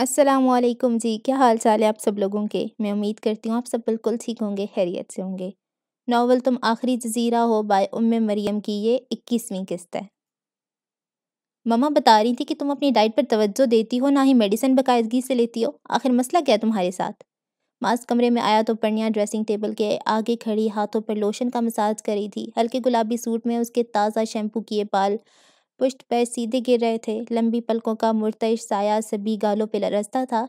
वालेकुम जी क्या हाल चाल है आप सब लोगों के मैं उम्मीद करती हूँ आप सब बिल्कुल ठीक होंगे खैरियत से होंगे नावल तुम आखिरी जजीरा हो बाय उम मरियम की ये इक्कीसवीं किस्त है ममा बता रही थी कि तुम अपनी डाइट पर तवज्जो देती हो ना ही मेडिसिन बाकायदगी से लेती हो आखिर मसला क्या है तुम्हारे साथ मास कमरे में आया तो पढ़िया ड्रेसिंग टेबल के आगे खड़ी हाथों पर लोशन का मसाज करी थी हल्के गुलाबी सूट में उसके ताज़ा शैम्पू किए बाल पुष्ट पैर सीधे गिर रहे थे लंबी पलकों का मुर्तश साया सभी गालों पर लरसता था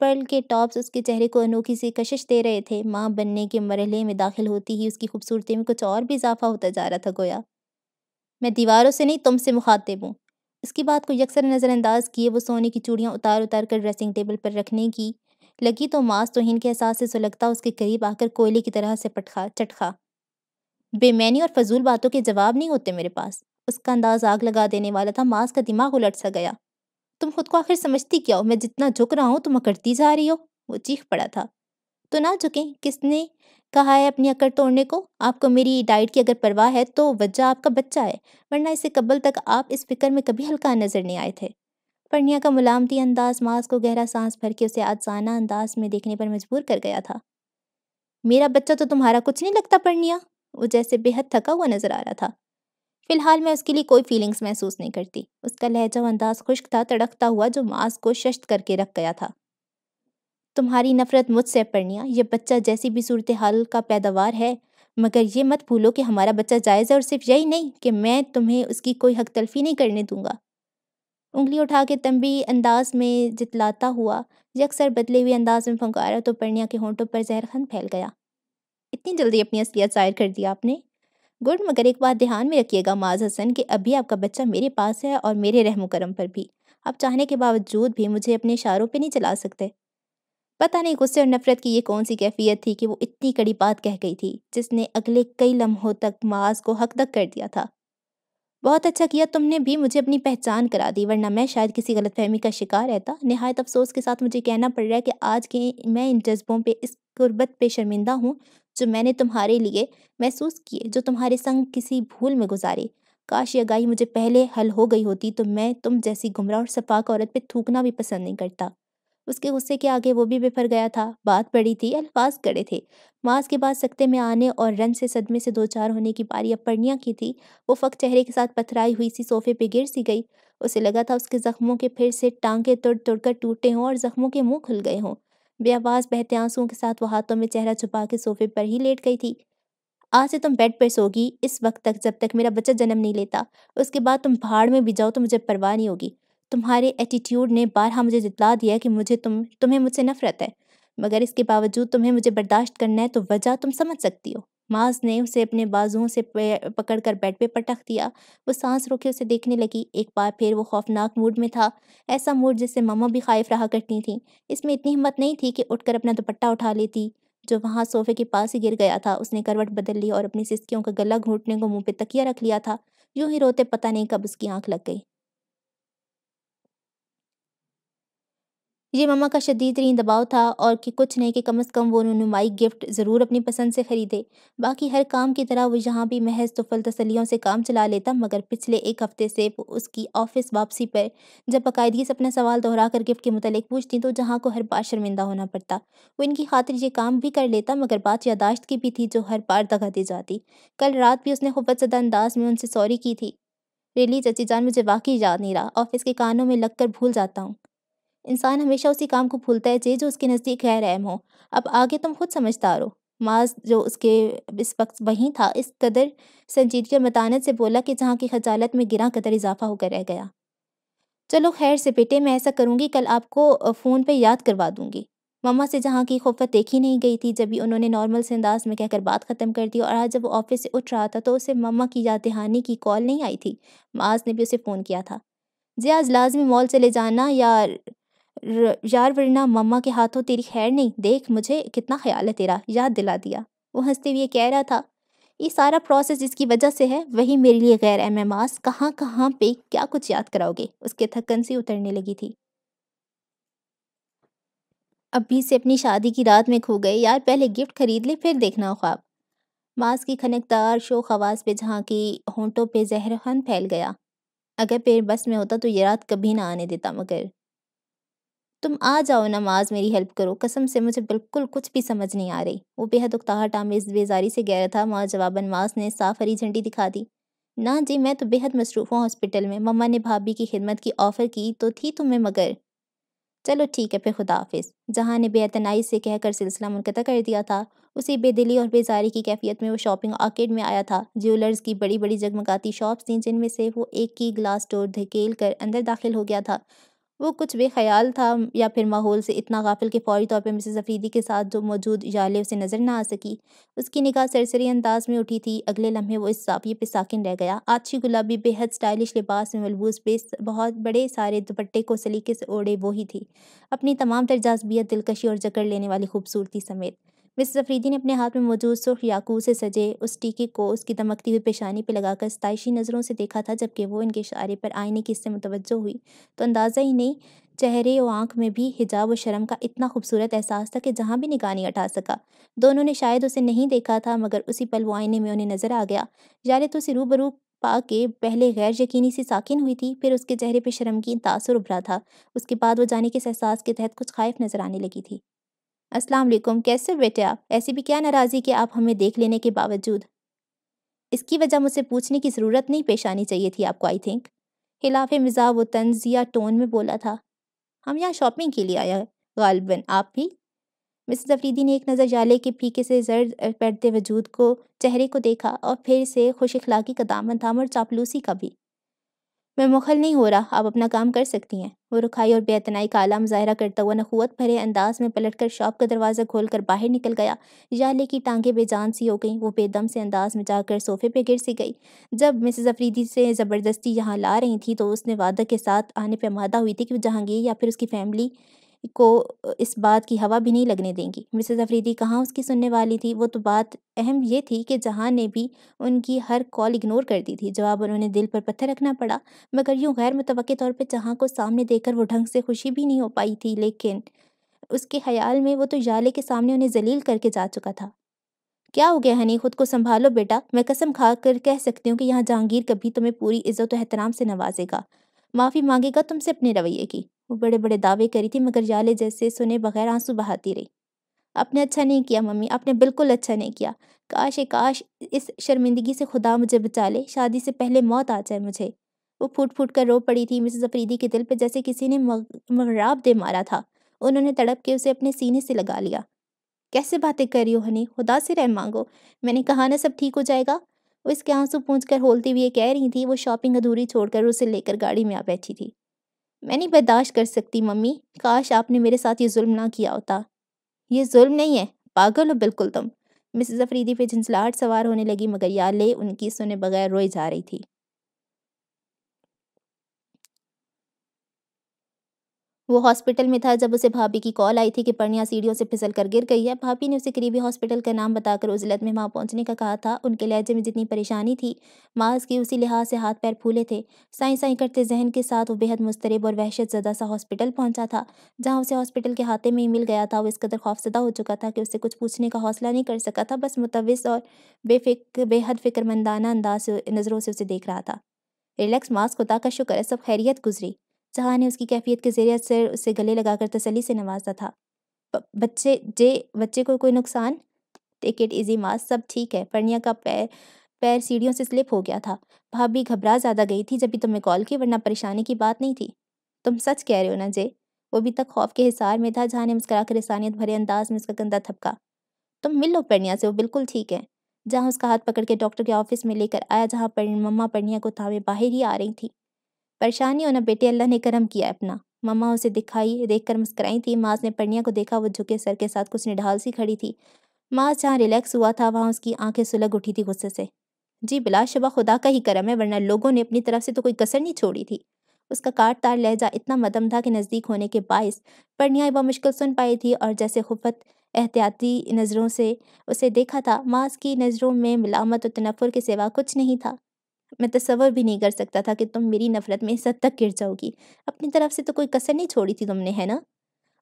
पर्ल के टॉप्स उसके चेहरे को अनोखी सी कशिश दे रहे थे माँ बनने के मरहले में दाखिल होती ही उसकी खूबसूरती में कुछ और भी इजाफा होता जा रहा था गोया मैं दीवारों से नहीं तुमसे मुखातिब हूँ इसकी बात को यकसर नज़रअंदाज किए वो सोने की चूड़ियाँ उतार उतार कर ड्रेसिंग टेबल पर रखने की लगी तो मास तोहन के एहसास से सुलगता उसके करीब आकर कोयले की तरह से पटखा चटखा बेमैनी और फजूल बातों के जवाब नहीं होते मेरे पास उसका अंदाज आग लगा देने वाला था मास का दिमाग उलट सा गया तुम खुद को आखिर समझती क्या हो मैं जितना झुक रहा हूँ तुम अकड़ती जा रही हो वो चीख पड़ा था तो ना झुकें किसने कहा है अपनी अकड़ तोड़ने को आपको मेरी डाइट की अगर परवाह है तो वजह आपका बच्चा है वरना इससे कबल तक आप इस फिक्र में कभी हल्का नजर नहीं आए थे पढ़निया का मुलामती अंदाज मास को गहरा सांस भर के उसे आजाना अंदाज में देखने पर मजबूर कर गया था मेरा बच्चा तो तुम्हारा कुछ नहीं लगता पढ़निया वो जैसे बेहद थका हुआ नजर आ रहा था फ़िलहाल मैं उसके लिए कोई फीलिंग्स महसूस नहीं करती उसका लहजा अंदाज खुश्क था तड़कता हुआ जो मांस को शस्त करके रख गया था तुम्हारी नफ़रत मुझसे परनिया यह बच्चा जैसी भी सूरत हाल का पैदावार है मगर ये मत भूलो कि हमारा बच्चा जायज़ है और सिर्फ यही नहीं कि मैं तुम्हें उसकी कोई हक तलफी नहीं करने दूंगा उंगली उठा के तंबी अंदाज में जितलाता हुआ यकसर बदले हुए अंदाज में फंकारा तो परनिया के होंठों पर जहर खन फैल गया इतनी जल्दी अपनी असलियत जाहिर कर दिया आपने गुड मगर एक बात ध्यान में रखिएगा माज हसन कि अभी आपका बच्चा मेरे पास है और मेरे रहम पर भी आप चाहने के बावजूद भी मुझे अपने इशारों पर नहीं चला सकते पता नहीं गुस्से और नफरत की ये कौन सी कैफियत थी कि वो इतनी कड़ी बात कह गई थी जिसने अगले कई लम्हों तक माज को हक तक कर दिया था बहुत अच्छा किया तुमने भी मुझे अपनी पहचान करा दी वरना मैं शायद किसी गलतफहमी का शिकार रहता नहायत अफसोस के साथ मुझे कहना पड़ रहा है कि आज के मैं इन जज्बों पे इस गुर्बत पे शर्मिंदा हूँ जो मैंने तुम्हारे लिए महसूस किए जो तुम्हारे संग किसी भूल में गुजारे काश यह गाय मुझे पहले हल हो गई होती तो मैं तुम जैसी गुमराह और सफाक औरत पे थूकना भी पसंद नहीं करता उसके गुस्से के आगे वो भी बेफर गया था बात पड़ी थी अल्फाज कड़े थे माज के बाद सकते में आने और रन से सदमे से दो चार होने की बारी अब पड़निया की थी वो फक चेहरे के साथ पथराई हुई सी सोफे पे गिर सी गई उसे लगा था उसके जख्मों के फिर से टांगे तुड़ तोड़ कर टूटे हों और जख्मों के मुंह खुल गए हों आवाज़ बहते आंसुओं के साथ वो हाथों में चेहरा छुपा के सोफे पर ही लेट गई थी आज से तुम बेड पर सोगी इस वक्त तक जब तक मेरा बच्चा जन्म नहीं लेता उसके बाद तुम भाड़ में भी जाओ तो मुझे परवाह नहीं होगी तुम्हारे एटीट्यूड ने बारहा मुझे जितला दिया कि मुझे तुम तुम्हें मुझसे नफरत है मगर इसके बावजूद तुम्हें मुझे बर्दाश्त करना है तो वजह तुम समझ सकती हो माज ने उसे अपने बाजुओं से पकड़कर बेड पे पटक दिया वो सांस रोके उसे देखने लगी एक बार फिर वो खौफनाक मूड में था ऐसा मूड जिससे मामा भी खाइफ रहा करती थी इसमें इतनी हिम्मत नहीं थी कि उठकर अपना दुपट्टा उठा लेती जो वहाँ सोफे के पास ही गिर गया था उसने करवट बदल ली और अपनी सिस्कियों का गला घोटने को मुंह पे तकिया रख लिया था यूं ही रोते पता नहीं कब उसकी आंख लग गई ये मामा का शदीद तरीन दबाव था और कि कुछ नहीं कि कम अज़ कम वो नुनुमाई गिफ्ट ज़रूर अपनी पसंद से ख़रीदे बाकी हर काम की तरह वो यहाँ भी महज तुफल तसलियों से काम चला लेता मगर पिछले एक हफ़्ते से वो उसकी ऑफ़िस वापसी पर जब बाकायदगी से अपना सवाल दोहरा कर गिफ्ट के मतलब पूछती तो जहाँ को हर बार शर्मिंदा होना पड़ता वो इनकी खातिर ये काम भी कर लेता मगर बात यादाश्त की भी थी जो हर बार दगा दी जाती कल रात भी उसने खुबत सदा अंदाज में उनसे सॉरी की थी रेली चची जान मुझे वाकई याद नहीं रहा ऑफिस के कानों में लगकर भूल जाता हूँ इंसान हमेशा उसी काम को भूलता है जे जो उसके नज़दीक गैर अहम हो अब आगे तुम खुद समझदार हो माज जो उसके इस वक्त वहीं था इस कदर संजीदगी मतानत से बोला कि जहाँ की खजालत में गिरा कदर इजाफा होकर रह गया चलो खैर से बेटे मैं ऐसा करूँगी कल आपको फ़ोन पर याद करवा दूँगी मम्मा से जहाँ की खफत देखी नहीं गई थी जब भी उन्होंने नॉर्मल से अंदाज में कहकर बात ख़त्म कर दी और आज जब वो ऑफिस से उठ रहा था तो उसे मामा की याद दहानी की कॉल नहीं आई थी माज ने भी उसे फ़ोन किया था जी आज लाजमी मॉल चले जाना या यार वरना मम्मा के हाथों तेरी खैर नहीं देख मुझे कितना ख्याल है तेरा याद दिला दिया वो हंसते हुए कह रहा था ये सारा प्रोसेस जिसकी वजह से है वही मेरे लिए गैर एम एम आस कहाँ कहाँ पे क्या कुछ याद कराओगे उसके थकन से उतरने लगी थी अभी से अपनी शादी की रात में खो गए यार पहले गिफ्ट खरीद ले फिर देखना ख्वाब मास की खनकदार शोख आवाज़ पे जहाँ की होंटों पे जहरखन फैल गया अगर पेड़ बस में होता तो ये रात कभी ना आने देता मगर तुम आ जाओ नमाज मेरी हेल्प करो कसम से मुझे बिल्कुल कुछ भी समझ नहीं आ रही वो बेहद उकताहट आमेज बेजारी से गह रहा था माँ जवाबन माज ने साफ हरी झंडी दिखा दी ना जी मैं तो बेहद मसरूफ़ हूँ हॉस्पिटल में मम्मा ने भाभी की खिदमत की ऑफ़र की तो थी तुम्हें मगर चलो ठीक है फिर खुदा हाफिज जहाँ ने बेतनाई से कहकर सिलसिला मुनक़ा कर दिया था उसी बेदिली और बेजारी की कैफियत में वो शॉपिंग आर्केड में आया था ज्वेलर्स की बड़ी बड़ी जगमगाती शॉप्स थी जिनमें से वो एक की ग्लास डोर धकेल कर अंदर दाखिल हो गया था वो कुछ बेख्याल था या फिर माहौल से इतना गाफिल कि फौरी तौर पर मिसेज अफरीदी के साथ जो मौजूद जाले उसे नज़र ना आ सकी उसकी निगाह सरसरी अंदाज में उठी थी अगले लम्हे वो इस साफिए पे साकिन रह गया आछी गुलाबी बेहद स्टाइलिश लिबास में मलबूस बेस बहुत बड़े सारे दुपट्टे को सलीके से ओढ़े वो ही थी अपनी तमाम तर दिलकशी और जकड़ लेने वाली खूबसूरती समेत मिस अफरीदी ने अपने हाथ में मौजूद सुर्ख याकू से सजे उस टीके को उसकी दमकती हुई पेशानी पर पे लगाकर स्तायशी नज़रों से देखा था जबकि वो इनके इशारे पर आईने की इससे मुतवजो हुई तो अंदाज़ा ही नहीं चेहरे और आंख में भी हिजाब और शर्म का इतना खूबसूरत एहसास था कि जहाँ भी नहीं हटा सका दोनों ने शायद उसे नहीं देखा था मगर उसी पल वो आईने में उन्हें नजर आ गया यारे तो उसे रूबरू पा के पहले गैर यकीनी सी साकिन हुई थी फिर उसके चेहरे पर शर्म की तासर उभरा था उसके बाद वो जाने के एहसास के तहत कुछ खाइफ नजर आने लगी थी अस्सलाम वालेकुम कैसे बेटे आप ऐसी भी क्या नाराज़ी कि आप हमें देख लेने के बावजूद इसकी वजह मुझसे पूछने की ज़रूरत नहीं पेश आनी चाहिए थी आपको आई थिंक खिलाफ मिजाज व तंजिया टोन में बोला था हम यहाँ शॉपिंग के लिए आया गालबन आप भी मिस अफरीदी ने एक नज़र जाले के फीके से जर्द पैरते वजूद को चेहरे को देखा और फिर से खुश अखलाकी का दामन था और चापलूसी का भी मैं मुखल नहीं हो रहा आप अपना काम कर सकती हैं वो रुखाई और बेतनाई का आला मुजाहरा करता हुआ नखुवत भरे अंदाज में पलट कर शॉप का दरवाज़ा खोल कर बाहर निकल गया जाले की टांगें बेजान सी हो गईं वो बेदम से अंदाज में जाकर सोफे पे गिर सी गई जब मिसेज अफरीदी से ज़बरदस्ती यहाँ ला रही थी तो उसने वादा के साथ आने पर मादा हुई थी कि जहांगीर या फिर उसकी फैमिली को इस बात की हवा भी नहीं लगने देंगी मिसेज अफरीदी कहाँ उसकी सुनने वाली थी वो तो बात अहम ये थी कि जहाँ ने भी उनकी हर कॉल इग्नोर कर दी थी जवाब उन्होंने दिल पर पत्थर रखना पड़ा मगर यूँ गैर मुतव तौर पर जहाँ को सामने देखकर वो ढंग से खुशी भी नहीं हो पाई थी लेकिन उसके ख्याल में वो तो याले के सामने उन्हें जलील करके जा चुका था क्या हो गया हनी खुद को संभालो बेटा मैं कसम खा कर कह सकती हूँ कि यहाँ जहांगीर कभी तुम्हें पूरी इज्जत और एहतराम से नवाजेगा माफ़ी मांगेगा तुमसे अपने रवैये की वो बड़े बड़े दावे करी थी मगर जाले जैसे सुने बगैर आंसू बहाती रही आपने अच्छा नहीं किया मम्मी आपने बिल्कुल अच्छा नहीं किया काश काश इस शर्मिंदगी से खुदा मुझे बचा ले शादी से पहले मौत आ जाए मुझे वो फूट फूट कर रो पड़ी थी मिसेज अफरीदी के दिल पर जैसे किसी ने मगराब दे मारा था उन्होंने तड़प के उसे अपने सीने से लगा लिया कैसे बातें कर रही हो हनी खुदा से रह मांगो मैंने कहा ना सब ठीक हो जाएगा वो इसके आंसू पूछ कर होलती हुई कह रही थी वो शॉपिंग अधूरी छोड़कर उसे लेकर गाड़ी में आ बैठी थी मैं नहीं बर्दाश्त कर सकती मम्मी काश आपने मेरे साथ ये जुल्म ना किया होता ये जुल्म नहीं है पागल हो बिल्कुल तुम मिसेज अफरीदी पे झंझलाहट सवार होने लगी मगर याले उनकी सुने बगैर रोई जा रही थी वो हॉस्पिटल में था जब उसे भाभी की कॉल आई थी कि पर्णिया सीढ़ियों से फिसल कर गिर गई है भाभी ने उसे करीबी हॉस्पिटल का नाम बताकर उजलत में वहाँ पहुँचने का कहा था उनके लहजे में जितनी परेशानी थी माज की उसी लिहाज से हाथ पैर फूले थे साई साई करते जहन के साथ वो बेहद मुस्तरब और वहशत ज़दा सा हॉस्पिटल पहुँचा था जहाँ उसे हॉस्पिटल के हाथे में ही मिल गया था वो इस कदर खौफजदा हो चुका था कि उससे कुछ पूछने का हौसला नहीं कर सका था बस मुतविस और बेफिक बेहद फिक्रमंदाना अंदाज नज़रों से उसे देख रहा था रिलैक्स मास्क खुदा का शुक्र है सब खैरियत गुजरी जहाँ ने उसकी कैफियत के जरिए सर उसे गले लगाकर तसली से नवाजा था बच्चे जे बच्चे को कोई नुकसान टेक इट इजी माँ सब ठीक है परनिया का पैर पैर सीढ़ियों से स्लिप हो गया था भाभी घबरा ज़्यादा गई थी जब भी तुम्हें कॉल की वरना परेशानी की बात नहीं थी तुम सच कह रहे हो ना जे वो भी तक खौफ के हिसार में था जहाँ ने कर इसानियत भरे अंदाज में उसका गंदा थपका तुम मिल लो परनिया से वो बिल्कुल ठीक है जहाँ उसका हाथ पकड़ के डॉक्टर के ऑफिस में लेकर आया जहाँ पर मम्मा परनिया को थावे बाहर ही आ रही थी परेशानी होना बेटे अल्लाह ने करम किया अपना मम्मा उसे दिखाई देख कर मुस्कराई थी माँ ने पढ़िया को देखा वो झुके सर के साथ कुछ निढाल सी खड़ी थी माँ जहाँ रिलैक्स हुआ था वहाँ उसकी आंखें सुलग उठी थी गुस्से से जी बिलाशबा खुदा का ही करम है वरना लोगों ने अपनी तरफ से तो कोई कसर नहीं छोड़ी थी उसका काट तार लहजा इतना मदम था कि नज़दीक होने के बायस पढ़िया वह मुश्किल सुन पाई थी और जैसे खुफत एहतियाती नज़रों से उसे देखा था माँ की नज़रों में मिलामत और तनफ़ुर के सिवा कुछ नहीं था मैं तस्वर तो भी नहीं कर सकता था कि तुम मेरी नफ़रत में हद तक गिर जाओगी अपनी तरफ से तो कोई कसर नहीं छोड़ी थी तुमने है ना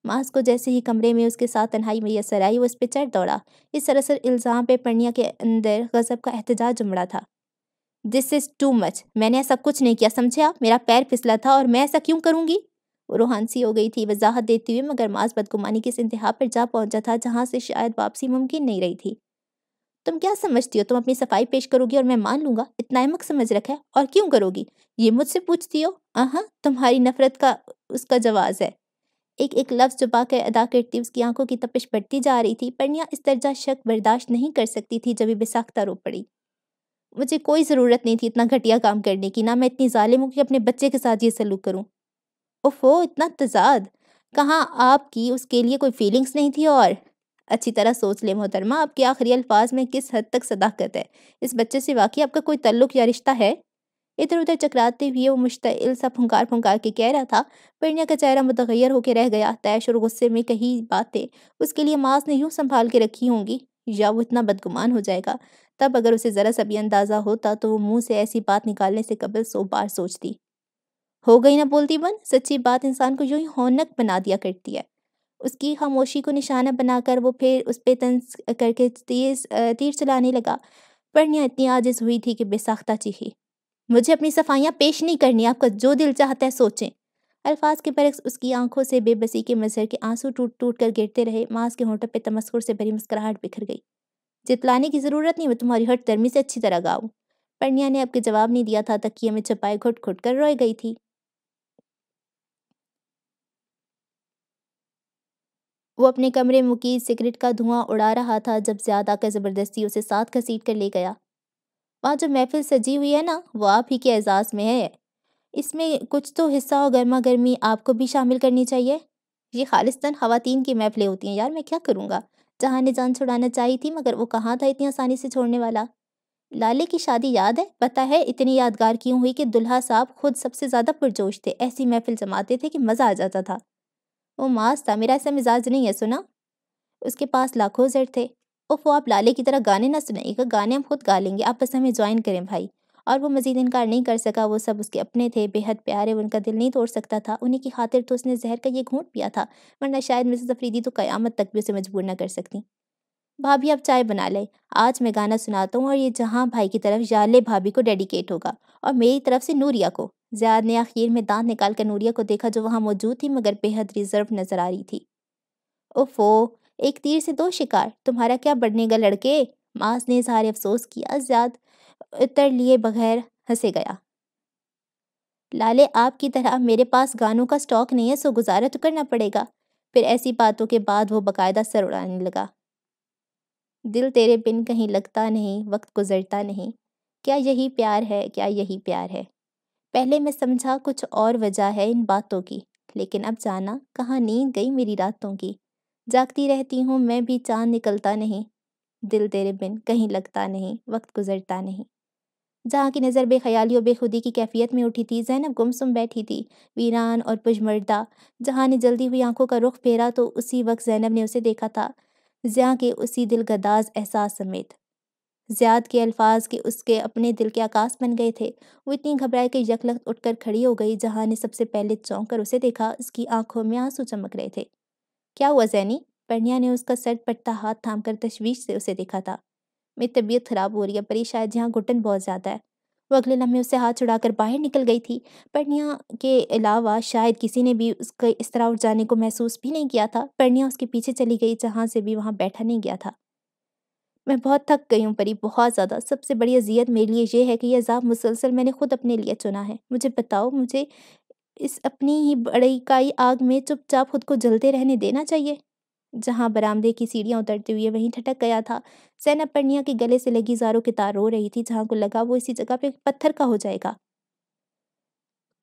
मास को जैसे ही कमरे में उसके साथ तन्हाई मैसर आई वो उस पर चढ़ दौड़ा इस सरासर इल्ज़ाम पे पढ़िया के अंदर गज़ब का एहतजाज जुमड़ा था दिस इज़ टू मच मैंने ऐसा कुछ नहीं किया समझे आप मेरा पैर फिसला था और मैं ऐसा क्यों करूँगी वो रोहानसी हो गई थी वजाहत देती हुई मगर मास बदगुमानी किस इस इंतहा पर जा पहुंचा था जहाँ से शायद वापसी मुमकिन नहीं रही थी तुम क्या समझती हो तुम अपनी सफाई पेश करोगी और मैं मान लूंगा इतना अहमक समझ रखा है और क्यों करोगी ये मुझसे पूछती हो हाँ तुम्हारी नफरत का उसका जवाज है एक एक लफ्ज़ छुपा कर अदा करती उसकी आंखों की तपिश बढ़ती जा रही थी परनिया इस दर्जा शक बर्दाश्त नहीं कर सकती थी जब बेसाख्ता रो पड़ी मुझे कोई ज़रूरत नहीं थी इतना घटिया काम करने की ना मैं इतनी ालिम हूँ कि अपने बच्चे के साथ ये सलूक करूँ ओफो इतना तजाद कहाँ आपकी उसके लिए कोई फीलिंग्स नहीं थी और अच्छी तरह सोच ले मोहतरमा आपके आखिरी अल्फाज में किस हद तक सदाकत है इस बच्चे से वाकई आपका कोई तल्लुक या रिश्ता है इधर उधर चकराते हुए वो मुश्तिल सा फुंकार फुंकार के कह रहा था परनिया का चेहरा मुतगैर होकर रह गया तैश और गुस्से में कही बातें उसके लिए मास ने यूँ संभाल के रखी होंगी या वो इतना बदगुमान हो जाएगा तब अगर उसे ज़रा सा भी अंदाज़ा होता तो वो मुँह से ऐसी बात निकालने से कबल सो बार सोचती हो गई ना बोलती बन सच्ची बात इंसान को यूँ ही हौनक बना दिया करती है उसकी खामोशी को निशाना बनाकर वो फिर उस पर तंज करके तीर तीर चलाने लगा पर इतनी आजिज हुई थी कि बेसाख्ता चीखी मुझे अपनी सफाइयाँ पेश नहीं करनी आपका जो दिल चाहता है सोचें अल्फाज के बरक्स उसकी आंखों से बेबसी के मजहर के आंसू टूट टूट कर गिरते रहे मांस के होंठों पे तमस्कुर से भरी मुस्कुराहट बिखर गई जितलाने की ज़रूरत नहीं मैं तुम्हारी हट तरमी से अच्छी तरह गाऊँ पढ़निया ने आपके जवाब नहीं दिया था तकिए में छपाए घुट घुट कर रोई गई थी वो अपने कमरे में मुकी सिगरेट का धुआं उड़ा रहा था जब ज्यादा आकर ज़बरदस्ती उसे साथ घसीट कर ले गया वहाँ जो महफिल सजी हुई है ना वो आप ही के एजाज़ में है इसमें कुछ तो हिस्सा और गर्मा गर्मी आपको भी शामिल करनी चाहिए ये खालिस्तान खातन की महफिलें होती हैं यार मैं क्या करूँगा जहाँ ने जान छुड़ाना चाहिए थी मगर वो कहाँ था इतनी आसानी से छोड़ने वाला लाले की शादी याद है पता है इतनी यादगार क्यों हुई कि दुल्हा साहब खुद सबसे ज़्यादा पुरजोश थे ऐसी महफिल जमाते थे कि मज़ा आ जाता था वो मास था मेरा ऐसा मिजाज नहीं है सुना उसके पास लाखों जेड थे ओफ आप लाले की तरह गाने ना सुनाइएगा गाने हम खुद गा लेंगे आप बस हमें ज्वाइन करें भाई और वो मज़ीद इनकार नहीं कर सका वो सब उसके अपने थे बेहद प्यारे उनका दिल नहीं तोड़ सकता था उन्हीं की खातिर तो उसने जहर का ये घूंट पिया था वरना शायद मिसेज अफरीदी तो क़यामत तक भी उसे मजबूर ना कर सकती भाभी आप चाय बना लें आज मैं गाना सुनाता हूँ और ये जहाँ भाई की तरफ जाले भाभी को डेडिकेट होगा और मेरी तरफ से नूरिया को जयाद ने आखिर में दांत निकालकर नूरिया को देखा जो वहाँ मौजूद थी मगर बेहद रिजर्व नजर आ रही थी ओफो एक तीर से दो शिकार तुम्हारा क्या बढ़नेगा लड़के मास ने सारे अफसोस किया ज्याद उतर लिए बगैर हंसे गया लाले आपकी तरह मेरे पास गानों का स्टॉक नहीं है सो गुजारा तो करना पड़ेगा फिर ऐसी बातों के बाद वो बाकायदा सर उड़ाने लगा दिल तेरे बिन कहीं लगता नहीं वक्त गुजरता नहीं क्या यही प्यार है क्या यही प्यार है पहले मैं समझा कुछ और वजह है इन बातों की लेकिन अब जाना कहाँ नींद गई मेरी रातों की जागती रहती हूँ मैं भी चांद निकलता नहीं दिल तेरे बिन कहीं लगता नहीं वक्त गुजरता नहीं जहाँ की नज़र बेखयाली और बेखुदी की कैफियत में उठी थी जैनब गुमसुम बैठी थी वीरान और पुजमर्दा जहाँ ने जल्दी हुई आंखों का रुख फेरा तो उसी वक्त जैनब ने उसे देखा था जहाँ के उसी दिल गदाज एहसास समेत ज्याद के अल्फाज के उसके अपने दिल के आकाश बन गए थे वो इतनी घबराई कि यकलक उठकर खड़ी हो गई जहाँ ने सबसे पहले चौंक कर उसे देखा उसकी आंखों में आंसू चमक रहे थे क्या हुआ जैनी पढ़िया ने उसका सर पटता हाथ थाम कर तशवीश से उसे देखा था मेरी तबीयत खराब हो रही है परी शायद यहाँ घुटन बहुत ज़्यादा है वो अगले लम्हे उसे हाथ छुड़ाकर बाहर निकल गई थी पर्णिया के अलावा शायद किसी ने भी उसके इस तरह उठ जाने को महसूस भी नहीं किया था पर्णिया उसके पीछे चली गई जहाँ से भी वहाँ बैठा नहीं गया था मैं बहुत थक गई हूँ परी बहुत ज़्यादा सबसे बड़ी अजियत मेरे लिए ये है कि यह अजाब मुसलसल मैंने खुद अपने लिए चुना है मुझे बताओ मुझे इस अपनी ही बड़ई काई आग में चुपचाप खुद को जलते रहने देना चाहिए जहाँ बरामदे की सीढ़ियाँ उतरते हुए वहीं ठटक गया था सैन परनिया के गले से लगी जारों की तार रो रही थी जहाँ को लगा वो इसी जगह पे पत्थर का हो जाएगा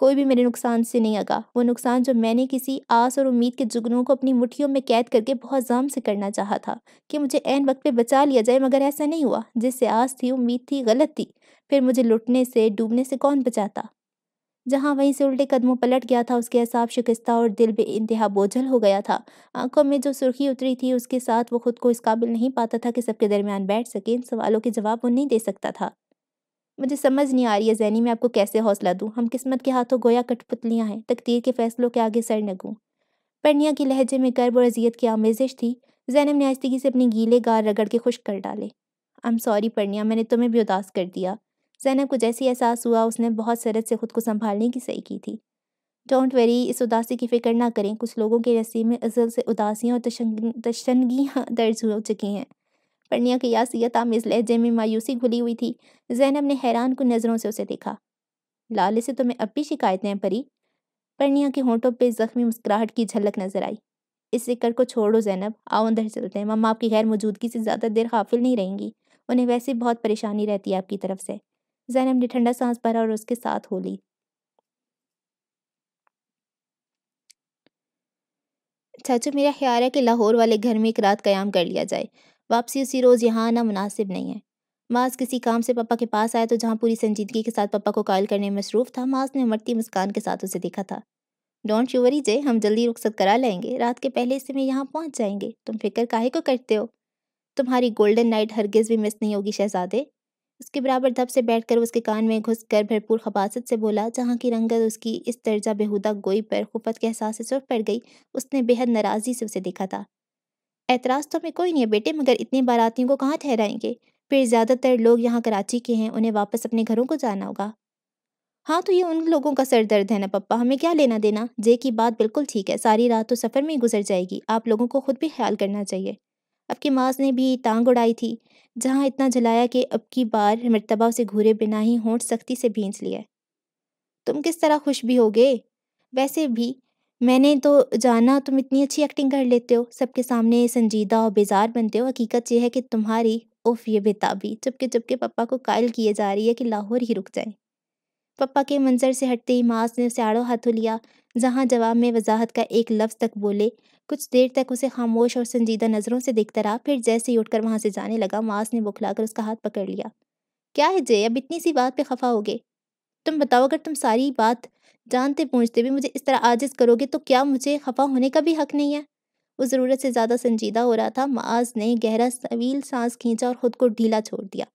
कोई भी मेरे नुकसान से नहीं आगा वो नुकसान जो मैंने किसी आस और उम्मीद के जुगनों को अपनी मुठियों में कैद करके बहुत जाम से करना चाहा था कि मुझे एन वक्त पे बचा लिया जाए मगर ऐसा नहीं हुआ जिससे आस थी उम्मीद थी गलत थी फिर मुझे लुटने से डूबने से कौन बचाता जहाँ वहीं से उल्टे कदमों पलट गया था उसके हिसाब शिकस्ता और दिल बे इंतहा बोझल हो गया था आंखों में जो सुर्खी उतरी थी उसके साथ वो खुद को इस काबिल नहीं पाता था कि सबके दरमियान बैठ सके इन सवालों के जवाब वो नहीं दे सकता था मुझे समझ नहीं आ रही है जैनी मैं आपको कैसे हौसला दूँ हम किस्मत के हाथों गोया कठपुतलियाँ हैं तकदीर के फैसलों के आगे सर नगूँ पन्निया के लहजे में गर्व और अजियत की आमेजिश थी जैनब ने आस्तगी से अपने गीले गार रगड़ के खुश कर डाले आई एम सॉरी पन्निया मैंने तुम्हें भी उदास कर दिया जैनब को जैसे एहसास हुआ उसने बहुत सरहद से खुद को संभालने की सही की थी डोंट वेरी इस उदासी की फ़िक्र ना करें कुछ लोगों के नसीब में अजल से उदासियाँ और तशनगियाँ दर्ज हो चुकी हैं परनिया की यासियत आमिज लहजे में मायूसी घुली हुई थी जैनब ने हैरान को नज़रों से उसे देखा लाले से तुम्हें तो अब भी शिकायतें परी परनिया के होंठों पर जख्मी मुस्कुराहट की झलक नजर आई इस जिक्र को छोड़ो जैनब आओ अंदर चलते हैं मम्मा आपकी गैर मौजूदगी से ज़्यादा देर हाफिल नहीं रहेंगी उन्हें वैसे बहुत परेशानी रहती है आपकी तरफ से जैनब ने ठंडा सांस भरा और उसके साथ हो ली चाचू मेरा ख्याल है कि लाहौर वाले घर में एक रात कयाम कर लिया जाए वापसी उसी रोज़ यहाँ आना मुनासिब नहीं है माज किसी काम से पापा के पास आया तो जहाँ पूरी संजीदगी के साथ पापा को कॉल करने में मसरूफ था माज ने मरती मुस्कान के साथ उसे देखा था डोंट यू वरी जय हम जल्दी रुख्सत करा लेंगे रात के पहले से में यहाँ पहुँच जाएंगे तुम फिक्र काहे को करते हो तुम्हारी गोल्डन नाइट हरगिज़ भी मिस नहीं होगी शहजादे उसके बराबर धप से बैठकर उसके कान में घुस कर भरपूर खबासत से बोला जहाँ की रंगत उसकी इस दर्जा बेहुदा गोई पर खुफत के एहसास से सुर पड़ गई उसने बेहद नाराज़गी से उसे देखा था एतराज़ तो हमें कोई नहीं है बेटे मगर इतने बारातियों को कहाँ ठहराएंगे फिर ज़्यादातर लोग यहाँ कराची के हैं उन्हें वापस अपने घरों को जाना होगा हाँ तो ये उन लोगों का सर दर्द है ना पप्पा हमें क्या लेना देना जे की बात बिल्कुल ठीक है सारी रात तो सफ़र में ही गुजर जाएगी आप लोगों को खुद भी ख्याल करना चाहिए अब की माँ ने भी टांग उड़ाई थी जहाँ इतना जलाया कि अब की बार मरतबा उसे घूरे बिना ही होंठ सख्ती से भींच लिया तुम किस तरह खुश भी होगे वैसे भी मैंने तो जाना तुम इतनी अच्छी एक्टिंग कर लेते हो सबके सामने संजीदा और बेजार बनते हो हकीकत यह है कि तुम्हारी उफ ये बेताबी चुपके चुपके पापा को कायल किए जा रही है कि लाहौर ही रुक जाए पापा के मंजर से हटते ही मास ने उसे आड़ो हाथों लिया जहाँ जवाब में वजाहत का एक लफ्ज़ तक बोले कुछ देर तक उसे खामोश और संजीदा नज़रों से देखता रहा फिर जैसे ही उठकर वहाँ से जाने लगा मास ने बुखलाकर उसका हाथ पकड़ लिया क्या है जय अब इतनी सी बात पे खफा हो गए तुम बताओ अगर तुम सारी बात जानते पूछते भी मुझे इस तरह आजिज करोगे तो क्या मुझे खफा होने का भी हक नहीं है वो ज़रूरत से ज़्यादा संजीदा हो रहा था माज ने गहरा सवील सांस खींचा और ख़ुद को ढीला छोड़ दिया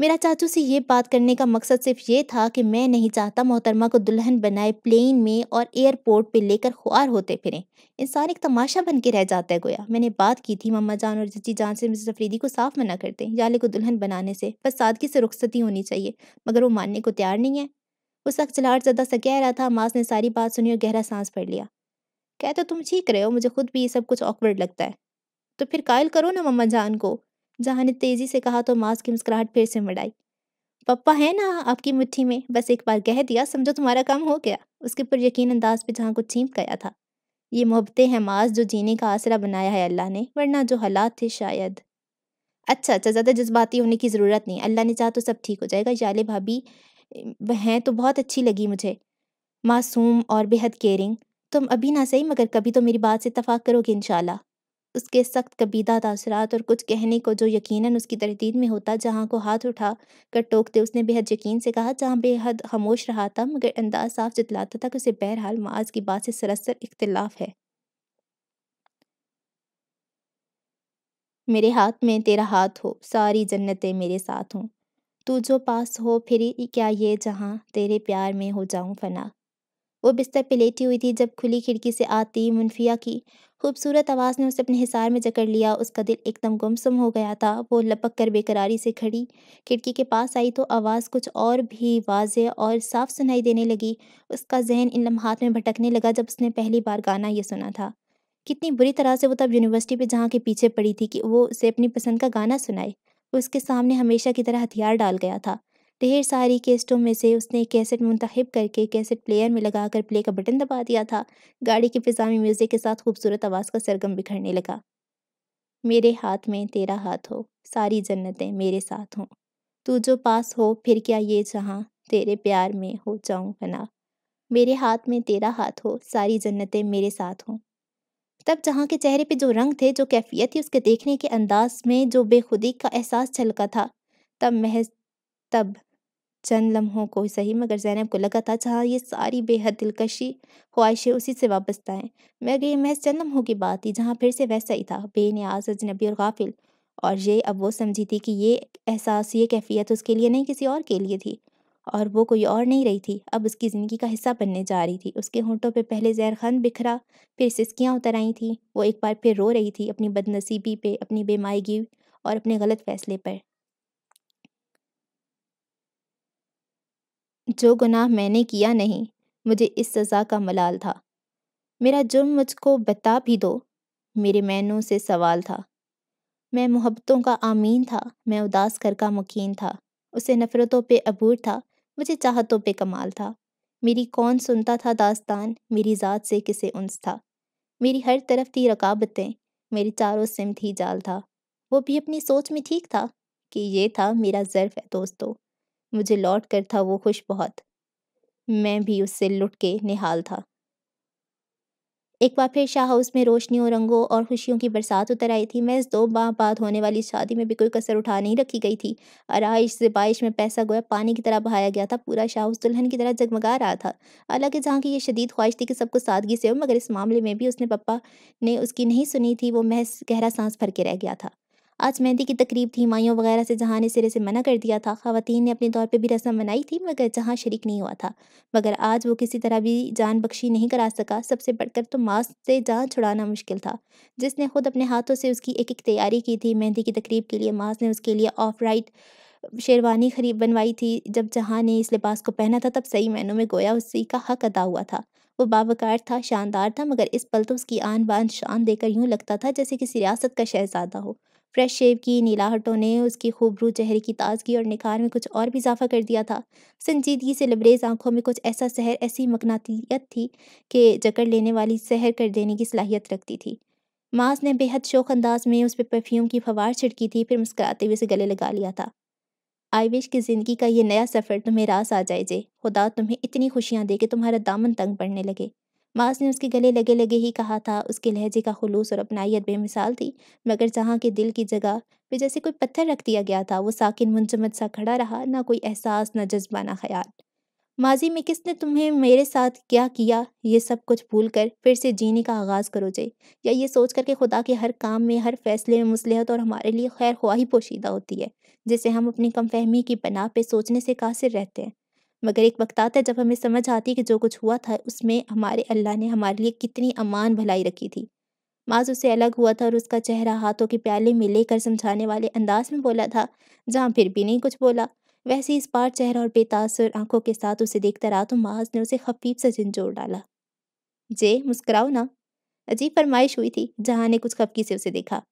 मेरा चाचू से ये बात करने का मकसद सिर्फ ये था कि मैं नहीं चाहता मोहतरमा को दुल्हन बनाए प्लेन में और एयरपोर्ट पे लेकर खुआर होते फिरें इंसान एक तमाशा बन के रह जाता है गोया मैंने बात की थी मम्मा जान और जची जान से मिसेस अफरीदी को साफ मना करते याले को दुल्हन बनाने से बस सादगी से रुखसती होनी चाहिए मगर वो मानने को तैयार नहीं है उस वक्त लाट ज़्यादा कह रहा था मास ने सारी बात सुनी और गहरा सांस पड़ लिया कह तो तुम ठीक रहे हो मुझे खुद भी ये सब कुछ ऑकवर्ड लगता है तो फिर कायल करो ना मम्मा जान को जहाँ ने तेज़ी से कहा तो मास की मुस्कुराहट फिर से मड़ाई पप्पा है ना आपकी मुट्ठी में बस एक बार कह दिया समझो तुम्हारा काम हो गया उसके पर यकीन अंदाज पे जहाँ कुछ छींक गया था ये मोहब्बतें हैं मास जो जीने का आसरा बनाया है अल्लाह ने वरना जो हालात थे शायद अच्छा अच्छा ज़्यादा जज्बाती होने की ज़रूरत नहीं अल्लाह ने चाह तो सब ठीक हो जाएगा याले भाभी हैं तो बहुत अच्छी लगी मुझे मासूम और बेहद केयरिंग तुम अभी ना सही मगर कभी तो मेरी बात से इतफाक़ करोगे इन उसके सख्त कबीदा तासरात और कुछ कहने को जो यकीनन उसकी तरतीब में होता जहाँ को हाथ उठा कर टोकते उसने बेहद यकीन से कहा जहाँ बेहद खामोश रहा था मगर अंदाज साफ जतलाता था कि उसे बहरहाल माज की बात से सरासर इख्तलाफ है मेरे हाथ में तेरा हाथ हो सारी जन्नतें मेरे साथ हों तू जो पास हो फिर क्या ये जहाँ तेरे प्यार में हो जाऊँ फना वो बिस्तर पे लेटी हुई थी जब खुली खिड़की से आती मुनफिया की खूबसूरत आवाज़ ने उसे अपने हिसार में जकड़ लिया उसका दिल एकदम गुमसुम हो गया था वो लपक कर बेकरारी से खड़ी खिड़की के पास आई तो आवाज़ कुछ और भी वाज और साफ सुनाई देने लगी उसका जहन इन लम्हात में भटकने लगा जब उसने पहली बार गाना ये सुना था कितनी बुरी तरह से वो तब यूनिवर्सिटी पे जहाँ के पीछे पड़ी थी कि वो उसे अपनी पसंद का गाना सुनाए उसके सामने हमेशा की तरह हथियार डाल गया था ढेर सारी केस्टों में से उसने कैसेट मुंतखब करके कैसेट प्लेयर में लगाकर प्ले का बटन दबा दिया था गाड़ी की फिजा में म्यूज़िक के साथ खूबसूरत आवाज़ का सरगम बिखरने लगा मेरे हाथ में तेरा हाथ हो सारी जन्नतें मेरे साथ हों तू जो पास हो फिर क्या ये जहाँ तेरे प्यार में हो जाऊँ फना मेरे हाथ में तेरा हाथ हो सारी जन्नतें मेरे साथ हों तब जहाँ के चेहरे पे जो रंग थे जो कैफियत थी उसके देखने के अंदाज में जो बेखुदी का एहसास छलका था तब महज तब चंद लम्हों को सही मगर जैनब को लगा था जहाँ ये सारी बेहद दिलकशी ख्वाहिशें उसी से वाबस्ता हैं मगर ये महज चंद लम्हों की बात थी जहाँ फिर से वैसा ही था बेनियाज अजनबी और गाफिल और ये अब वो समझी थी कि ये एहसास ये कैफियत उसके लिए नहीं किसी और के लिए थी और वो कोई और नहीं रही थी अब उसकी ज़िंदगी का हिस्सा बनने जा रही थी उसके होंठों पे पहले जहर खान बिखरा फिर सिसकियाँ उतर आई थी वो एक बार फिर रो रही थी अपनी बदनसीबी पे अपनी बेमायगी और अपने गलत फैसले पर जो गुनाह मैंने किया नहीं मुझे इस सज़ा का मलाल था मेरा जुर्म मुझको बता भी दो मेरे मैनों से सवाल था मैं मोहब्बतों का आमीन था मैं उदास कर का मुकीन था उसे नफ़रतों पे अबूर था मुझे चाहतों पे कमाल था मेरी कौन सुनता था दास्तान मेरी ज़ात से किसे उन्स था मेरी हर तरफ थी रकाबतें मेरे चारों सिम थी जाल था वो भी अपनी सोच में ठीक था कि ये था मेरा ज़र्फ है दोस्तों मुझे लौट कर था वो खुश बहुत मैं भी उससे लुट के निहाल था एक बार फिर शाह हाउस में रोशनियों रंगों और खुशियों की बरसात उतर आई थी महज दो माह बाद होने वाली शादी में भी कोई कसर उठा नहीं रखी गई थी आरइश जबाइश में पैसा गोया पानी की तरह बहाया गया था पूरा शाह हाउस दुल्हन की तरह जगमगा रहा था हालांकि जहाँ की यह शदीद ख्वाहिश थी कि सबको सादगी से हो मगर इस मामले में भी उसने पप्पा ने उसकी नहीं सुनी थी वो महज गहरा सांस भर के रह गया था आज मेहंदी की तकरीब थी माइयों वगैरह से जहाँ ने सिरे से मना कर दिया था खातन ने अपने तौर पर भी रस्म मनाई थी मगर जहाँ शरीक नहीं हुआ था मगर आज वो किसी तरह भी जान बख्शी नहीं करा सका सबसे बढ़कर तो मास्क से जान छुड़ाना मुश्किल था जिसने खुद अपने हाथों से उसकी एक एक तैयारी की थी मेहंदी की तकरीब के लिए मास्क ने उसके लिए ऑफ राइट शेरवानी खरीद बनवाई थी जब जहाँ ने इस लिबास को पहना था तब सही मैनों में गोया उसी का हक अदा हुआ था वो बाबकार था शानदार था मगर इस पल तो उसकी आन बान शान देकर यूं लगता था जैसे किसी रियासत का शहजादा हो फ्रेश शेव की नीलाहटों ने उसकी खूबरू चेहरे की ताजगी और निखार में कुछ और भी इजाफा कर दिया था संजीदगी से लबरेज आंखों में कुछ ऐसा सहर ऐसी मकनातीत थी कि जकड़ लेने वाली सहर कर देने की सलाहियत रखती थी माज ने बेहद शौक अंदाज में उस पर परफ्यूम की फवार छिड़की थी फिर मुस्कराते हुए उसे गले लगा लिया था आयविश की ज़िंदगी का यह नया सफ़र तुम्हें रास आ जाए जे खुदा तुम्हें इतनी खुशियाँ दे कि तुम्हारा दामन तंग पड़ने लगे मास ने उसके गले लगे लगे ही कहा था उसके लहजे का खलूस और अपनाइत बेमिसाल थी मगर जहाँ के दिल की जगह पे जैसे कोई पत्थर रख दिया गया था वो साकिन मुंजमद सा खड़ा रहा ना कोई एहसास ना जज्बा ना ख्याल माजी में किसने तुम्हें मेरे साथ क्या किया ये सब कुछ भूल कर फिर से जीने का आगाज़ करो जे या ये सोच कर के खुदा के हर काम में हर फैसले में मुसलहत और हमारे लिए खैर ख्वाही पोशीदा होती है जिसे हम अपनी कम फहमी की बना पे सोचने से कासिर रहते हैं मगर एक वक्त आता है जब हमें समझ आती है कि जो कुछ हुआ था उसमें हमारे अल्लाह ने हमारे लिए कितनी अमान भलाई रखी थी माज उससे अलग हुआ था और उसका चेहरा हाथों के प्याले में लेकर समझाने वाले अंदाज में बोला था जहाँ फिर भी नहीं कुछ बोला वैसे इस पार चेहरा और बेतासुर आंखों के साथ उसे देखता रहा तो माज ने उसे खफीफ से झंझोर डाला जे मुस्कराओ ना अजीब फरमाइश हुई थी जहाँ ने कुछ खपकी से उसे देखा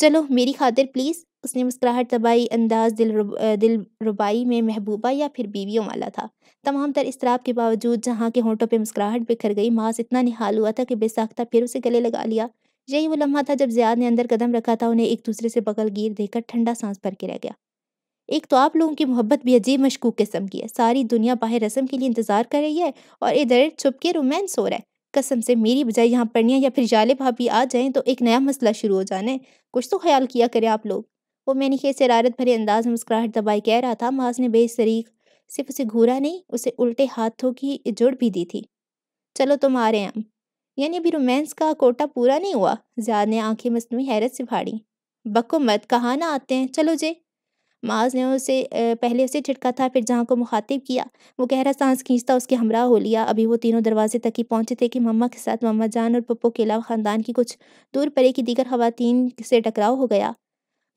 चलो मेरी खातिर प्लीज़ उसने मुस्कुराहट तबाही अंदाज दिल रुब, दिल रुबाई में महबूबा या फिर बीवियों वाला था तमाम तर इसराब के बावजूद जहाँ के होंठों पर मुस्कुराहट बिखर गई मास इतना निहाल हुआ था कि बेसाख्ता फिर उसे गले लगा लिया यही वो लम्हा था जब जियाद ने अंदर कदम रखा था उन्हें एक दूसरे से बगल गिर देकर ठंडा सांस भर के रह गया एक तो आप लोगों की मोहब्बत भी अजीब मशकूक किस्म की है सारी दुनिया बाहर रस्म के लिए इंतजार कर रही है और इधर छुप के रोमांस हो रहा है कसम से मेरी बजाय यहाँ पढ़निया या फिर जाले भाभी आ जाएं तो एक नया मसला शुरू हो जाने कुछ तो ख्याल किया करें आप लोग वो मैंने के शरारत भरे अंदाज में मुस्कुराहट दबाए कह रहा था माज ने बेशरीक सिर्फ उसे घूरा नहीं उसे उल्टे हाथों की जुड़ भी दी थी चलो तुम आ रहे हैं हम यानी अभी रोमांस का कोटा पूरा नहीं हुआ ज्याद ने आंखें मसनू हैरत से फाड़ी बको मत कहाँ ना आते हैं चलो जे माज ने उसे पहले उसे छिटका था फिर जहाँ को मुखातिब किया वो गहरा सांस खींचता उसके हमरा हो लिया अभी वो तीनों दरवाजे तक ही पहुंचे थे कि मम्मा के साथ मम्मा जान और पप्पो के अलावा ख़ानदान की कुछ दूर परे की दीगर खातन से टकराव हो गया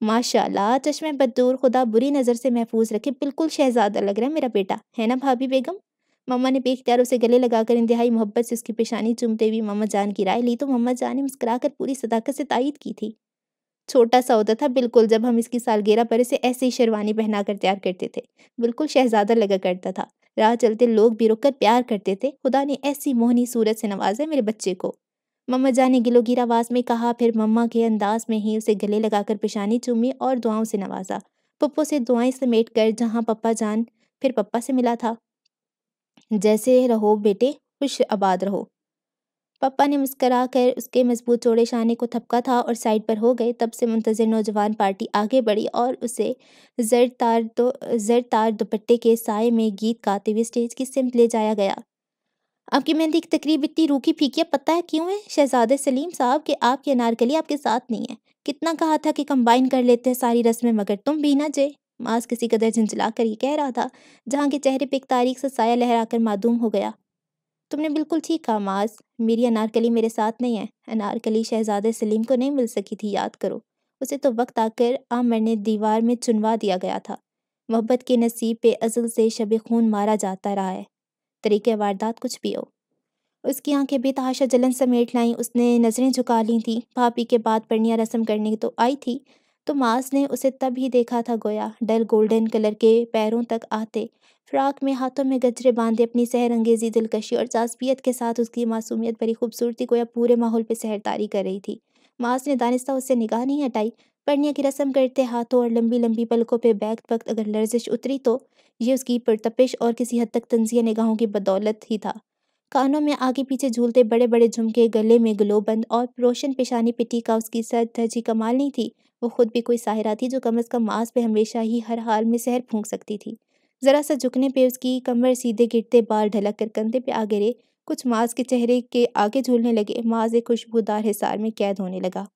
माशाल्लाह चश्मे बदूर खुदा बुरी नज़र से महफूज रखे बिल्कुल शहजादा लग रहा है मेरा बेटा है ना भाभी बेगम मम्मा ने बेख्तियार उसे गले लगाकर इंतहाई मोहब्बत से उसकी पेशानी चूमते हुए मम्मा जान की राय ली तो मम्मा जान ने मुस्कुराकर पूरी सदाकत से तायद की थी छोटा सा होता था बिल्कुल जब हम इसकी सालगिरह पर इसे ऐसे ही शेरवानी पहना कर तैयार करते थे बिल्कुल शहजादा लगा करता था राह चलते लोग भी रुक कर प्यार करते थे खुदा ने ऐसी मोहनी सूरत से नवाजा मेरे बच्चे को मम्मा जान ने गिलोगिर आवाज़ में कहा फिर मम्मा के अंदाज में ही उसे गले लगाकर पेशानी चूमी और दुआओं से नवाजा पप्पो से दुआएं समेट कर जहाँ पप्पा जान फिर पप्पा से मिला था जैसे रहो बेटे खुश आबाद रहो पापा ने मुस्करा कर उसके मजबूत चौड़े शाने को थपका था और साइड पर हो गए तब से मुंतजर नौजवान पार्टी आगे बढ़ी और उसे जर तार दो जर तार दुपट्टे के साय में गीत गाते हुए स्टेज की सिमत ले जाया गया आपकी मेहंदी की तकरीब इतनी रूखी फीकी पता है क्यों है शहजादे सलीम साहब के आपकी अनारकली आपके साथ नहीं है कितना कहा था कि कंबाइन कर लेते हैं सारी रस्में मगर तुम भी ना जे मास किसी कदर झंझला कर ये कह रहा था जहाँ के चेहरे पे एक तारीख से साया लहराकर मादूम हो गया तुमने बिल्कुल ठीक कहा माज मेरी अनारकली मेरे साथ नहीं है अनारकली शहजादे सलीम को नहीं मिल सकी थी याद करो उसे तो वक्त आकर आम मरने दीवार में चुनवा दिया गया था मोहब्बत के नसीब पे अजल से शब खून मारा जाता रहा है तरीके वारदात कुछ भी हो उसकी आंखें बेतहाशा जलन समेट लाईं उसने नज़रें झुका ली थी भाभी के बाद पढ़निया रस्म करने तो आई थी तो माज ने उसे तब ही देखा था गोया डल गोल्डन कलर के पैरों तक आते फ्राक में हाथों में गजरे बांधे अपनी सहर अंगेजी दिलकशी और जासबियत के साथ उसकी मासूमियत भरी खूबसूरती गोया पूरे माहौल पर सहरतारी कर रही थी माज ने दानिस्ता उससे निगाह नहीं हटाई पढ़निया की रस्म करते हाथों और लंबी लंबी पलकों पर बैग वक्त अगर लर्जिश उतरी तो ये उसकी पुरतपिश और किसी हद तक तंजिया निगाहों की बदौलत ही था कानों में आगे पीछे झूलते बड़े बड़े झुमके गले में ग्लोबंद और रोशन पेशानी पिटी का उसकी सरदर्जी कमाल नहीं थी वो खुद भी कोई साहिरा थी जो कम अज़ कम मांस पे हमेशा ही हर हाल में सहर फूंक सकती थी ज़रा सा झुकने पे उसकी कमर सीधे गिरते बाल ढलक कर कंधे पे आ गिरे कुछ मांस के चेहरे के आगे झूलने लगे मांस एक खुशबूदार हिसार में कैद होने लगा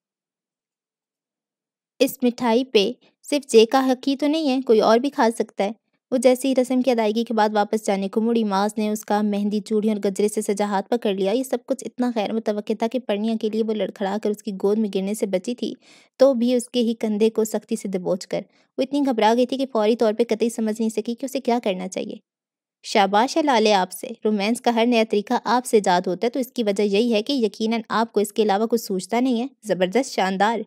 इस मिठाई पे सिर्फ जे का हक ही तो नहीं है कोई और भी खा सकता है वो जैसे ही रस्म की अदायगी के बाद वापस जाने को मुड़ी माज ने उसका मेहंदी चूड़ी और गजरे से सजा हाथ पकड़ लिया ये सब कुछ इतना गैर मुतव था कि पढ़निया के लिए वो लड़खड़ा कर उसकी गोद में गिरने से बची थी तो भी उसके ही कंधे को सख्ती से दबोच कर वो इतनी घबरा गई थी कि फौरी तौर पर कतई समझ नहीं सकी कि उसे क्या करना चाहिए शाबाश है लाले आपसे रोमांस का हर नया तरीका आपसे ईजाद होता है तो इसकी वजह यही है कि यकीनन आपको इसके अलावा कुछ सोचता नहीं है ज़बरदस्त शानदार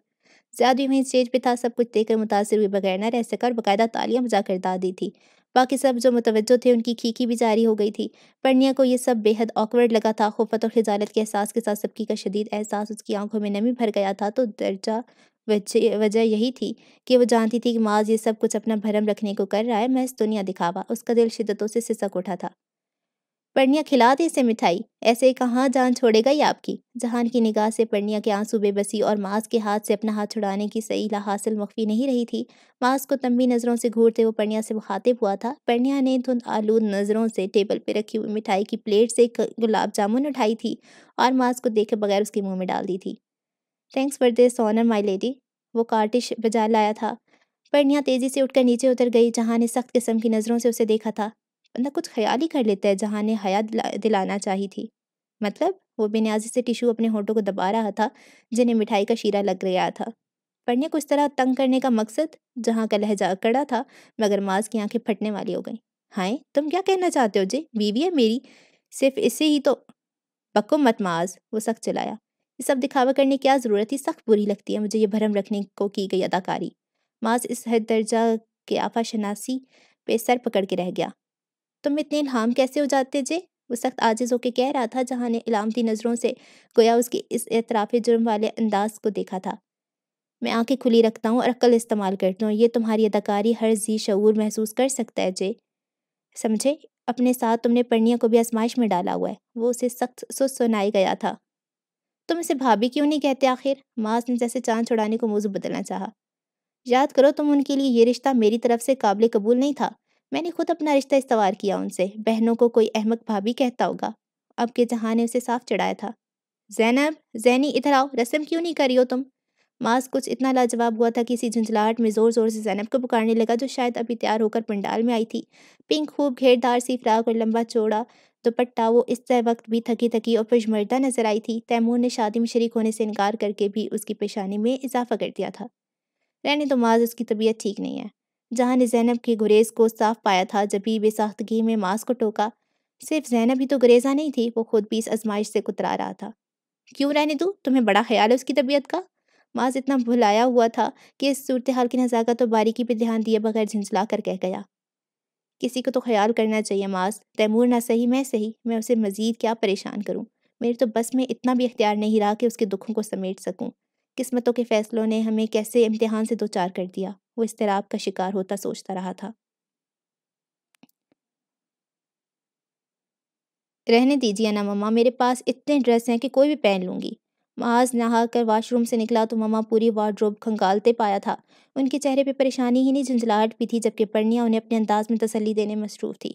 ज्यादा ही वहीं स्टेज पे था सब कुछ देखकर मुतासर हुए बगैर न रह सका और बाकायदा तालियां बजाकर दा दी थी बाकी सब जो मुतवजो थे उनकी खीखी भी जारी हो गई थी पढ़निया को ये सब बेहद ऑकवर्ड लगा था खुफत और खजालत के एहसास के साथ सबकी का शदीद एहसास उसकी आंखों में नमी भर गया था तो दर्जा वजह यही थी कि वो जानती थी कि माज ये सब कुछ अपना भरम रखने को कर रहा है महज दुनिया दिखावा उसका दिल शिद्दतों से सिसक उठा था पढ़निया खिला दे इसे मिठाई ऐसे कहाँ जान छोड़ेगा ये आपकी जहान की निगाह से पढ़निया के आंसू बेबसी और मास के हाथ से अपना हाथ छुड़ाने की ला हासिल मख्फी नहीं रही थी मास को तंबी नज़रों से घूरते वो पढ़निया से मुखातिब हुआ था पढ़निया ने धुंध आलूद नज़रों से टेबल पर रखी हुई मिठाई की प्लेट से गुलाब जामुन उठाई थी और मास को देखे बगैर उसके मुँह में डाल दी थी thanks for this honour my lady वो कार्टिश बजा लाया था पढ़निया तेज़ी से उठकर नीचे उतर गई जहाँ ने सख्त किस्म की नज़रों से उसे देखा था बंदा कुछ ही कर लेता है जहाँ ने हया दिला, दिलाना चाहिए थी मतलब वो बेनियाजी से टिशू अपने होठों को दबा रहा था जिन्हें मिठाई का शीरा लग गया था पढ़ने को इस तरह तंग करने का मकसद जहाँ का लहजा अकड़ा था मगर माज की आंखें फटने वाली हो गई हाय तुम क्या कहना चाहते हो जी बीवी है मेरी सिर्फ इससे ही तो पक्को मत माज वो सख्त चलाया ये सब दिखावा करने की क्या ज़रूरत थी सख्त बुरी लगती है मुझे ये भरम रखने को की गई अदाकारी माज इस हद दर्जा के आफा शनासी पे सर पकड़ के रह गया तुम इतने इल्हाम कैसे हो जाते जे उस वक्त आजिज़ होकर कह रहा था जहाँ ने इलामती नज़रों से गोया उसके इस एतराफ़ जुर्म वाले अंदाज को देखा था मैं आंखें खुली रखता हूँ और अक्ल इस्तेमाल करता हूँ ये तुम्हारी अदाकारी हर जी शूर महसूस कर सकता है जे समझे अपने साथ तुमने पढ़निया को भी आजमाइश में डाला हुआ है वो उसे सख्त सुस्त सुनाई गया था तुम इसे भाभी क्यों नहीं कहते आखिर माँ ने जैसे चाँद छुड़ाने को मौजू बदलना चाहा याद करो तुम उनके लिए ये रिश्ता मेरी तरफ से काबिल कबूल नहीं था मैंने खुद अपना रिश्ता इस्तवार किया उनसे बहनों को कोई अहमक भाभी कहता होगा अब के जहाँ ने उसे साफ चढ़ाया था जैनब जैनी इधर आओ रस्म क्यों नहीं करी हो तुम मास कुछ इतना लाजवाब हुआ था कि इसी झुंझलाहट में ज़ोर ज़ोर से जैनब को पुकारने लगा जो शायद अभी तैयार होकर पंडाल में आई थी पिंक खूब घेरदार सी फ्राक और लंबा चौड़ा दुपट्टा वो इस तय वक्त भी थकी थकी और पजमर्दा नजर आई थी तैमूर ने शादी में शरीक होने से इनकार करके भी उसकी पेशानी में इजाफा कर दिया था रहने तो माज उसकी तबीयत ठीक नहीं है जहाँ ने जैनब के गुरेज को साफ पाया था जब भी बेसाख्तगी में मांस को टोका सिर्फ जैनब ही तो गुरेजा नहीं थी वो खुद भी इस आजमाइश से कुतरा रहा था क्यों रहने दूँ तुम्हें बड़ा ख्याल है उसकी तबीयत का माज इतना भुलाया हुआ था कि इस सूरत हाल की नज़ाकत और तो बारीकी पर ध्यान दिए बगैर झंझला कर कह गया किसी को तो ख्याल करना चाहिए माज तैमूर ना सही मैं सही मैं उसे मज़ीद क्या परेशान करूँ मेरे तो बस में इतना भी अख्तियार नहीं रहा कि उसके दुखों को समेट सकूँ किस्मतों के फैसलों ने हमें कैसे इम्तिहान से दो चार कर दिया वो इस तरह का शिकार होता सोचता रहा था रहने दीजिए ना मम्मा मेरे पास इतने ड्रेस हैं कि कोई भी पहन लूँगी माज नहा कर वाशरूम से निकला तो ममा पूरी वार्ड्रोब खंगालते पाया था उनके चेहरे पे परेशानी ही नहीं झुंझलाहट भी थी जबकि पढ़निया उन्हें अपने अंदाज में तसली देने मसरूफ थी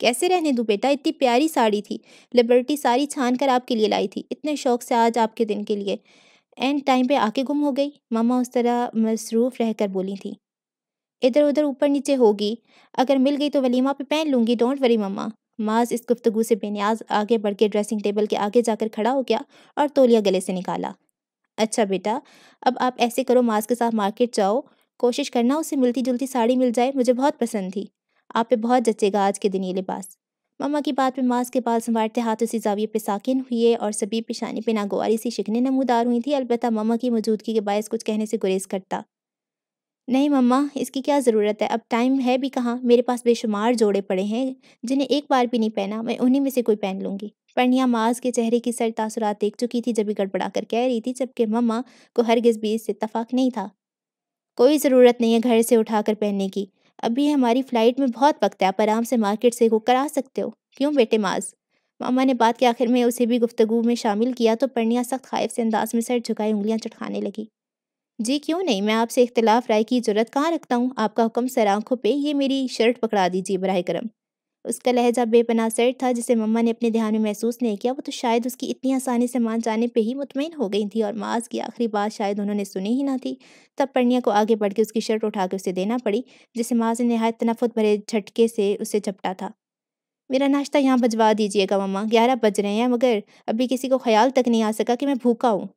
कैसे रहने दूँ बेटा इतनी प्यारी साड़ी थी लिबर्टी साड़ी छान कर आपके लिए लाई थी इतने शौक से आज आपके दिन के लिए एंड टाइम पे आके गुम हो गई मम्मा उस तरह मसरूफ़ रहकर बोली थी इधर उधर ऊपर नीचे होगी अगर मिल गई तो वलीमा पे पहन लूँगी डोंट वरी मम्मा माज इस गुफ्तु से बेनियाज आगे बढ़ के ड्रेसिंग टेबल के आगे जाकर खड़ा हो गया और तोलिया गले से निकाला अच्छा बेटा अब आप ऐसे करो माज के साथ मार्केट जाओ कोशिश करना उसे मिलती जुलती साड़ी मिल जाए मुझे बहुत पसंद थी आप पे बहुत जचेगा आज के दिन ये लिबास मामा की बात में मास के बाल संवारते हाथ से जाविये पे साकिन हुए और सभी पेशानी पे नागवारी सी शिकने नमूदार हुई थी अलबत्त मामा की मौजूदगी के बायस कुछ कहने से गुरेज करता नहीं मम्मा इसकी क्या ज़रूरत है अब टाइम है भी कहाँ मेरे पास बेशुमार जोड़े पड़े हैं जिन्हें एक बार भी नहीं पहना मैं उन्हीं में से कोई पहन लूँगी पढ़िया माज के चेहरे की सर तासुरात देख चुकी थी जब भी गड़बड़ा कर कह रही थी जबकि मम्मा को हरगिज भी इससे इतफाक़ नहीं था कोई ज़रूरत नहीं है घर से उठा कर पहनने की अभी हमारी फ़्लाइट में बहुत वक्त है आप आराम से मार्केट से होकर आ सकते हो क्यों बेटे माज मामा ने बात के आखिर में उसे भी गुफ्तगु में शामिल किया तो पढ़निया सख्त खाइफ से अंदाज में सर झुकाई उंगलियां चटकाने लगी जी क्यों नहीं मैं आपसे इख्तलाफ राय की जरूरत कहाँ रखता हूँ आपका हुक्म सर आंखों पर ये मेरी शर्ट पकड़ा दीजिए बरह करम उसका लहजा बेपनासर सेट था जिसे मम्मा ने अपने ध्यान में महसूस नहीं किया वो तो शायद उसकी इतनी आसानी से मान जाने पे ही मुतमिन हो गई थी और माज की आखिरी बात शायद उन्होंने सुनी ही ना थी तब पर्णिया को आगे बढ़ के उसकी शर्ट उठा के उसे देना पड़ी जिसे माज ने नहायत तनफुत भरे झटके से उसे झपटा था मेरा नाश्ता यहाँ भजवा दीजिएगा मम्मा ग्यारह बज रहे हैं मगर अभी किसी को ख्याल तक नहीं आ सका कि मैं भूखा हूँ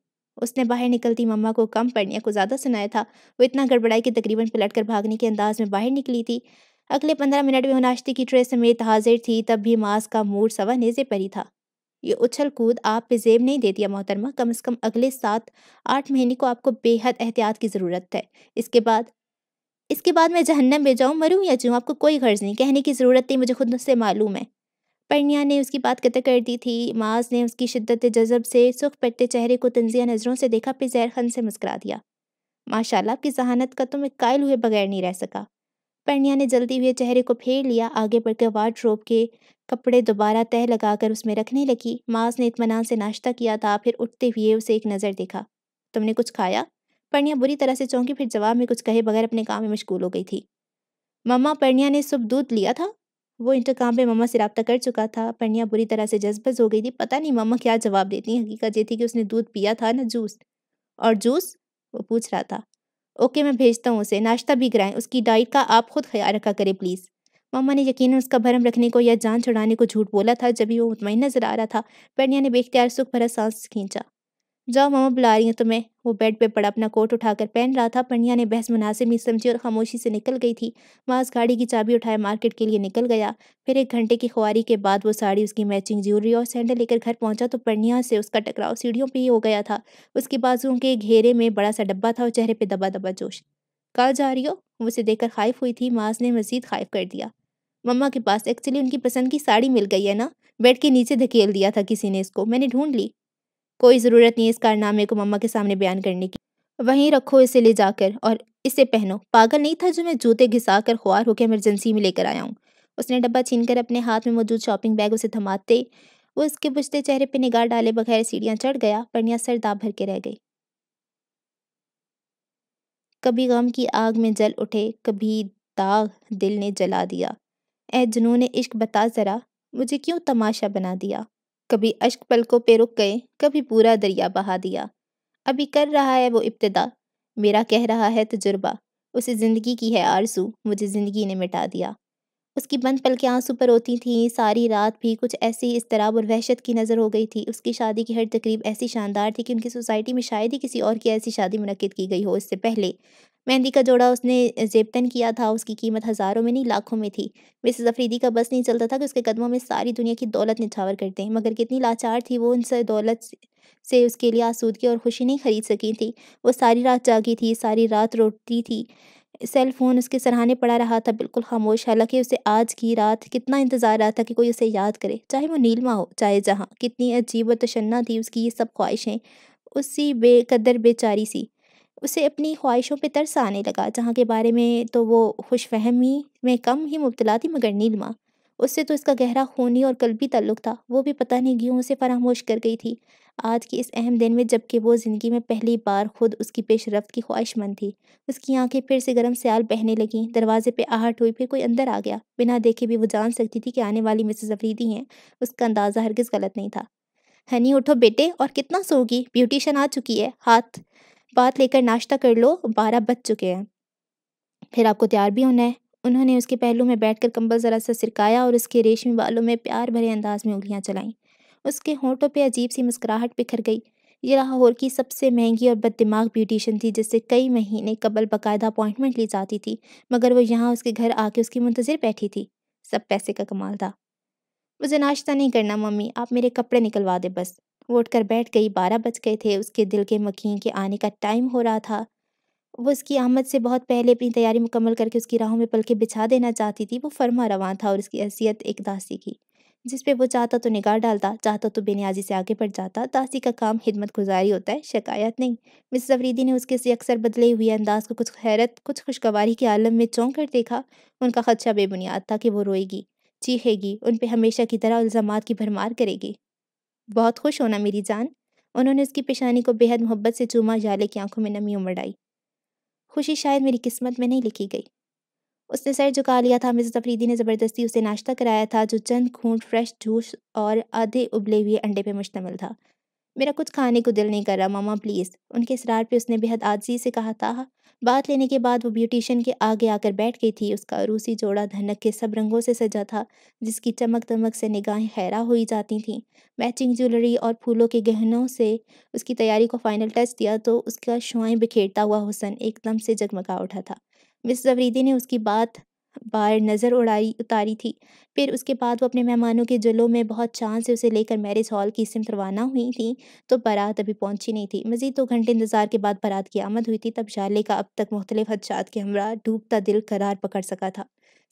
उसने बाहर निकलती मम्मा को कम परनिया को ज़्यादा सुनाया था वो इतना गड़बड़ाई कि तकरीबन पलट कर भागने के अंदाज में बाहर निकली थी अगले पंद्रह मिनट में वो नाश्ते की ट्रे समेत हाजिर थी तब भी मास का मूड सवा नेजे पर ही था ये उछल कूद आप पे जेब नहीं देती है मोहतरमा कम से कम अगले सात आठ महीने को आपको बेहद एहतियात की ज़रूरत है इसके बाद इसके बाद मैं जहन्नम में जाऊँ मरूँ या जूँ आपको कोई गर्ज नहीं कहने की ज़रूरत नहीं मुझे खुद से मालूम है परनिया ने उसकी बात कतः कर दी थी माज ने उसकी शिद्दत जजब से सुख पड़ते चेहरे को तंजिया नज़रों से देखा फिर जैर खन से मुस्करा दिया माशाला आपकी जहानत का तो मैं कायल हुए बगैर नहीं रह सका पर्णिया ने जल्दी हुए चेहरे को फेर लिया आगे बढ़कर वार्ड्रोब के कपड़े दोबारा तह लगाकर उसमें रखने लगी माज ने इतमान से नाश्ता किया था फिर उठते हुए उसे एक नज़र देखा तुमने कुछ खाया पर्णिया बुरी तरह से चौंकी फिर जवाब में कुछ कहे बगैर अपने काम में मशगूल हो गई थी मम्मा पर्णिया ने सुबह दूध लिया था वो इंटरकाम पे मम्मा से रबता कर चुका था पर्णिया बुरी तरह से जज्बज हो गई थी पता नहीं मम्मा क्या जवाब देती हकीकत ये थी कि उसने दूध पिया था ना जूस और जूस वो पूछ रहा था ओके मैं भेजता हूँ उसे नाश्ता भी कराएं उसकी डाइट का आप खुद ख्याल रखा करें प्लीज़ मम्मा ने यकीन उसका भरम रखने को या जान छुड़ाने को झूठ बोला था जब भी वो मुतमिन नजर आ रहा था बैनिया ने बेख्तियार सुख भरा सांस खींचा जाओ मामा बुला रही हूँ तुम्हें वो बेड पे पड़ा अपना कोट उठाकर पहन रहा था पनिया ने बहस मुनासिब नहीं समझी और खामोशी से निकल गई थी माज गाड़ी की चाबी उठाए मार्केट के लिए निकल गया फिर एक घंटे की खुआरी के बाद वो साड़ी उसकी मैचिंग ज्वेलरी और सैंडल लेकर घर पहुंचा तो पनिया से उसका टकराव सीढ़ियों पर ही हो गया था उसके बाजुओं के घेरे में बड़ा सा डब्बा था और चेहरे पर दबा दबा जोश कहा जा रही हो उसे देखकर खाइफ हुई थी माँ ने मजीद खाइफ कर दिया मम्मा के पास एक्चुअली उनकी पसंद की साड़ी मिल गई है ना बेड के नीचे धकेल दिया था किसी ने इसको मैंने ढूंढ ली कोई ज़रूरत नहीं इस कारनामे को मम्मा के सामने बयान करने की वहीं रखो इसे ले जाकर और इसे पहनो पागल नहीं था जो मैं जूते घिसा कर खुआर होकर एमरजेंसी में लेकर आया हूँ उसने डब्बा छीनकर अपने हाथ में मौजूद शॉपिंग बैग उसे थमाते वो उसके बुझते चेहरे पर निगाह डाले बगैर सीढ़ियाँ चढ़ गया पढ़िया सर दाब भर के रह गई कभी गम की आग में जल उठे कभी दाग दिल ने जला दिया ए जुनून इश्क बता ज़रा मुझे क्यों तमाशा बना दिया कभी अश्क पलकों पे रुक गए कभी पूरा दरिया बहा दिया अभी कर रहा है वो इब्तदा मेरा कह रहा है तजुर्बा उसे ज़िंदगी की है आरजू मुझे ज़िंदगी ने मिटा दिया उसकी बंद पल के आंसू पर होती थी सारी रात भी कुछ ऐसी इसतराब और वहशत की नज़र हो गई थी उसकी शादी की हर तकरीब ऐसी शानदार थी कि उनकी सोसाइटी में शायद ही किसी और की ऐसी शादी मनद की गई हो इससे पहले मेहंदी का जोड़ा उसने जेबतन किया था उसकी कीमत हज़ारों में नहीं लाखों में थी मिसेस अफरीदी का बस नहीं चलता था कि उसके कदमों में सारी दुनिया की दौलत निछावर कर दें मगर कितनी लाचार थी वो उनसे दौलत से उसके लिए आसूदगी और खुशी नहीं खरीद सकी थी वो सारी रात जागी थी सारी रात रोटती थी सेल फ़ोन उसके सराहने पड़ा रहा था बिल्कुल खामोश हालांकि उसे आज की रात कितना इंतज़ार रहा था कि कोई उसे याद करे चाहे वो नीलमा हो चाहे जहाँ कितनी अजीब व तशन्ना थी उसकी ये सब ख्वाहिशें उसी बेकदर बेचारी सी उसे अपनी ख्वाहिशों पर तरस आने लगा जहाँ के बारे में तो वो खुश फहमी में कम ही मुबतला थी मगर नीलमा उससे तो इसका गहरा खूनी और कल्बी तल्लुक़ था वो भी पता नहीं क्यों उसे फरामोश कर गई थी आज के इस अहम दिन में जबकि वो ज़िंदगी में पहली बार खुद उसकी पेशरफ की ख्वाहिशमंद थी उसकी आंखें फिर से गर्म सयाल बहने लगीं दरवाजे पे आहट हुई फिर कोई अंदर आ गया बिना देखे भी वो जान सकती थी कि आने वाली मिसेज अफरीदी हैं उसका अंदाज़ा हरगिज़ गलत नहीं था हनी उठो बेटे और कितना सोगी ब्यूटिशन आ चुकी है हाथ बात लेकर नाश्ता कर लो बारह बज चुके हैं फिर आपको तैयार भी होना है उन्होंने उसके पहलू में बैठकर कंबल ज़रा सा सिरकाया और उसके रेशमी बालों में प्यार भरे अंदाज में उंगलियां चलाईं उसके होंठों पे अजीब सी मुस्कुराहट बिखर गई ये लाहौर की सबसे महंगी और बददिमाग ब्यूटिशन थी जिससे कई महीने कबल बाकायदा अपॉइंटमेंट ली जाती थी मगर वो यहाँ उसके घर आके उसकी मुंतज़र बैठी थी सब पैसे का कमाल था मुझे नाश्ता नहीं करना मम्मी आप मेरे कपड़े निकलवा दे बस वो उठ कर बैठ गई बारह बज गए थे उसके दिल के मकीन के आने का टाइम हो रहा था वो उसकी आमद से बहुत पहले अपनी तैयारी मुकम्मल करके उसकी राहों में पलखे बिछा देना चाहती थी वो फरमा रवान था और उसकी हैसियत एक दासी की जिस पे वो चाहता तो निगाह डालता चाहता तो बेनियाजी से आगे बढ़ जाता दासी का काम हिदमत गुजारी होता है शिकायत नहीं मिस अवरीदी ने उसके से अक्सर बदले हुए अंदाज को कुछ हैरत कुछ खुशगवारी के आलम में चौंक कर देखा उनका खदशा बेबुनियाद था कि वो रोएगी चीखेगी उन पर हमेशा की तरह इल्ज़ाम की भरमार करेगी बहुत खुश होना मेरी जान उन्होंने उसकी पेशानी को बेहद मोहब्बत से चूमा जाले की आंखों में नमी उमड़ आई खुशी शायद मेरी किस्मत में नहीं लिखी गई उसने सर झुका लिया था मिस तफरीदी ने ज़बरदस्ती उसे नाश्ता कराया था जो चंद खून फ्रेश जूस और आधे उबले हुए अंडे पे मुश्तमल था मेरा कुछ खाने को दिल नहीं कर रहा मामा प्लीज़ उनके इसरार पे उसने बेहद आजी से कहा था बात लेने के बाद वो ब्यूटिशियन के आगे आकर बैठ गई थी उसका रूसी जोड़ा धनक के सब रंगों से सजा था जिसकी चमक दमक से निगाहें हैरा ही जाती थीं मैचिंग ज्वेलरी और फूलों के गहनों से उसकी तैयारी को फाइनल टच दिया तो उसका शुआई बिखेरता हुआ हुसन एकदम से जगमगा उठा था मिस जवरीदी ने उसकी बात बार नज़र उड़ाई उतारी थी फिर उसके बाद वो अपने मेहमानों के जुलों में बहुत चाँद से उसे लेकर मैरिज हॉल की सिमत रवाना हुई थी तो बारात अभी पहुंची नहीं थी मज़ीद दो तो घंटे इंतज़ार के बाद बारात की आमद हुई थी तब शाले का अब तक मुख्तलिफ हदशात के हमरा डूबता दिल करार पकड़ सका था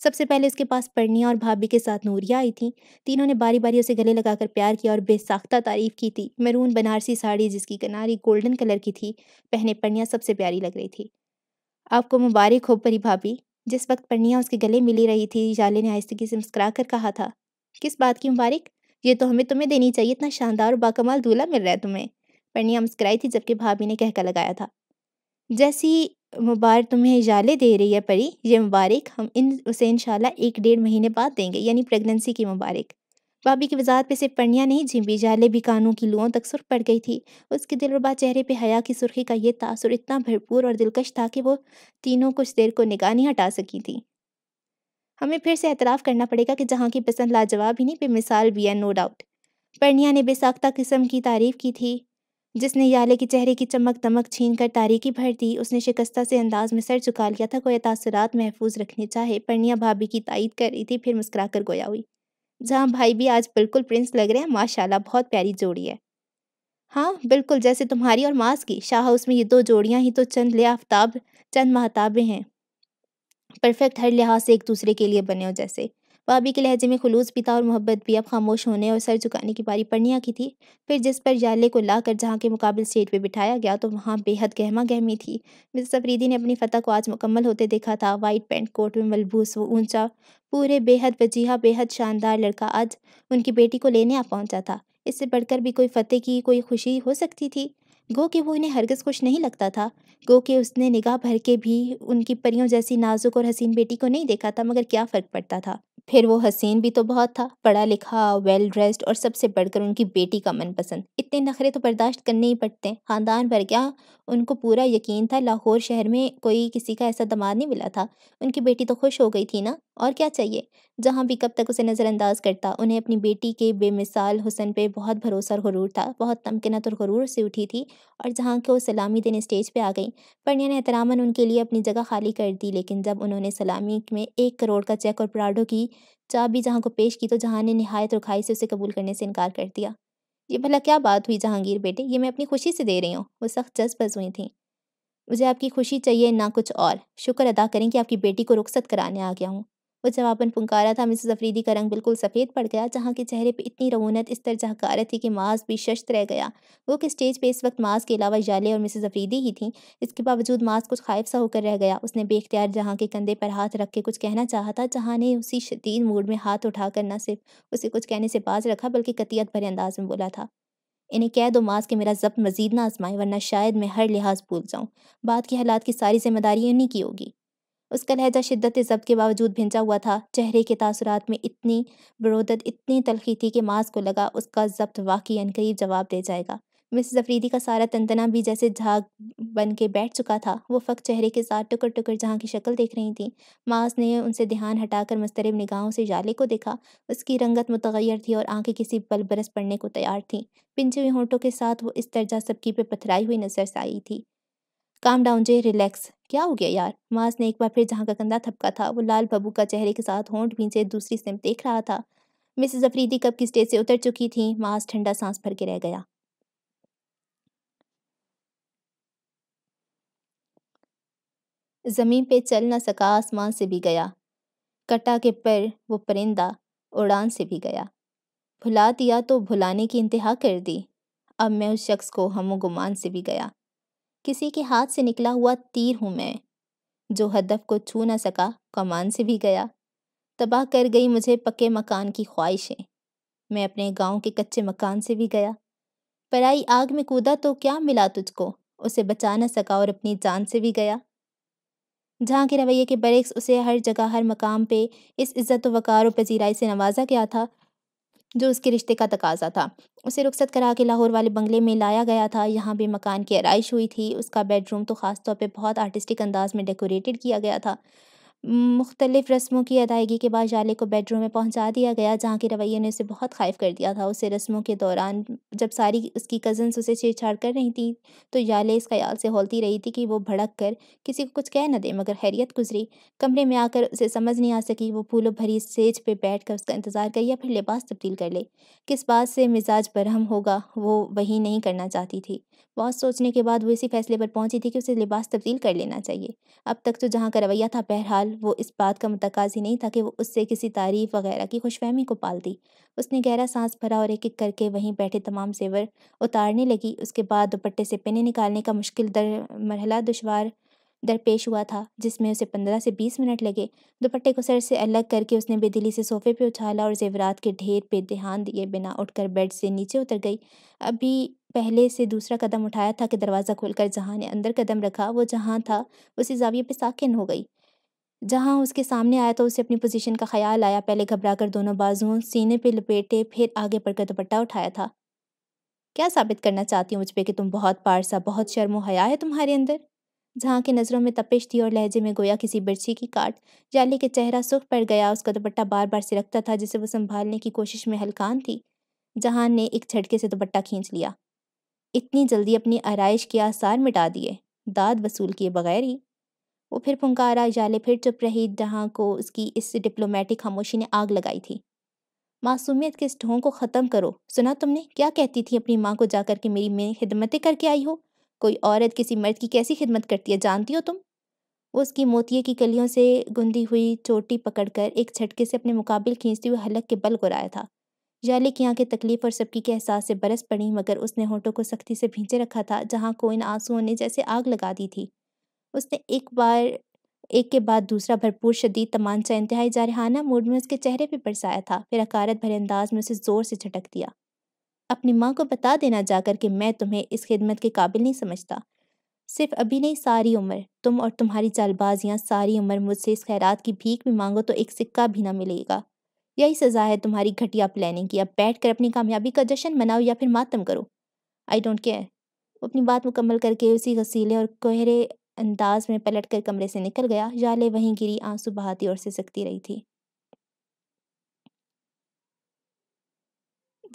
सबसे पहले उसके पास पढ़निया और भाभी के साथ नूरिया आई थी तीनों ने बारी बारी उसे गले लगाकर प्यार किया और बेसाख्ता तारीफ की थी मरून बनारसी साड़ी जिसकी किनारी गोल्डन कलर की थी पहने पढ़निया सबसे प्यारी लग रही थी आपको मुबारक हो परी भाभी जिस वक्त पन्निया उसके गले मिली रही थी जाले ने आहिस्तगी से मुस्करा कर कहा था किस बात की मुबारक ये तो हमें तुम्हें देनी चाहिए इतना शानदार और बाकमाल दूल्हा मिल रहा है तुम्हें पन्निया मुस्कराई थी जबकि भाभी ने कहकर लगाया था जैसी मुबारक तुम्हें जाले दे रही है परी ये मुबारक हम इन उसे इनशाला एक डेढ़ महीने बाद देंगे यानी प्रेगनेंसी की मुबारक भाभी की वजात पे सिर्फ पढ़ियाँ नहीं झिम्बी जाले भी कानों की लुओं तक सुर पड़ गई थी उसके दिलरबा चेहरे पे हया की सुर्खी का यह तासुर इतना भरपूर और दिलकश था कि वो तीनों कुछ देर को निगाह नहीं हटा सकी थी हमें फिर से एतराफ़ करना पड़ेगा कि जहाँ की पसंद लाजवाब ही नहीं मिसाल भी है नो डाउट पढ़निया ने बेसाख्ता किस्म की तारीफ की थी जिसने याले के चेहरे की चमक दमक छीन कर तारीखी भर दी उसने शिकस्ता से अंदाज में सर चुका लिया था कोई तासरात महफूज रखने चाहे पढ़निया भाभी की तायद कर रही थी फिर मुस्कुरा कर गोया हुई जहाँ भाई भी आज बिल्कुल प्रिंस लग रहे हैं माशाल्लाह बहुत प्यारी जोड़ी है हाँ बिल्कुल जैसे तुम्हारी और मास की शाह उसमें ये दो जोड़ियाँ ही तो चंद ले आफ्ताब चंद महताबे हैं परफेक्ट हर लिहाज से एक दूसरे के लिए बने हो जैसे बाबी के लहजे में खलूस भी था और मोहब्बत भी अब खामोश होने और सर झुकाने की बारी पड़निया की थी फिर जिस पर जाले को ला कर जहाँ के मुकाबले स्टेज पर बिठाया गया तो वहाँ बेहद गहमा गहमी थी मिस अफरीदी ने अपनी फतह को आज मुकम्मल होते देखा था वाइट पैंट कोट में मलबूस वो ऊँचा पूरे बेहद वजीहा बेहद शानदार लड़का आज उनकी बेटी को लेने आ पहुँचा था इससे बढ़कर भी कोई फतेह की कोई खुशी हो सकती थी गो के वो उन्हें हरगज़ खुश नहीं लगता था गो के उसने निगाह भर के भी उनकी परियों जैसी नाजुक और हसीन बेटी को नहीं देखा था मगर क्या फ़र्क पड़ता था फिर वो हसीन भी तो बहुत था पढ़ा लिखा वेल ड्रेस्ड और सबसे बढ़कर उनकी बेटी का मनपसंद इतने नखरे तो बर्दाश्त करने ही पड़ते ख़ानदान भर क्या उनको पूरा यकीन था लाहौर शहर में कोई किसी का ऐसा दमाद नहीं मिला था उनकी बेटी तो खुश हो गई थी ना और क्या चाहिए जहाँ भी कब तक उसे नज़रअंदाज करता उन्हें अपनी बेटी के बेमिसाल हुसन पे बहुत भरोसा और गरूर था बहुत तमकिनत और गरूर से उठी थी और जहाँ के वो सलामी देने स्टेज पे आ गई परनिया ने एहतरामन उनके लिए अपनी जगह खाली कर दी लेकिन जब उन्होंने सलामी में एक करोड़ का चेक और पराडो की चाबी जहाँ को पेश की तो जहाँ ने नहायत रुखाई से उसे कबूल करने से इनकार कर दिया ये भला क्या बात हुई जहांगीर बेटे ये मैं अपनी खुशी से दे रही हूँ वो सख्त जज्बज हुई थी मुझे आपकी खुशी चाहिए ना कुछ और शुक्र अदा करें कि आपकी बेटी को रुखसत कराने आ गया हूँ वो जब पुंकारा था मिसेस अफरीदी का रंग बिल्कुल सफ़ेद पड़ गया जहाँ के चेहरे पर इतनी रवूनत इस तरह हकारत थी कि मास्क भी शस्त रह गया वो कि स्टेज पर इस वक्त माज के अलावा जाले और मिसेज अफरीदी ही थी इसके बावजूद माज कुछ खाइफ सा होकर रह गया उसने बेख्तियार जहाँ के कंधे पर हाथ रख के कुछ कहना चाहा था जहाँ ने उसी शदीद मूड में हाथ उठाकर न सिर्फ उसे कुछ कहने से बाज रखा बल्कि कतियत भरे अंदाज में बोला था इन्हें कह दो मास के मेरा जब्त मजीद ना आजमाएं वरना शायद मैं हर लिहाज भूल जाऊँ बाद के हालात की सारी जिम्मेदारी इन्हीं की होगी उसका लहजा शिद्दत ज़ब्त के बावजूद भिंजा हुआ था चेहरे के तासरात में इतनी बरोदत इतनी तलखी थी कि माज को लगा उसका जब्त वाकई अनकरीब जवाब दे जाएगा मिस जफरीदी का सारा तंतना भी जैसे झाग बन के बैठ चुका था वो फ़क चेहरे के साथ टुकड़ टुकर जहाँ की शक्ल देख रही थी मास ने उनसे ध्यान हटाकर मुस्तरब निगाहों से जाले को देखा उसकी रंगत मुतगैर थी और आंखें किसी पल बरस पड़ने को तैयार थीं पिंचे हुए होंठों के साथ वो इस दर्जा सबकी पे पथराई हुई नजर से आई थी काम डाउन जे रिलैक्स क्या हो गया यार मांस ने एक बार फिर जहाँ का कंधा थपका था वो लाल बबू का चेहरे के साथ होंठ भींचे दूसरी सिम देख रहा था मिसेज अफरीदी कब की स्टेज से उतर चुकी थी मांस ठंडा सांस भर के रह गया ज़मीन पे चल न सका आसमान से भी गया कटा के पर वो परिंदा उड़ान से भी गया भुला दिया तो भुलाने की इंतहा कर दी अब मैं उस शख्स को हम गुमान से भी गया किसी के हाथ से निकला हुआ तीर हूँ मैं जो हदफ को छू ना सका कमान से भी गया तबाह कर गई मुझे पक्के मकान की ख्वाहिशें मैं अपने गांव के कच्चे मकान से भी गया पराई आग में कूदा तो क्या मिला तुझको उसे बचा ना सका और अपनी जान से भी गया जहाँ के रवैये के बरक्स उसे हर जगह हर मकाम पे इस इज़्ज़त वक़ार और पजीराई से नवाजा गया था जो उसके रिश्ते का तकाजा था उसे रुखसत करा के लाहौर वाले बंगले में लाया गया था यहाँ भी मकान की आरइश हुई थी उसका बेडरूम तो ख़ास तौर पे बहुत आर्टिस्टिक अंदाज में डेकोरेटेड किया गया था मुख्तलिफ़ रस्मों की अदायगी के बाद जाले को बेडरूम में पहुंचा दिया गया जहां के रवैये ने उसे बहुत खाइफ कर दिया था उसे रस्मों के दौरान जब सारी उसकी कज़न्स उसे छेड़छाड़ कर रही थी तो जाले इस ख्याल से होलती रही थी कि वो भड़क कर किसी को कुछ कह न दे मगर हैरियत गुजरी कमरे में आकर उसे समझ नहीं आ सकी वो फूलों भरी स्टेज पर बैठ कर उसका इंतज़ार कर या फिर लिबास तब्दील कर ले किस बात से मिजाज बरहम होगा वो वही नहीं करना चाहती थी बहुत सोचने के बाद वो इसी फैसले पर पहुंची थी कि उसे लिबास तब्दील कर लेना चाहिए अब तक तो जहाँ का रवैया था बहरहाल वो इस बात का मतकाजी नहीं था कि वो उससे किसी तारीफ वगैरह की खुशफहमी को पालती उसने गहरा सांस भरा और एक एक करके वहीं बैठे तमाम जेवर उतारने लगी उसके बाद दुपट्टे से पिने निकालने का मुश्किल दर मरहला दुशवार दरपेश हुआ था जिसमें उसे पंद्रह से बीस मिनट लगे दुपट्टे को सर से अलग करके उसने बेदिली से सोफे पे उछाला और जेवरात के ढेर पे ध्यान दिए बिना उठकर बेड से नीचे उतर गई अभी पहले से दूसरा कदम उठाया था कि दरवाज़ा खोलकर जहाँ ने अंदर कदम रखा वो जहाँ था उसी जाविये पे साकिन हो गई जहाँ उसके सामने आया तो उसे अपनी पोजीशन का ख्याल आया पहले घबराकर दोनों बाजुओं सीने पे लपेटे फिर आगे पड़कर दुपट्टा उठाया था क्या साबित करना चाहती हूँ मुझ पर कि तुम बहुत पारसा बहुत शर्म हया है तुम्हारे अंदर जहाँ की नज़रों में तपिश थी और लहजे में गोया किसी बिरछी की काट जाली के चेहरा सुख पड़ गया उसका दुपट्टा बार बार सिरकता था जिसे वो संभालने की कोशिश में हलकान थी जहाँ ने एक झटके से दुपट्टा खींच लिया इतनी जल्दी अपनी आरइश के आसार मिटा दिए दाद वसूल किए बगैर ही वो फिर फुंकारा जाले फिर चुप रही जहाँ को उसकी इस डिप्लोमेटिक खामोशी ने आग लगाई थी मासूमियत के इस ढोंग को ख़त्म करो सुना तुमने क्या कहती थी अपनी माँ को जाकर के मेरी मैं खिदमतें करके आई हो कोई औरत किसी मर्द की कैसी खिदमत करती है जानती हो तुम वो उसकी मोतिये की कलियों से गुंदी हुई चोटी पकड़कर एक झटके से अपने मुकाबिल खींचती हुए हलक के बल गुराया था जाले की आंखें तकलीफ और सबकी के एहसास से बरस पड़ी मगर उसने होठों को सख्ती से भींचे रखा था जहाँ को इन आंसुओं ने जैसे आग लगा दी थी उसने एक बार एक के बाद दूसरा भरपूर शदीद तमानचा इंतहाई जारहाना मूड में उसके चेहरे पर बरसाया था फिर अकारत भरे अंदाज में उसे ज़ोर से झटक दिया अपनी माँ को बता देना जाकर कि मैं तुम्हें इस खिदमत के काबिल नहीं समझता सिर्फ अभी नहीं सारी उम्र तुम और तुम्हारी चालबाजियाँ सारी उम्र मुझसे इस खैरात की भीख भी मांगो तो एक सिक्का भी ना मिलेगा यही सज़ा है तुम्हारी घटिया प्लानिंग की अब बैठ कर अपनी कामयाबी का जश्न मनाओ या फिर मातम करो आई डोंट केयर वो अपनी बात मुकम्मल करके उसी गसीले और कोहरे अंदाज में पलट कर कमरे से निकल गया जाले वहीं गिरी आंसू बहाती और से सकती रही थी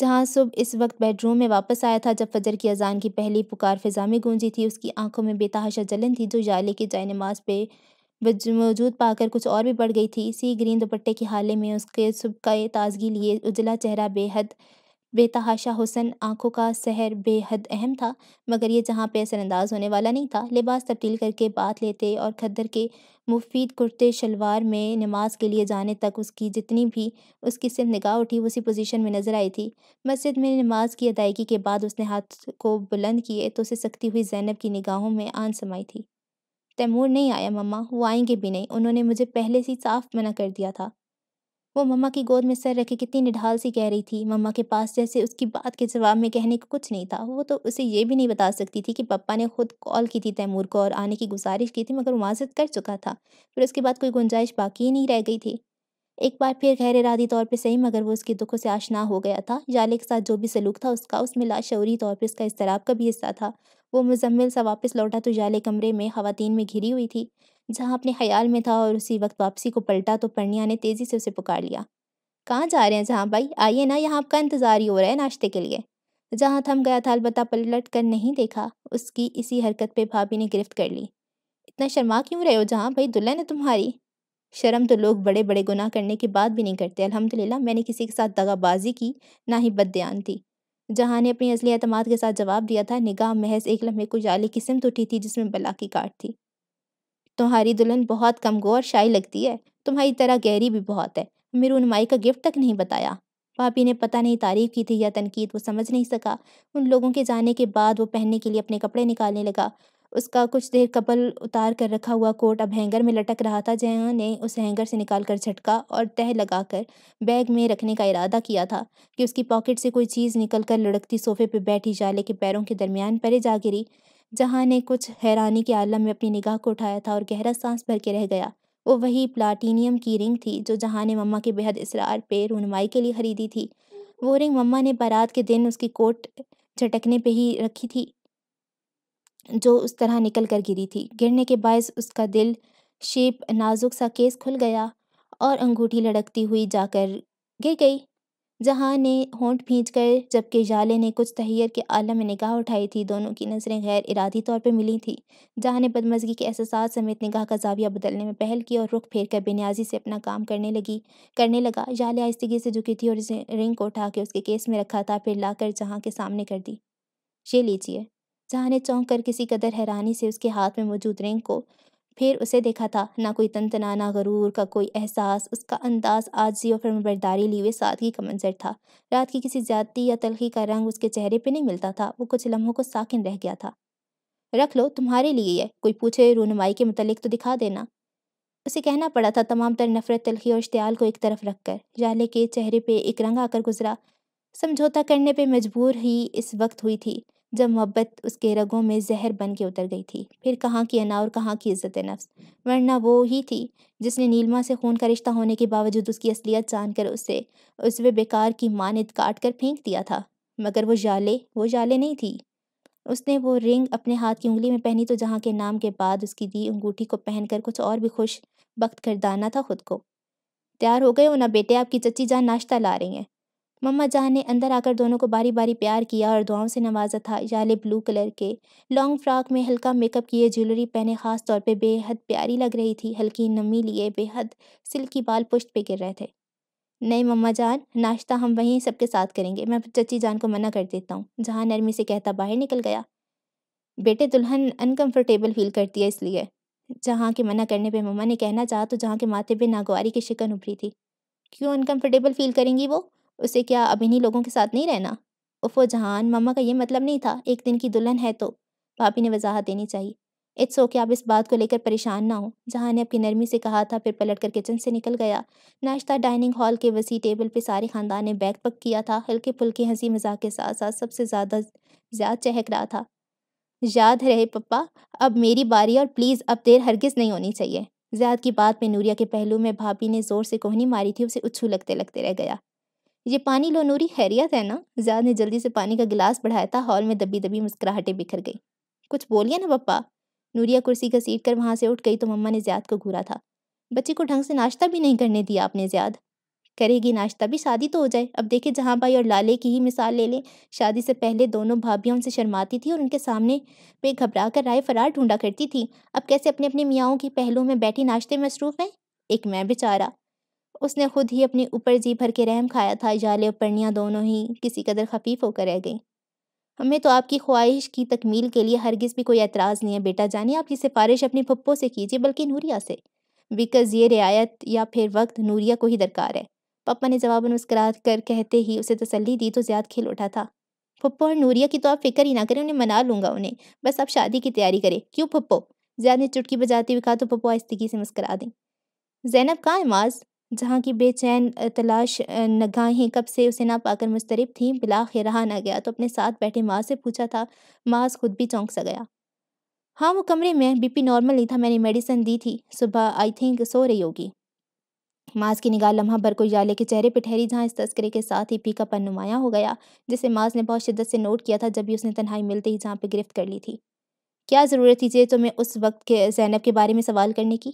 जहाँ सुबह इस वक्त बेडरूम में वापस आया था जब फजर की अजान की पहली पुकार फिजा में गूंजी थी उसकी आंखों में बेतहाशा जलन थी जो जाले के जाय नमाज पे मौजूद पाकर कुछ और भी बढ़ गई थी इसी ग्रीन दुपट्टे की हाले में उसके सुबका ताजगी लिए उजला चेहरा बेहद बेतहाशा हुसन आंखों का सहर बेहद अहम था मगर ये जहाँ पे असरअंदाज होने वाला नहीं था लिबास तब्दील करके बात लेते और खद्दर के मुफीद कुर्ते शलवार में नमाज के लिए जाने तक उसकी जितनी भी उसकी सिर्फ निगाह उठी उसी पोजीशन में नजर आई थी मस्जिद में नमाज की अदायगी के बाद उसने हाथ को बुलंद किए तो उसे सकती हुई जैनब की निगाहों में आन समाई थी तैमूर नहीं आया मम्मा वो आएंगे भी नहीं उन्होंने मुझे पहले से साफ मना कर दिया था वो मम्मा की गोद में सर रखे कितनी निढाल सी कह रही थी मम्मा के पास जैसे उसकी बात के जवाब में कहने को कुछ नहीं था वो तो उसे ये भी नहीं बता सकती थी कि पप्पा ने खुद कॉल की थी तैमूर को और आने की गुजारिश की थी मगर माजद कर चुका था फिर उसके बाद कोई गुंजाइश बाकी नहीं रह गई थी एक बार फिर गैर इरादी तौर पर सही मगर वो उसके दुखों से आशना हो गया था जाले के साथ जो भी सलूक था उसका उसमें लाशौरी तौर पर इसका इसतराब का भी हिस्सा था वो मुजम्मिल सा वापस लौटा तो जाले कमरे में खातन में घिरी हुई थी जहाँ अपने ख्याल में था और उसी वक्त वापसी को पलटा तो पर्णिया ने तेज़ी से उसे पुकार लिया कहाँ जा रहे हैं जहाँ भाई आइए ना यहाँ आपका इंतज़ार ही हो रहा है नाश्ते के लिए जहाँ थम गया था अलबत् पलट कर नहीं देखा उसकी इसी हरकत पर भाभी ने गिरफ्त कर ली इतना शर्मा क्यों रहे हो जहाँ भाई दुल्हन है तुम्हारी शर्म तो लोग बड़े बड़े गुनाह करने के बाद भी नहीं करते अलहमदिल्ला मैंने किसी के साथ दगाबाजी की ना ही बदयान थी जहां ने अपनी असली अतमाद के साथ जवाब दिया था निगाह महज एक लम्हे को जाली की सिमत तो उठी थी जिसमें बला की काट थी तुम्हारी दुल्हन बहुत कम गो और शाही लगती है तुम्हारी तरह गहरी भी बहुत है मेरू नुमाई का गिफ्ट तक नहीं बताया पापी ने पता नहीं तारीफ की थी या तनकीद वो समझ नहीं सका उन लोगों के जाने के बाद वो पहनने के लिए अपने कपड़े निकालने लगा उसका कुछ देर कपल उतार कर रखा हुआ कोट अब हैंगर में लटक रहा था जया ने उस हैंगर से निकाल कर झटका और तह लगाकर बैग में रखने का इरादा किया था कि उसकी पॉकेट से कोई चीज़ निकल कर लुढ़कती सोफे पर बैठी जाले के पैरों के दरमियान परे जा गिरी जहाँ ने कुछ हैरानी के आलम में अपनी निगाह को उठाया था और गहरा सांस भर के रह गया वो वही प्लाटीनियम की रिंग थी जो जहाँ ने मम्मा के बेहद इसरार पे रूनमाई के लिए खरीदी थी वो रिंग मम्मा ने बारात के दिन उसकी कोट झटकने पे ही रखी थी जो उस तरह निकल कर गिरी थी गिरने के बायस उसका दिल शेप नाजुक सा केस खुल गया और अंगूठी लड़कती हुई जाकर गिर गई जहाँ ने होंठ भींच कर जबकि जाले ने कुछ तहियर के आलम में निगाह उठाई थी दोनों की नज़रें गैर इरादी तौर पर मिली थी जहाँ ने बदमजगी के एहसास समेत निगाह का जाविया बदलने में पहल की और रुख फेर कर बेनियाजी से अपना काम करने लगी करने लगा जाले आहिस्तगी से झुकी थी और रिंग को उठा के उसके केस में रखा था फिर ला कर जहाँ के सामने कर दी ये लीजिए जहाँ ने चौंक कर किसी कदर हैरानी से उसके हाथ में मौजूद रिंग को फिर उसे देखा था ना कोई तनतना ना गरूर का कोई एहसास उसका अंदाज आजी और फर्मबरदारी लिए हुए सादगी का मंजर था रात की किसी ज्यादती या तलखी का रंग उसके चेहरे पर नहीं मिलता था वो कुछ लम्हों को साकिन रह गया था रख लो तुम्हारे लिए है कोई पूछे रूनमाई के मतलब तो दिखा देना उसे कहना पड़ा था तमाम तर नफरत तलखी और इश्तियाल को एक तरफ रखकर जाले के चेहरे पे एक रंग आकर गुजरा समझौता करने पे मजबूर ही इस वक्त हुई थी जब मोहब्बत उसके रगों में जहर बन के उतर गई थी फिर कहाँ की अना और कहाँ की इज्जत नफ्स वरना वो ही थी जिसने नीलमा से खून का रिश्ता होने के बावजूद उसकी असलियत जानकर उसे उस वे बेकार की मानद काट कर फेंक दिया था मगर वो जाले वो जाले नहीं थी उसने वो रिंग अपने हाथ की उंगली में पहनी तो जहाँ के नाम के बाद उसकी दी अंगूठी को पहनकर कुछ और भी खुश वक्त कर दाना था खुद को तैयार हो गए हो ना बेटे आपकी चच्ची जान नाश्ता ला रही हैं मम्मा जहाँ ने अंदर आकर दोनों को बारी बारी प्यार किया और दुआओं से नवाजा था जाले ब्लू कलर के लॉन्ग फ्रॉक में हल्का मेकअप किए ज्वेलरी पहने खास तौर पे बेहद प्यारी लग रही थी हल्की नमी लिए बेहद सिल्की बाल पुष्ट पे गिर रहे थे नहीं मम्मा जान नाश्ता हम वहीं सबके साथ करेंगे मैं चची जान को मना कर देता हूँ जहाँ नरमी से कहता बाहर निकल गया बेटे दुल्हन अनकंफर्टेबल फील करती है इसलिए जहाँ के मना करने पे मम्मा ने कहना चाहा तो जहाँ के माथे पे नागवारी की शिकन उभरी थी क्यों अनकंफर्टेबल फील करेंगी वो उसे क्या अब इन्हीं लोगों के साथ नहीं रहना उफो जहान मम्मा का ये मतलब नहीं था एक दिन की दुल्हन है तो भाभी ने वजाहत देनी चाहिए इट्स ओके आप इस बात को लेकर परेशान ना हो जहाँ ने अपनी नरमी से कहा था फिर पलट कर किचन से निकल गया नाश्ता डाइनिंग हॉल के वसी टेबल पे सारे ख़ानदान ने बैग पक किया था हल्के फुल्के हंसी मजाक के साथ साथ सबसे ज़्यादा ज़्यादा चहक रहा था याद रहे पप्पा अब मेरी बारी और प्लीज़ अब देर हरगिज़ नहीं होनी चाहिए ज़्याद की बात में नूरिया के पहलू में भाभी ने ज़ोर से कोहनी मारी थी उसे उछू लगते लगते रह गया ये पानी लो नूरी हैरियत है ना जाद ने जल्दी से पानी का गिलास बढ़ाया था हॉल में दबी दबी मुस्कुराहटें बिखर गई कुछ बोलिए ना पप्पा नूरिया कुर्सी का सीट कर वहाँ से उठ गई तो मम्मा ने ज्याद को घूरा था बच्चे को ढंग से नाश्ता भी नहीं करने दिया आपने ज्याद करेगी नाश्ता भी शादी तो हो जाए अब देखे जहाँ भाई और लाले की ही मिसाल ले लें शादी से पहले दोनों भाभी उनसे शर्माती थी और उनके सामने पे घबरा कर राय फरार ढूंढा करती थी अब कैसे अपने अपने मियाओं की पहलुओं में बैठी नाश्ते मसरूफ़ हैं एक मैं बेचारा उसने खुद ही अपने ऊपर जी भर के रहम खाया था जाले और परनिया दोनों ही किसी कदर खफीफ होकर रह गई हमें तो आपकी ख्वाहिश की तकमील के लिए हरगिज़ भी कोई एतराज़ नहीं है बेटा जाने आपकी सिफारिश अपनी पप्पो से कीजिए बल्कि नूरिया से बिकज ये रियायत या फिर वक्त नूरिया को ही दरकार है पप्पा ने जवाब मुस्करा कर कहते ही उसे तसली दी तो ज़्यादा खिल उठा था पप्पो और नूरिया की तो आप फिक्र ही ना करें उन्हें मना लूंगा उन्हें बस आप शादी की तैयारी करें क्यों पप्पो ज़्यादा ने चुटकी बजाते हुए कहा तो पप्पो आस्तगी से मुस्करा दें जैनब कहाँ है माज जहाँ की बेचैन तलाश नगाहें कब से उसे ना पाकर मुस्तरब थी बिलाख रहा ना गया तो अपने साथ बैठे माँ से पूछा था माज खुद भी चौंक सा गया हाँ वो कमरे में बीपी नॉर्मल नहीं था मैंने मेडिसिन दी थी सुबह आई थिंक सो रही होगी माज की निगाह लम्हा भर को याले के चेहरे पर ठहरी जहाँ इस तस्करे के साथ ही पी का पन नुमाया हो गया जिसे माज ने बहुत शिद्दत से नोट किया था जब भी उसने तन्हाई मिलते ही जहाँ पर गिरफ्त कर ली थी क्या ज़रूरत थी जे तुम्हें तो उस वक्त के जैनब के बारे में सवाल करने की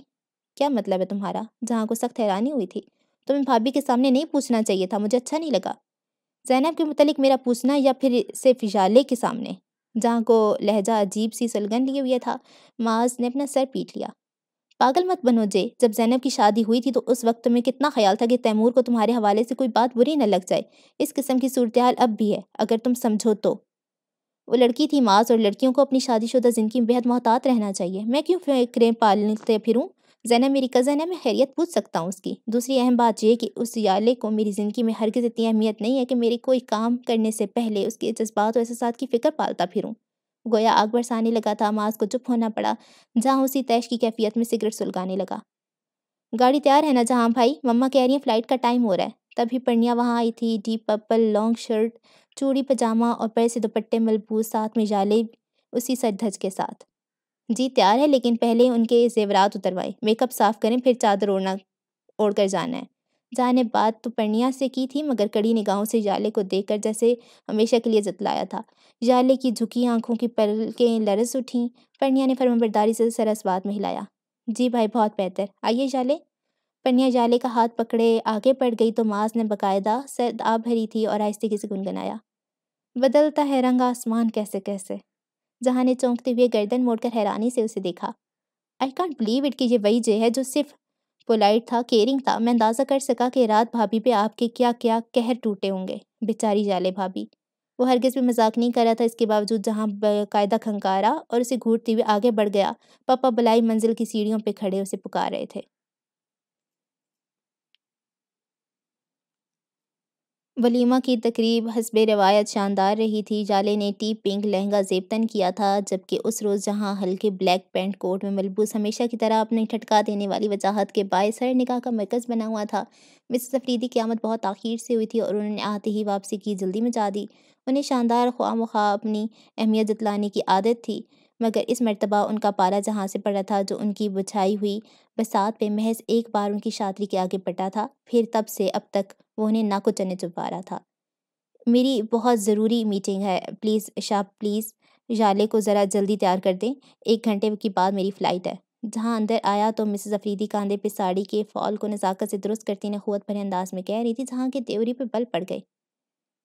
क्या मतलब है तुम्हारा जहाँ को सख्त हैरानी हुई थी तुम्हें भाभी के सामने नहीं पूछना चाहिए था मुझे अच्छा नहीं लगा जैनब के मतलब मेरा पूछना या फिर सिर्फ जाले के सामने जहाँ को लहजा अजीब सी सलगन लिए हुआ था माज ने अपना सर पीट लिया पागल मत बनो जे जब जैनब की शादी हुई थी तो उस वक्त तुम्हें कितना ख्याल था कि तैमूर को तुम्हारे हवाले से कोई बात बुरी न लग जाए इस किस्म की सूरत अब भी है अगर तुम समझो तो वो लड़की थी माज और लड़कियों को अपनी शादीशुदा ज़िंदगी में बेहद मोहतात रहना चाहिए मैं क्यों फिक्रें पालते फिरूँ जैन मेरी कज़न है मैं खैरियत पूछ सकता हूँ उसकी दूसरी अहम बात यह कि उस याले को मेरी ज़िंदगी में हरगिज़ इतनी अहमियत नहीं है कि मेरे कोई काम करने से पहले उसके जज्बात और एहसास की फ़िक्र पालता फिरूँ गोया आग बरसाने लगा था माज को चुप होना पड़ा जहाँ उसी तैश की कैफियत में सिगरेट सुलगाने लगा गाड़ी तैयार है ना जहाँ भाई मम्मा कह रही हैं फ्लाइट का टाइम हो रहा है तभी पढ़िया वहाँ आई थी डीप पर्पल लॉन्ग शर्ट चूड़ी पजामा और पैर से दुपट्टे मलबूस साथ में जाले उसी सज धज के साथ जी तैयार है लेकिन पहले उनके जेवरात उतरवाए मेकअप साफ करें फिर चादर ओढ़ना ओढ़ कर जाना है जहाँ ने बात तो पन्निया से की थी मगर कड़ी निगाहों से जाले को देखकर जैसे हमेशा के लिए जतलाया था जाले की झुकी आंखों की पलकें लरस उठी पर्णिया ने फर्मबरदारी से सरस बात में हिलाया जी भाई बहुत बेहतर आइए जाले पन्निया जाले का हाथ पकड़े आगे पड़ गई तो माज ने बकायदा सर आ भरी थी और आहिस्ते किसी गुनगुनाया बदलता है रंग आसमान कैसे कैसे जहाँ ने चौंकते हुए गर्दन मोड़कर हैरानी से उसे देखा आई कॉन्ट बिलीव इट कि ये वही जय है जो सिर्फ पोलाइट था केयरिंग था मैं अंदाज़ा कर सका कि रात भाभी पे आपके क्या क्या कहर टूटे होंगे बेचारी जाले भाभी वो हरगिज़ भी मजाक नहीं कर रहा था इसके बावजूद जहाँ बाकायदा खंकारा और उसे घूरते हुए आगे बढ़ गया पापा बलाई मंजिल की सीढ़ियों पर खड़े उसे पुकार रहे थे वलीमा की तकरीब हसब रवायत शानदार रही थी जाले ने टी पिंक लहंगा जेबतन किया था जबकि उस रोज़ जहां हल्के ब्लैक पेंट कोट में मलबूस हमेशा की तरह अपने ठटका देने वाली वजाहत के बायस हर निकाह का मरकज़ बना हुआ था मिसेस अफरीदी की आमद बहुत आखिर से हुई थी और उन्होंने आते ही वापसी की जल्दी मचा दी उन्हें शानदार ख्वा ख्वा अपनी अहमियत जतलाने की आदत थी मगर इस मरतबा उनका पारा जहाँ से पड़ा था जो उनकी बुछाई हुई बसात पे महज एक बार उनकी शादरी के आगे पटा था फिर तब से अब तक वो उन्हें ना कुछ चने चुपा रहा था मेरी बहुत ज़रूरी मीटिंग है प्लीज़ शाह प्लीज़ जाले को ज़रा जल्दी तैयार कर दें एक घंटे के बाद मेरी फ़्लाइट है जहाँ अंदर आया तो मिसेस अफरीदी कांधे पे साड़ी के फॉल को नज़ाकत से दुरुस्त करती ने खुत भरे अंदाज में कह रही थी जहाँ के देवरी पे बल पड़ गए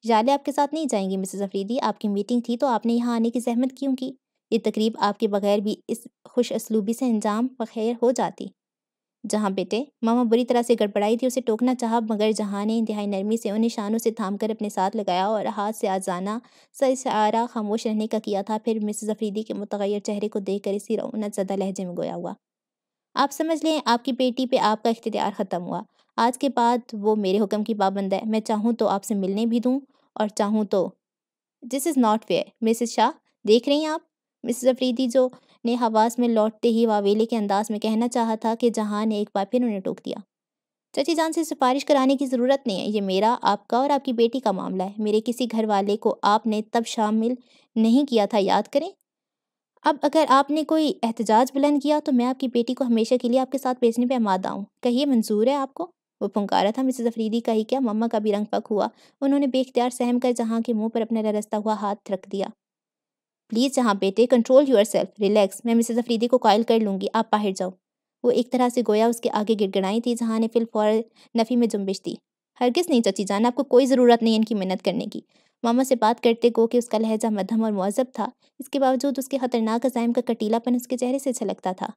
जाले आपके साथ नहीं जाएंगी मिसेस अफरीदी आपकी मीटिंग थी तो आपने यहाँ आने की जहमत क्यों की ये तकरीब आपके बगैर भी इस खुश असलूबी से अंजाम बखैर हो जाती जहाँ बेटे मामा बुरी तरह से गड़बड़ाई थी उसे टोकना चाहा मगर जहाँ ने इंतहाई नरमी से उन्हें शानों से थाम कर अपने साथ लगाया और हाथ से आजाना सर इशारा खामोश रहने का किया था फिर मिसेज अफरीदी के मुतगैर चेहरे को देख कर इसी रौनक ज्यादा लहजे में गोया हुआ आप समझ लें आपकी बेटी पे आपका इख्तियार ख़त्म हुआ आज के बाद वो मेरे हुक्म की पाबंद है मैं चाहूँ तो आपसे मिलने भी दूँ और चाहूँ तो this is not fair Mrs Shah देख रही हैं आप मिसेज अफरीदी जो ने हवास में लौटते ही वावेले के अंदाज में कहना चाहा था कि जहाँ ने एक बार फिर उन्हें टोक दिया चची जान से सिफारिश कराने की ज़रूरत नहीं है ये मेरा आपका और आपकी बेटी का मामला है मेरे किसी घर वाले को आपने तब शामिल नहीं किया था याद करें अब अगर आपने कोई एहतजाज बुलंद किया तो मैं आपकी बेटी को हमेशा के लिए आपके साथ भेजने पर आमादा हूँ कहिए मंजूर है आपको वो पुंकारा था मिसेज अफरीदी का ही क्या मम्मा का भी रंग पक हुआ उन्होंने बेख्तियार सहम कर जहाँ के मुंह पर अपना ररसता हुआ हाथ रख दिया प्लीज़ जहाँ बेटे कंट्रोल यूर सेल्फ रिलैक्स मैं मिसेज अफरीदी को कॉल कर लूँगी आप बाहर जाओ वो एक तरह से गोया उसके आगे गिड़गड़ाई थी जहाँ ने फ़ौर नफ़ी में जुम्बिश दी हरगिज़ नहीं चची जान आपको कोई ज़रूरत नहीं इनकी मिन्नत करने की मामा से बात करते गो कि उसका लहजा मध्यम और मौजब था इसके बावजूद उसके ख़तरनाक अजायम का कटीलापन उसके चेहरे से छलकता अच्छा था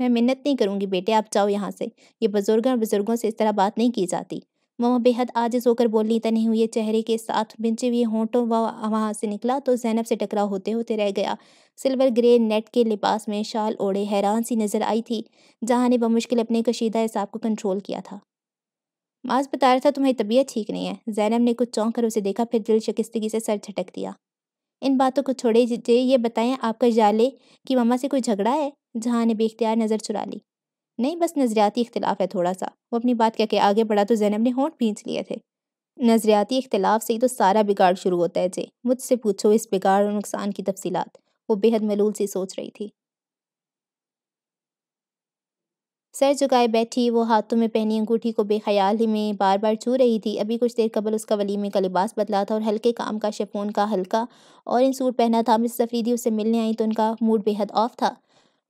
मैं मिन्नत नहीं करूँगी बेटे आप जाओ यहाँ से ये बुज़ुर्ग और बुज़ुर्गों से इस तरह बात नहीं की जाती ममा बेहद आजिज होकर बोलनी तने हुए चेहरे के साथ बिंचे हुए होंठों व वहाँ से निकला तो जैनब से टकरा होते होते रह गया सिल्वर ग्रे नेट के लिबास में शाल ओढ़े हैरान सी नज़र आई थी जहाँ ने बमुश्किल अपने कशीदा हिसाब को कंट्रोल किया था माज बता रहा था तुम्हारी तबीयत ठीक नहीं है जैनब ने कुछ चौंक कर उसे देखा फिर दिल शिकस्तगी से सर झटक दिया इन बातों को छोड़े जे ये बताएं आपका जाले कि मामा से कोई झगड़ा है जहाँ ने बेख्तियार नज़र चुरा ली नहीं बस नज़रियाती इख्तलाफ है थोड़ा सा वो अपनी बात कह के आगे बढ़ा तो जैनब ने होंठ भींच लिए थे नज़रियाती इख्तलाफ से ही तो सारा बिगाड़ शुरू होता है जे मुझसे पूछो इस बिगाड़ और नुकसान की तफसीलात वो बेहद मलूल सी सोच रही थी सर झुकाए बैठी वो हाथों में पहनी अंगूठी को बेख्याल ही में बार बार छू रही थी अभी कुछ देर कबल उसका वलीमे का लिबास बदला था और हल्के काम का शेफोन का हल्का और इन सूट पहना था मिस सफरीदी उससे मिलने आई तो उनका मूड बेहद ऑफ था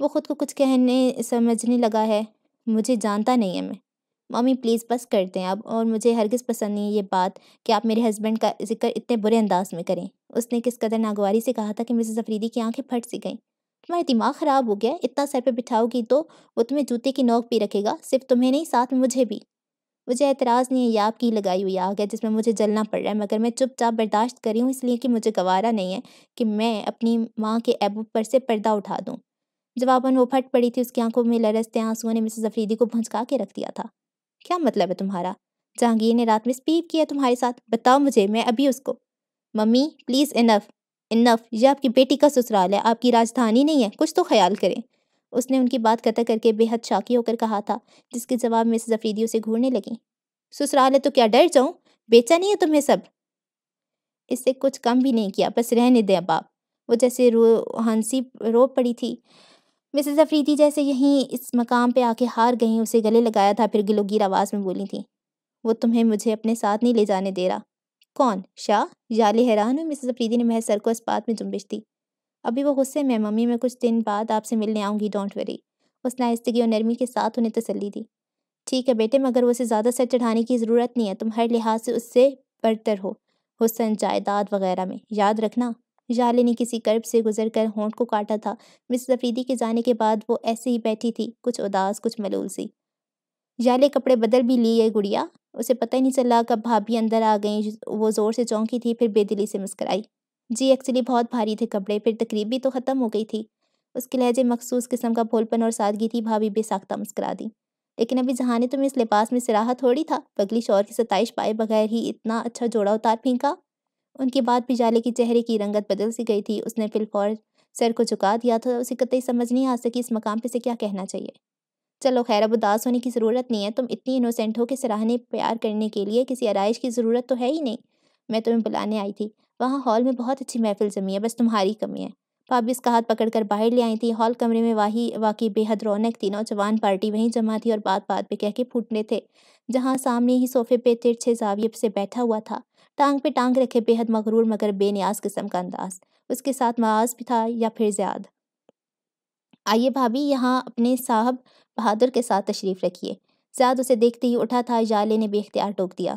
वो खुद को कुछ कहने समझने लगा है मुझे जानता नहीं है मैं मम्मी प्लीज़ बस कर दें अब और मुझे हरगिज़ पसंद नहीं है ये बात कि आप मेरे हस्बैंड का जिक्र इतने बुरे अंदाज में करें उसने किस कदर नागवारी से कहा था कि मिसेज़ अफरीदी की आंखें फट सी गईं तुम्हारा दिमाग ख़राब हो गया इतना सर पर बिठाओगी तो वो तुम्हें जूते की नोक भी रखेगा सिर्फ तुम्हें नहीं साथ मुझे भी मुझे एतराज़ नहीं है ये आपकी लगाई हुई आग है जिसमें मुझे जलना पड़ रहा है मगर मैं चुपचाप बर्दाश्त करी हूँ इसलिए कि मुझे गवारा नहीं है कि मैं अपनी माँ के ऐबू पर से पर्दा उठा दूँ जवाबन वो फट पड़ी थी उसकी आंखों में लरसते आंसुओं ने मिसेज अफरीदी को भंचका के रख दिया था क्या मतलब है तुम्हारा जहांगीर ने रात में स्पीप किया तुम्हारे साथ बताओ मुझे मैं अभी उसको मम्मी प्लीज़ इनफ इनफ यह आपकी बेटी का ससुराल है आपकी राजधानी नहीं है कुछ तो ख्याल करें उसने उनकी बात कतः करके बेहद शाकी होकर कहा था जिसके जवाब मिस जफरीदी उसे घूरने लगी ससुराल है तो क्या डर जाऊं बेचा नहीं है तुम्हें सब इससे कुछ कम भी नहीं किया बस रहने दें बाप वो जैसे रो हंसी रो पड़ी थी मिसेस अफरीदी जैसे यहीं इस मकाम पे आके हार गई उसे गले लगाया था फिर गिलोगीर आवाज़ में बोली थी वो तुम्हें मुझे अपने साथ नहीं ले जाने दे रहा कौन शाह जाले हैरान हुई मिसेज अफरीदी ने महज सर को इस्पात में जुम्बिश दी अभी वो गुस्से में मम्मी मैं कुछ दिन बाद आपसे मिलने आऊँगी डोंट वरी उस नाइस्तगी और नरमी के साथ उन्हें तसली दी ठीक है बेटे मगर उसे ज़्यादा सर चढ़ाने की ज़रूरत नहीं है तुम हर लिहाज से उससे बढ़तर हो हुसन जायदाद वगैरह में याद रखना जाले ने किसी कर्ब से गुजर कर होंठ को काटा था मिस अफरीदी के जाने के बाद वो ऐसे ही बैठी थी कुछ उदास कुछ मलूल सी जाले कपड़े बदल भी लिए गुड़िया उसे पता ही नहीं चला कब भाभी अंदर आ गई वो ज़ोर से चौंकी थी फिर बेदिली से मुस्कराई जी एक्चुअली बहुत भारी थे कपड़े फिर तकरीब भी तो ख़त्म हो गई थी उसके लहजे मखसूस किस्म का भोलपन और सादगी थी भाभी बेसाख्ता मुस्करा दी लेकिन अभी जहाँ ने तुम्हें इस लिबास में सिराहा थोड़ी था बगली शोर की सताइश पाए बगैर ही इतना अच्छा जोड़ा उतार फेंका उनके बाद भी जाले चेहरे की रंगत बदल सी गई थी उसने फिलफौर सर को झुका दिया था उसे कतई समझ नहीं आ सकी इस मकाम पे से क्या कहना चाहिए चलो खैर अब उदास होने की ज़रूरत नहीं है तुम इतनी इनोसेंट हो कि सराहने प्यार करने के लिए किसी आरइश की ज़रूरत तो है ही नहीं मैं तुम्हें बुलाने आई थी वहाँ हॉल में बहुत अच्छी महफिल जमी है बस तुम्हारी कमी है भाभी इसका हाथ कर बाहर ले आई थी हॉल कमरे में वाही वाकई बेहद रौनक थी नौजवान पार्टी वहीं जमा थी और बात बात पर कह के फूटने थे जहाँ सामने ही सोफे पे तिरछे जाविय से बैठा हुआ था टांग पे टांग रखे बेहद मकरूर मगर बेनियाज किस्म का अंदाज उसके साथ माज भी था या फिर ज्याद आइए भाभी यहाँ अपने साहब बहादुर के साथ तशरीफ़ रखिए ज्याद उसे देखते ही उठा था जाले ने बेख्तियार टोक दिया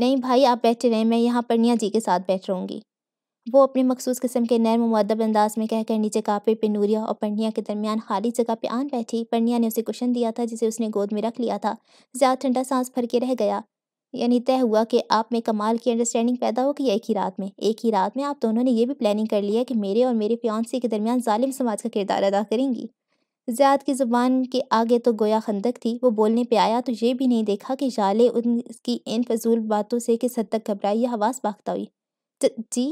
नहीं भाई आप बैठे रहें मैं यहाँ परनिया जी के साथ बैठ रहूँगी वो अपने मखसूस किस्म के नरम मदब अंदाज में कहकर नीचे कापे पे नूरिया और पंडिया के दरमियान खाली जगह पे आन बैठी परनिया ने उसे कुशन दिया था जिसे उसने गोद में रख लिया था ज़्यादा ठंडा सांस भर के रह गया यानी तय हुआ कि आप में कमाल की अंडरस्टैंडिंग पैदा हो गई एक ही रात में एक ही रात में आप दोनों ने यह भी प्लानिंग कर लिया कि मेरे और मेरे प्यौनसी के दरमियान ालिम समाज का किरदार अदा करेंगी ज़्याद की ज़ुबान के आगे तो गोया खंदक थी वो बोलने पे आया तो ये भी नहीं देखा कि जाले उनकी इन फजूल बातों से किस हद तक घबराई या हवास भागता हुई जी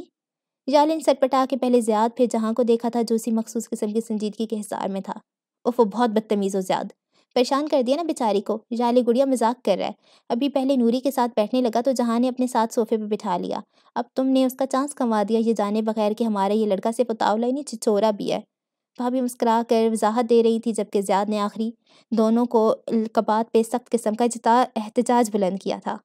जाले ने सटपटा के पहले ज़्याद फिर जहाँ को देखा था जो उसी मखसूस किस्म की संजीदगी के हिसार में था उफ वो बहुत बदतमीज़ हो ज़्याद परेशान कर दिया ना बेचारी को जाली गुड़िया मजाक कर रहा है अभी पहले नूरी के साथ बैठने लगा तो जहाँ ने अपने साथ सोफे पर बिठा लिया अब तुमने उसका चांस कमा दिया ये जाने बगैर कि हमारा ये लड़का सिर्फ उतावला ही नहीं चिचोरा भी है भाभी मुस्करा कर वजाहत दे रही थी जबकि ज्याद ने आखिरी दोनों को कबात पे सख्त किस्म का जिता एहतजाज बुलंद किया था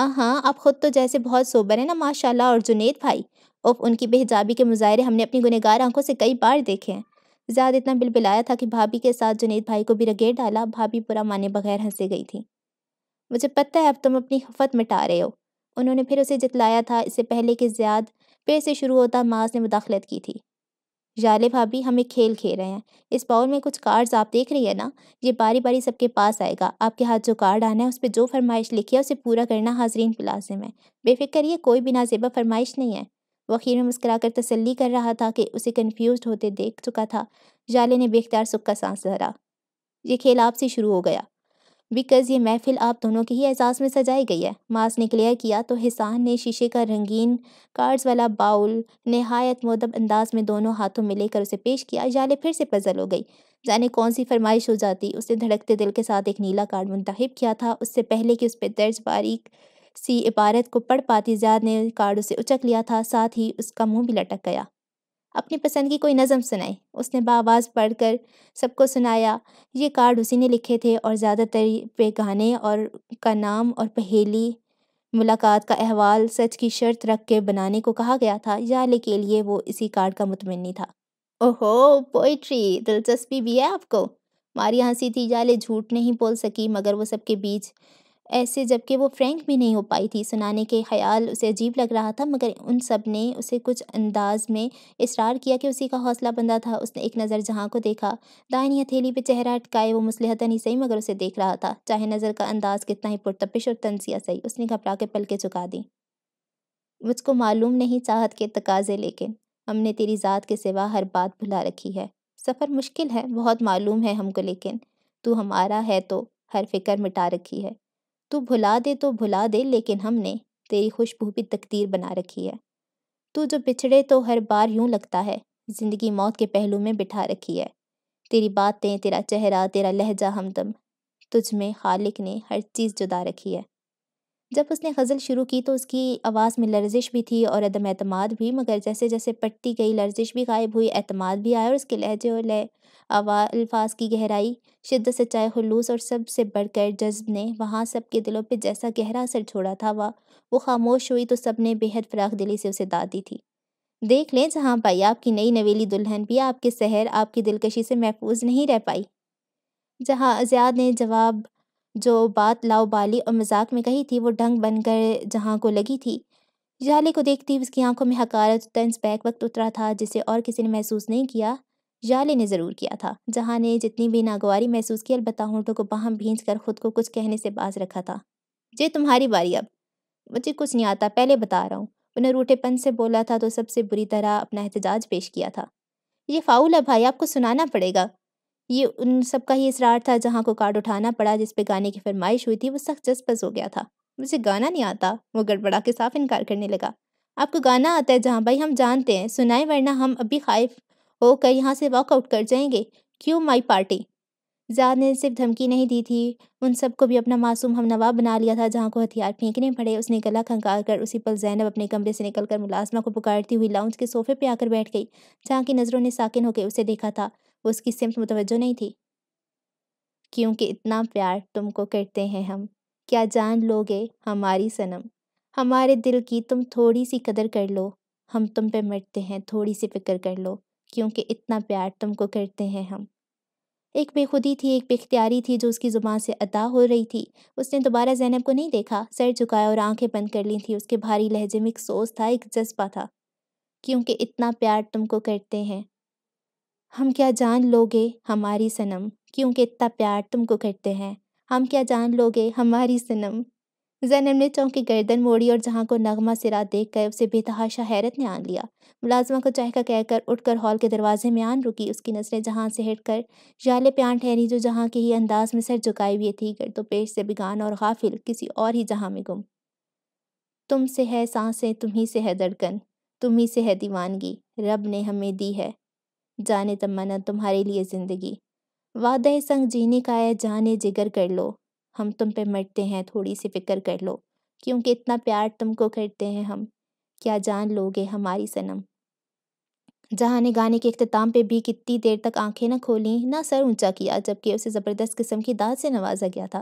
हाँ आप ख़ुद तो जैसे बहुत सोबर हैं ना माशाल्लाह और जुनेद भाई उफ उनकी बेहजाबी के मुजाहरे हमने अपनी गुनहगार आंखों से कई बार देखे हैं जियाद इतना बिलबिलाया था कि भाभी के साथ जुनेद भाई को भी रगेर डाला भाभी बुरा माने बगैर हंसे गई थी मुझे पता है अब तुम अपनी खफत मिटा रहे हो उन्होंने फिर उसे जितलाया था इससे पहले कि ज्याद फिर से शुरू होता माज ने मुदाखलत की थी जाले भाभी हम एक खेल खेल रहे हैं इस बाउल में कुछ कार्ड्स आप देख रही है ना ये बारी बारी सबके पास आएगा आपके हाथ जो कार्ड आना है उस पर जो फरमाइश लिखी है उसे पूरा करना हाजरीन पिलाजिम है बेफिक्र ये कोई बिना जेबा फरमाइश नहीं है वकील मुस्करा कर तसली कर रहा था कि उसे कन्फ्यूज होते देख चुका था जाले ने बेख्तियार सुख का सांस धरा ये खेल आपसे शुरू हो गया बिकॉज ये महफिल आप दोनों के ही एहसास में सजाई गई है मास ने क्लियर किया तो हिसान ने शीशे का रंगीन कार्ड्स वाला बाउल नहायत मदब अंदाज में दोनों हाथों में लेकर उसे पेश किया जाले फिर से पजल हो गई जाने कौन सी फरमाइश हो जाती उसने धड़कते दिल के साथ एक नीला कार्ड मुंतब किया था उससे पहले कि उस पर दर्ज बारीक सी इबारत को पढ़ पाती ज्याद ने कार्ड उसे उचक लिया था साथ ही उसका मुंह भी लटक गया अपनी पसंद की कोई नज़म सुनाई उसने बावाज़ पढ़कर सबको सुनाया ये कार्ड उसी ने लिखे थे और ज़्यादातर पे गाने और का नाम और पहेली मुलाकात का अहवाल सच की शर्त रख के बनाने को कहा गया था जाले के लिए वो इसी कार्ड का मुतमनी था ओहो पोइट्री दिलचस्पी भी है आपको मारिया हंसी थी जाले झूठ नहीं बोल सकी मगर वो सबके बीच ऐसे जबकि वो फ्रैंक भी नहीं हो पाई थी सुनाने के ख्याल उसे अजीब लग रहा था मगर उन सब ने उसे कुछ अंदाज में इसरार किया कि उसी का हौसला बंदा था उसने एक नज़र जहाँ को देखा दाहिनी हथेली पे चेहरा अटकाए वो मुसलहतन नहीं सही मगर उसे देख रहा था चाहे नज़र का अंदाज कितना ही पुरतपिश और तनसिया सही उसने घबरा के पलके चुका दी मुझको मालूम नहीं चाहत के तकाजे लेकिन हमने तेरी ज़ात के सिवा हर बात भुला रखी है सफ़र मुश्किल है बहुत मालूम है हमको लेकिन तू हमारा है तो हर फिक्र मिटा रखी है तू भुला दे तो भुला दे लेकिन हमने तेरी खुशबू भी तकदीर बना रखी है तू जो बिछड़े तो हर बार यूं लगता है जिंदगी मौत के पहलू में बिठा रखी है तेरी बातें तेरा चेहरा तेरा लहजा हमदम तुझ में खालिक ने हर चीज़ जुदा रखी है जब उसने गज़ल शुरू की तो उसकी आवाज़ में लर्जिश भी थी और अदम अतमाद भी मगर जैसे जैसे पटती गई लर्जिश भी गायब हुई अतमाद भी आया और उसके लहजे और लह आवा अल्फाज की गहराई शिद्दत चाय खलूस और सब से बढ़कर जज्ब ने वहाँ सब के दिलों पर जैसा गहरा असर छोड़ा था वह वो खामोश हुई तो सब ने बेहद फ्राक दिली से उसे दाद दी थी देख लें जहाँ पाई आपकी नई नवेली दुल्हन भी आपके शहर आपकी दिलकशी से महफूज नहीं रह पाई जहाँ आजाद ने जवाब जो बात लाओबाली और मजाक में कही थी वो ढंग बनकर जहाँ को लगी थी जाले को देखती हुई उसकी आंखों में हकारत तंज बैक वक्त उतरा था जिसे और किसी ने महसूस नहीं किया जाले ने ज़रूर किया था जहाँ ने जितनी भी नागवारी महसूस की अलबत्ता होंठों को बाहम भींच कर खुद को कुछ कहने से बाज रखा था जे तुम्हारी बारी अब मुझे कुछ नहीं आता पहले बता रहा हूँ उन्हें रूठेपन से बोला था तो सबसे बुरी तरह अपना एहतजाज पेश किया था ये फाउल है भाई आपको सुनाना पड़ेगा ये उन सबका ही इसरार था जहाँ को कार्ड उठाना पड़ा जिसपे गाने की फरमाइश हुई थी वो सख्त जज्बस हो गया था मुझे गाना नहीं आता वो गड़बड़ा के साफ इनकार करने लगा आपको गाना आता है जहाँ भाई हम जानते हैं सुनाए वरना हम अभी खाइफ होकर यहाँ से वॉकआउट कर जाएंगे क्यों माई पार्टी जाद ने सिर्फ धमकी नहीं दी थी उन सबको भी अपना मासूम हम नवाब बना लिया था जहाँ को हथियार फेंकने पड़े उसने गला खंकार कर उसी पल जैनब अपने कमरे से निकलकर मुलाजमा को पुकारती हुई लाउंज के सोफे पे आकर बैठ गई जहाँ की नज़रों ने साकिन होकर उसे देखा था उसकी सिमत मुतवजो नहीं थी क्योंकि इतना प्यार तुमको करते हैं हम क्या जान लोगे हमारी सनम हमारे दिल की तुम थोड़ी सी कदर कर लो हम तुम पे मरते हैं थोड़ी सी फिक्र कर लो क्योंकि इतना प्यार तुमको करते हैं हम एक बेखुदी थी एक बेख्तियारी थी जो उसकी ज़ुबान से अदा हो रही थी उसने दोबारा जैनब को नहीं देखा सर झुकाया और आंखें बंद कर ली थी उसके भारी लहजे में एक सोच था एक जज्बा था क्योंकि इतना प्यार तुमको करते हैं हम क्या जान लोगे हमारी सनम क्योंकि इतना प्यार तुमको करते हैं हम क्या जान लोगे हमारी सनम जैनब ने चौंकी गर्दन मोड़ी और जहाँ को नगमा सिरा देख कर उसे बेतहाशा हैरत ने आन लिया मुलाजमा को चहका कहकर उठकर हॉल के दरवाजे में आन रुकी उसकी नजरें जहाँ से हट कर जाले प्यान ठहरी जो जहाँ के ही अंदाज में सर झुकाई हुई थी तो पेश से बिगान और गाफिल किसी और ही जहाँ में गुम तुम से है सांसें तुम्ही से है धड़कन तुम्ही से है दीवानगी रब ने हमें दी है जाने तमन्ना तुम्हारे लिए ज़िंदगी वाद संग जीने का है जाने जिगर कर लो हम तुम पे मरते हैं थोड़ी सी फिक्र कर लो क्योंकि इतना प्यार तुमको करते हैं हम क्या जान लोगे हमारी सनम जहाँ ने गाने के अख्ताम पे भी कितनी देर तक आंखें ना खोली ना सर ऊंचा किया जबकि उसे ज़बरदस्त किस्म की दाद से नवाजा गया था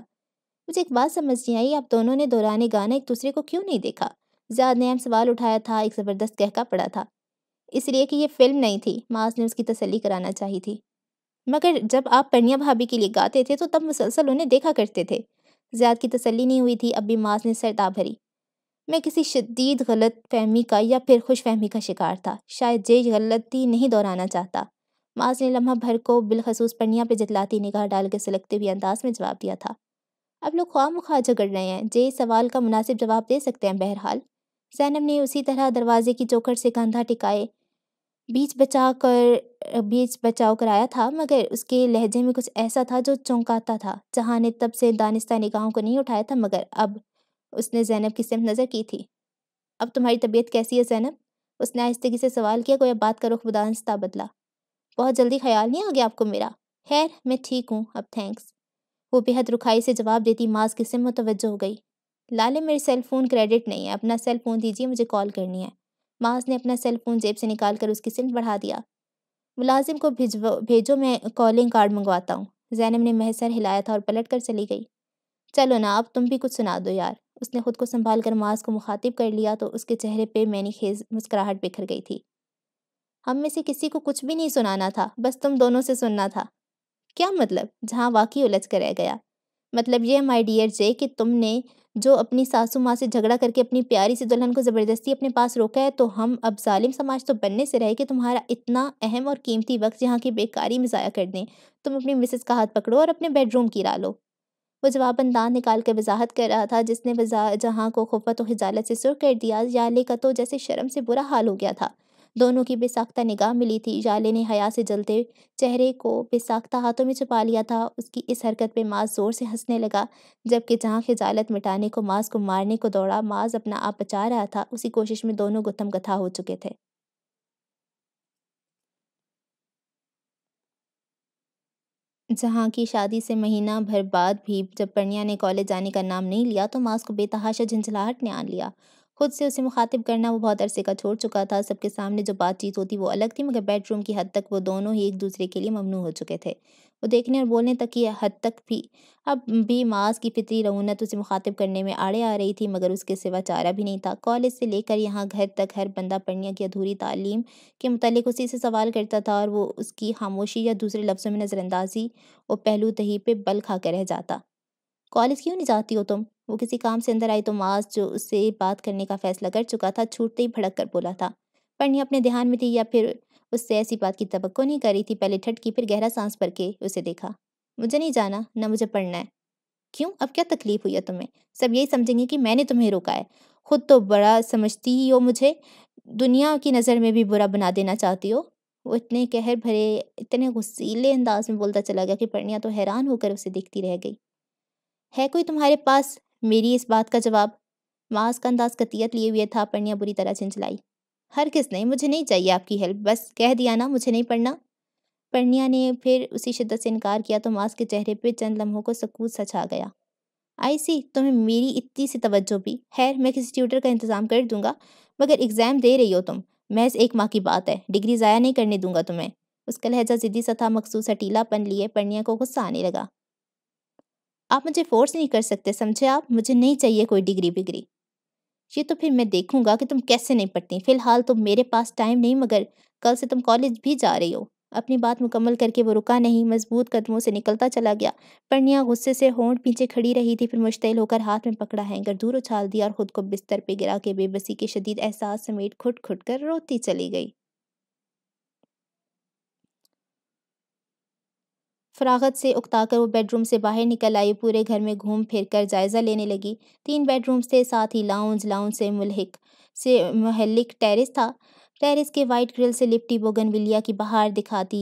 मुझे एक बात समझ नहीं आई आप दोनों ने दोहराने गाना एक दूसरे को क्यों नहीं देखा ज्यादा ने अहम सवाल उठाया था एक ज़बरदस्त कहका पड़ा था इसलिए कि ये फिल्म नहीं थी माज ने उसकी तसली कराना चाही थी मगर जब आप पनिया भाभी के लिए गाते थे तो तब मुसलसल उन्हें देखा करते थे ज़्याद की तसली नहीं हुई थी अब भी माज ने सरता भरी मैं किसी शदीद गलत फहमी का या फिर खुश फहमी का शिकार था शायद जे गलती नहीं दोहराना चाहता माज ने लम्हा भर को बिलखसूस पनिया पर जतलाती निगाह डाल के सुलगते हुए अंदाज में जवाब दिया था अब लोग ख्वा मुखा झगड़ रहे हैं जे सवाल का मुनासिब जवाब दे सकते हैं बहरहाल सैनब ने उसी तरह दरवाजे की चौखट से कंधा टिकाए बीच बचा कर बीच बचाव कराया था मगर उसके लहजे में कुछ ऐसा था जो चौंकाता था जहाँ ने तब से दानिस्ता निगाहों को नहीं उठाया था मगर अब उसने जैनब की सिर्फ नज़र की थी अब तुम्हारी तबीयत कैसी है जैनब उसने आहिस्तगी से सवाल किया कोई बात का रुख दानिस्ता बदला बहुत जल्दी ख्याल नहीं आ गया आपको मेरा खैर मैं ठीक हूँ अब थैंक्स वो बेहद रुखाई से जवाब देती माज की सिम हो गई लाले मेरे सेल फ़ोन क्रेडिट नहीं है अपना सेल फ़ोन दीजिए मुझे कॉल करनी है माज ने अपना सेल फ़ोन जेब से निकाल कर उसकी सिम बढ़ा दिया मुलाजिम को भिजो भेजो मैं कॉलिंग कार्ड मंगवाता हूँ जैनब ने महसर हिलाया था और पलट कर चली गई चलो ना अब तुम भी कुछ सुना दो यार उसने खुद को संभाल कर माज को मुखातिब कर लिया तो उसके चेहरे पर मैनी खेज मुस्कुराहट बिखर गई थी हम में से किसी को कुछ भी नहीं सुनाना था बस तुम दोनों से सुनना था क्या मतलब जहाँ वाकई उलझ कर रह गया मतलब ये माई डियर जे कि तुमने जो अपनी सासू माँ से झगड़ा करके अपनी प्यारी से दुल्हन को ज़बरदस्ती अपने पास रोका है तो हम अब ालिम समाज तो बनने से रहे कि तुम्हारा इतना अहम और कीमती वक्त यहाँ की बेकारी में ज़ाया कर दें तुम अपनी मिसेस का हाथ पकड़ो और अपने बेडरूम की ला लो वो जवाब अंदाज निकाल कर वजाहत कर रहा था जिसने जहाँ को खुफत व हिजालत से सुर कर दिया याले का तो जैसे शर्म से बुरा हाल हो गया था दोनों की बेसाख्ता निगाह मिली थी जाले ने हया से जलते चेहरे को बेसाख्ता हाथों में छुपा लिया था उसकी इस हरकत पे माज ज़ोर से हंसने लगा जबकि जहाँ खिजालत मिटाने को माज को मारने को दौड़ा माज अपना आप बचा रहा था उसी कोशिश में दोनों गुतम गथा हो चुके थे जहाँ की शादी से महीना भर बाद भी जब परनिया ने कॉलेज जाने का नाम नहीं लिया तो मास को बेतहाशा झंझलाहट ने आन लिया खुद से उसे मुखातिब करना वो बहुत अरसे का छोड़ चुका था सबके सामने जो बातचीत होती वो अलग थी मगर बेडरूम की हद तक वो दोनों ही एक दूसरे के लिए ममनू हो चुके थे वो देखने और बोलने तक की हद तक भी अब भी माज की फितरी रौनत उसे मुखातिब करने में आड़े आ रही थी मगर उसके सिवा चारा भी नहीं था कॉलेज से लेकर यहाँ घर तक हर बंदा पढ़ने की अधूरी तालीम के मतलब उसी से सवाल करता था और वो उसकी खामोशी या दूसरे लफ्ज़ों में नज़रअंदाजी और पहलू तही पे बल खा कर रह जाता कॉलेज क्यों नहीं जाती हो तुम वो किसी काम से अंदर आई तो माज जो उससे बात करने का फैसला कर चुका था छूटते ही भड़क कर बोला था पढ़नी अपने ध्यान में थी या फिर उससे ऐसी बात की तबक्को नहीं कर रही थी पहले ठटकी फिर गहरा सांस भर के उसे देखा मुझे नहीं जाना ना मुझे पढ़ना है क्यों अब क्या तकलीफ हुई है तुम्हें सब यही समझेंगे कि मैंने तुम्हें रोका है खुद तो बड़ा समझती ही हो मुझे दुनिया की नज़र में भी बुरा बना देना चाहती हो वो इतने कहर भरे इतने गुस्सीले अंदाज में बोलता चला गया कि पढ़निया तो हैरान होकर उसे देखती रह गई है कोई तुम्हारे पास मेरी इस बात का जवाब मास का अंदाज कतियत लिए हुए था पढ़निया बुरी तरह छिंचलाई हर किस नहीं मुझे नहीं चाहिए आपकी हेल्प बस कह दिया ना मुझे नहीं पढ़ना पर्णिया ने फिर उसी शिद्दत से इनकार किया तो मास के चेहरे पर चंद लम्हों को सकूत सचा गया आई सी तुम्हें मेरी इतनी सी तवज्जो भी खैर मैं किसी ट्यूटर का इंतज़ाम कर दूंगा मगर एग्ज़ाम दे रही हो तुम महज एक माह की बात है डिग्री ज़ाया नहीं करने दूंगा तुम्हें उसका लहजा जिद्दी सा था मखसूस हटीलापन लिए पर्णिया को गुस्सा आने लगा आप मुझे फोर्स नहीं कर सकते समझे आप मुझे नहीं चाहिए कोई डिग्री बिग्री ये तो फिर मैं देखूंगा कि तुम कैसे नहीं पढ़ती फ़िलहाल तो मेरे पास टाइम नहीं मगर कल से तुम कॉलेज भी जा रही हो अपनी बात मुकम्मल करके वो रुका नहीं मजबूत कदमों से निकलता चला गया पर्णिया गुस्से से होंठ पीछे खड़ी रही थी फिर मुश्तिल होकर हाथ में पकड़ा हैंगर दूर उछाल दिया और ख़ुद को बिस्तर पर गिरा के बेबसी के शदीद एहसास समेट खुट खुट कर रोती चली गई फरागत से उकताकर वो बेडरूम से बाहर निकल आई पूरे घर में घूम फिर कर जायज़ा लेने लगी तीन बेडरूम्स थे साथ ही लाउंज लाउंज से मुलहिक से महलिक टेरिस था टेरिस के वाइट ग्रिल से लिपटी बोगनविलिया की बहार दिखाती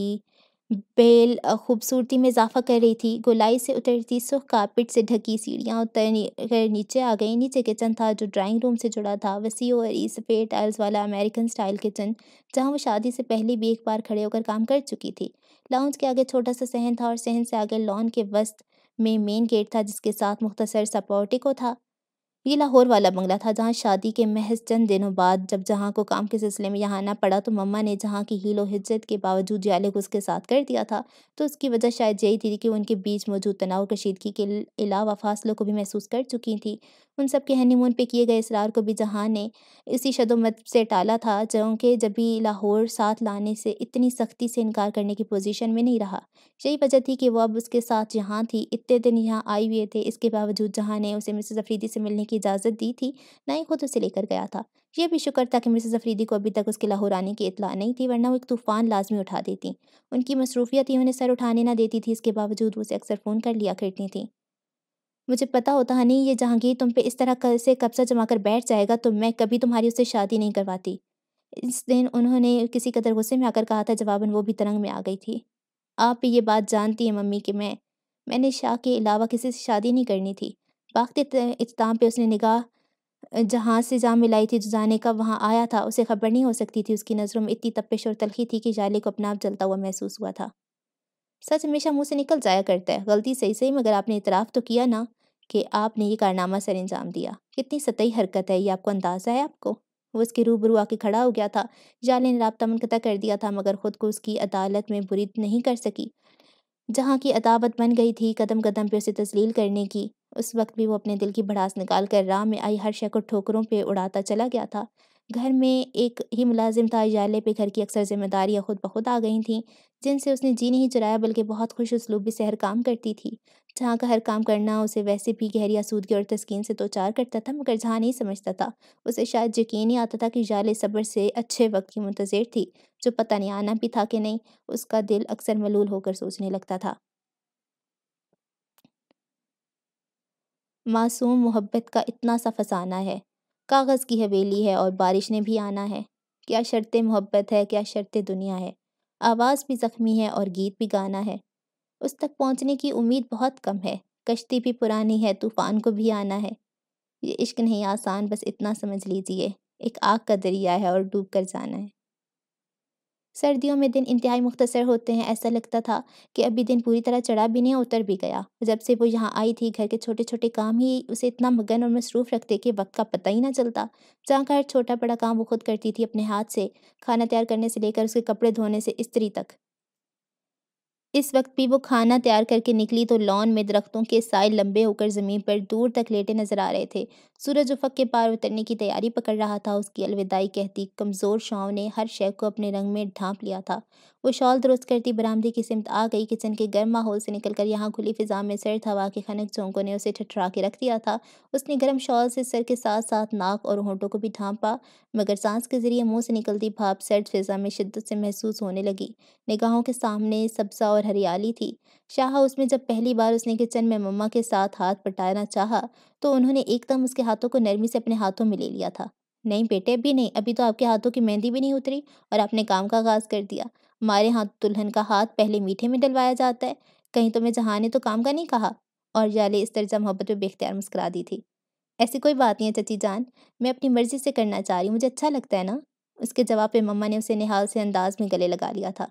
बेल खूबसूरती में इजाफा कर रही थी गोलाई से उतरती सुख कारपेट से ढकी सीढ़ियाँ उतर कर नीचे आ गई नीचे किचन था जो ड्राइंग रूम से जुड़ा था वसी और सफ़ेद टाइल्स वाला अमेरिकन स्टाइल किचन जहाँ वो शादी से पहले भी एक बार खड़े होकर काम कर चुकी थी लाउंज के आगे छोटा सा सहन था और सहन से आगे लॉन के वस्त में मेन गेट था जिसके साथ मुख्तसर सपोर्टिको था ये लाहौर वाला बंगला था जहाँ शादी के महज चंद दिनों बाद जब जहाँ को काम के सिलसिले में यहाँ आना पड़ा तो मम्मा ने जहाँ की हीलो हिज्जत के बावजूद जाले को उसके साथ कर दिया था तो उसकी वजह शायद यही थी कि उनके बीच मौजूद तनाव कशीदगी के अलावा फासलों को भी महसूस कर चुकी थी उन सब के हनीमून पे किए गए इसरार को भी जहाँ ने इसी शदोमत से टाला था कि जब भी लाहौर साथ लाने से इतनी सख्ती से इनकार करने की पोजीशन में नहीं रहा यही वजह थी कि वो अब उसके साथ यहाँ थी इतने दिन यहाँ आई हुए थे इसके बावजूद जहाँ ने उसे मिसेज अफरीदी से मिलने की इजाज़त दी थी ना ही खुद उसे लेकर गया था यह भी शुक्र था कि मिसज अफरीदी को अभी तक उसके लाहौर आने की इतला नहीं थी वरना वो एक तूफ़ान लाजमी उठा देती उनकी मसरूफियत ही उन्हें सर उठाने ना देती थी इसके बावजूद उसे अक्सर फ़ोन कर लिया करती थी मुझे पता होता हनी ये जहांगीर तुम पे इस तरह से कब्जा जमा कर बैठ जाएगा तो मैं कभी तुम्हारी उससे शादी नहीं करवाती इस दिन उन्होंने किसी कदर गुस्से में आकर कहा था जवाबन वो भी तरंग में आ गई थी आप ये बात जानती हैं मम्मी कि मैं मैंने शाह के अलावा किसी से शादी नहीं करनी थी बाकी इख्ताम पे उसने निगाह जहाँ से जाम मिलाई थी जो जाने का वहाँ आया था उसे खबर नहीं हो सकती थी उसकी नज़रों में इतनी तपिश और तलखी थी कि जाले को अपना आप जलता हुआ महसूस हुआ था सच हमेशा मुंह से निकल जाया करता है गलती सही सही मगर आपने इतराफ़ तो किया ना कि आपने ये कारनामा सर अंजाम दिया कितनी सतही हरकत है ये आपको अंदाज़ा है आपको वो उसके रूबरू आके खड़ा हो गया था जाले ने रबता मुनकता कर दिया था मगर ख़ुद को उसकी अदालत में बुरी नहीं कर सकी जहाँ की अदावत बन गई थी कदम कदम पे उसे तस्लील करने की उस वक्त भी वो अपने दिल की भड़ास निकाल कर राह में आई हर शय को ठोकरों पे उड़ाता चला गया था घर में एक ही मुलाजिम था इजाले पे घर की अक्सर जिम्मेदारियाँ खुद ब खुद आ गई थीं जिनसे उसने जी नहीं चुराया बल्कि बहुत खुश उसलूबी से हर काम करती थी जहाँ का हर काम करना उसे वैसे भी गहरी आसूदगी और तस्किन से तो चार करता था मगर जहाँ नहीं समझता था उसे शायद यकीन ही आता था कि जाले सब्र से अच्छे वक्त की मंतज़र थी जो पता नहीं आना भी था कि नहीं उसका दिल अक्सर मलूल होकर सोचने लगता था मासूम मोहब्बत का इतना सा फसाना है कागज़ की हवेली है और बारिश ने भी आना है क्या शर्त मोहब्बत है क्या शर्त दुनिया है आवाज़ भी ज़ख्मी है और गीत भी गाना है उस तक पहुंचने की उम्मीद बहुत कम है कश्ती भी पुरानी है तूफ़ान को भी आना है ये इश्क नहीं आसान बस इतना समझ लीजिए एक आग का दरिया है और डूब कर जाना है सर्दियों में दिन इंतहाई मुख्तसर होते हैं ऐसा लगता था कि अभी दिन पूरी तरह चढ़ा भी नहीं उतर भी गया जब से वो यहाँ आई थी घर के छोटे छोटे काम ही उसे इतना मगन और मसरूफ़ रखते कि वक्त का पता ही ना चलता जहाँ का हर छोटा बड़ा काम वो खुद करती थी अपने हाथ से खाना तैयार करने से लेकर उसके कपड़े धोने से इस्त्री तक इस वक्त भी वो खाना तैयार करके निकली तो लॉन में दरख्तों के साय लंबे होकर ज़मीन पर दूर तक लेटे नजर आ रहे थे सूरज उफक के पार उतरने की तैयारी पकड़ रहा था उसकी अलविदाई कहती कमज़ोर शाव ने हर शेख को अपने रंग में ढांप लिया था वो शॉल दुरुस्त करती बरामदी की सिमत आ गई किचन के गर्म माहौल से निकलकर यहाँ खुली फिजा में सर्द हवा के खनक झोंकों ने उसे ठठरा के रख दिया था उसने गर्म शॉल से सर के साथ साथ नाक और होंटों को भी ढांपा मगर सांस के जरिए मुंह से निकलती भाप सर्द फिजा में शिद्दत से महसूस होने लगी निगाहों के सामने सब्जा और हरियाली थी शाह उसमें जब पहली बार उसने किचन में मम्मा के साथ हाथ पटाना चाह तो उन्होंने एकदम उसके हाथों को नरमी से अपने हाथों में ले लिया था नहीं बेटे अभी नहीं अभी तो आपके हाथों की मेहंदी भी नहीं उतरी और आपने काम का आगाज़ कर दिया हमारे यहाँ दुल्हन का हाथ पहले मीठे में डलवाया जाता है कहीं तो मैं जहाँ ने तो काम का नहीं कहा और याले इस तरह मोहब्बत में बेख्तियार मुस्करा दी थी ऐसी कोई बात नहीं है चची जान मैं अपनी मर्जी से करना चाह रही हूँ मुझे अच्छा लगता है ना उसके जवाब पे मम्मा ने उसे निहाल से अंदाज में गले लगा लिया था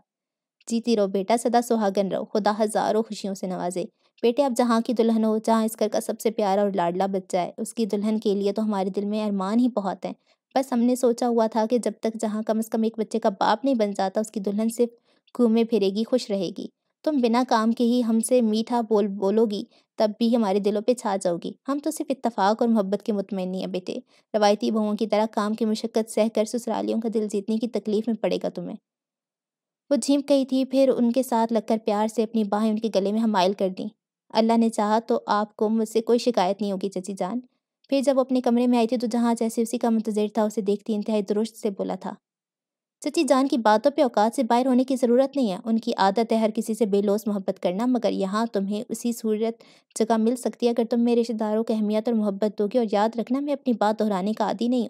जीती रहो बेटा सदा सुहागन रहो खुदा हज़ारों खुशियों से नवाजे बेटे आप जहाँ की दुल्हन हो जहाँ इस घर का सबसे प्यारा और लाडला बच्चा है उसकी दुल्हन के लिए तो हमारे दिल में अरमान ही बहुत है बस हमने सोचा हुआ था कि जब तक जहाँ कम से कम एक बच्चे का बाप नहीं बन जाता उसकी दुल्हन सिर्फ घूमे फिरेगी खुश रहेगी तुम बिना काम के ही हमसे मीठा बोल बोलोगी तब भी हमारे दिलों पे छा जाओगी हम तो सिर्फ इतफ़ाक़ और मोहब्बत के नहीं हैं बेटे रवायती बहुओं की तरह काम की मुशक्क़त सहकर ससुरालियों का दिल जीतने की तकलीफ़ में पड़ेगा तुम्हें वो झीम गई थी फिर उनके साथ लगकर प्यार से अपनी बाहें उनके गले में हमायल कर दी अल्लाह ने चाहा तो आपको मुझसे कोई शिकायत नहीं होगी चची जान फिर जब अपने कमरे में आई थी तो जहाँ जैसे उसी का मंतजर था उसे देखती इंतहाई दुरुस्त से बोला था सच्ची जान की बातों पे औकात से बाहर होने की ज़रूरत नहीं है उनकी आदत है हर किसी से बेलोस मोहब्बत करना मगर यहाँ तुम्हें उसी सूरत जगह मिल सकती है अगर तुम मेरे रिश्तेदारों को अहमियत और मोहब्बत दोगे और याद रखना मैं अपनी बात दोहराने का आदि नहीं हूँ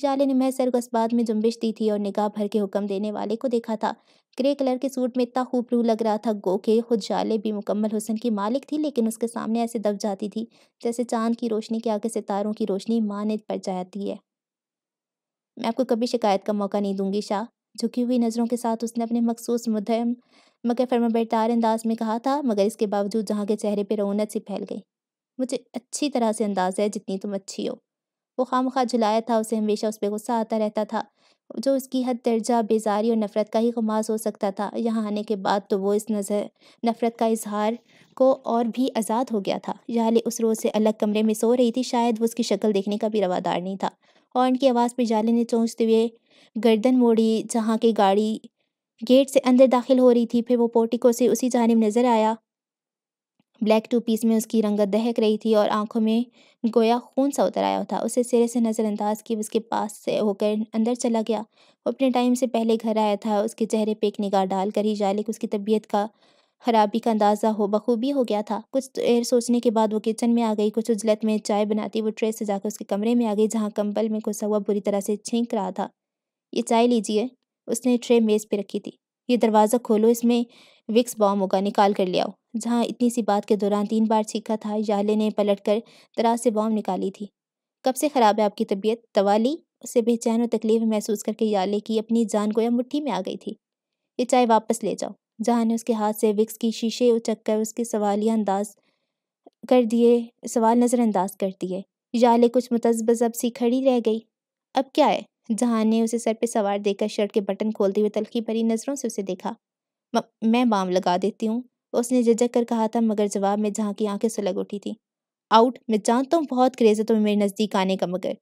जाले ने सर को इस बात में जुम्बिश दी थी और निगाह भर के हुक्म देने वाले को देखा था ग्रे कलर के सूट में इतना खूबरू लग रहा था गो के जाले भी मुकम्मल हुसन की मालिक थी लेकिन उसके सामने ऐसे दब जाती थी जैसे चांद की रोशनी के आगे सितारों की रोशनी माने पर जाती है मैं आपको कभी शिकायत का मौका नहीं दूंगी शाह झुकी हुई नज़रों के साथ उसने अपने मखसूस मुदम मगर फरमाबरदार अंदाज में कहा था मगर इसके बावजूद जहाँ के चेहरे पर रौनक सी फैल गई मुझे अच्छी तरह से अंदाज़ है जितनी तुम अच्छी हो वो खाम खा झुलाया था उसे हमेशा उस पर गुस्सा आता रहता था जो उसकी हद दर्जा बेजारी और नफ़रत का ही खमास हो सकता था यहाँ आने के बाद तो वो इस नज़र नफ़रत का इजहार को और भी आज़ाद हो गया था जाले उस रोज़ से अलग कमरे में सो रही थी शायद वो उसकी शक्ल देखने का भी रवादार नहीं था हॉर्न की आवाज़ पर जाले ने चौंचते हुए गर्दन मोड़ी जहाँ की गाड़ी गेट से अंदर दाखिल हो रही थी फिर वो पोटिको से उसी जानब नज़र आया ब्लैक टू पीस में उसकी रंगत दहक रही थी और आंखों में गोया खून सा उतर आया था उसे सिरे से नज़रअंदाज की उसके पास से होकर अंदर चला गया वो अपने टाइम से पहले घर आया था उसके चेहरे पर एक निगाह डालकर ही जालिक उसकी तबीयत का खराबी का अंदाज़ा हो बखूबी हो गया था कुछ देर सोचने के बाद वो किचन में आ गई कुछ उजलत में चाय बनाती वो ट्रे से जाकर उसके कमरे में आ गई जहाँ कंबल में घुसा हुआ बुरी तरह से छींक रहा था ये चाय लीजिए उसने ट्रे मेज़ पर रखी थी ये दरवाज़ा खोलो इसमें विक्स बॉम्ब होगा निकाल कर ले आओ जहाँ इतनी सी बात के दौरान तीन बार सीखा था याले ने पलट कर दराज से बॉम्ब निकाली थी कब से ख़राब है आपकी तबीयत तवाली ली उसे बेचैन और तकलीफ महसूस करके याले की अपनी जान गोया मुट्ठी में आ गई थी ये चाय वापस ले जाओ जहाँ ने उसके हाथ से विक्स की शीशे उचक कर उसके सवालिया अंदाज कर दिए सवाल नज़रअंदाज कर दिए याले कुछ मतजबजब सी खड़ी रह गई अब क्या है जहाँ ने उसे सर पे सवार देकर शर्ट के बटन खोलते हुए तलखी भरी नज़रों से उसे देखा मैं बाम लगा देती हूँ उसने झिझक कर कहा था मगर जवाब में जहाँ की आंखें सुलग उठी थी आउट मैं जानता हूँ बहुत क्रेज है तुम्हें मेरे नज़दीक आने का मगर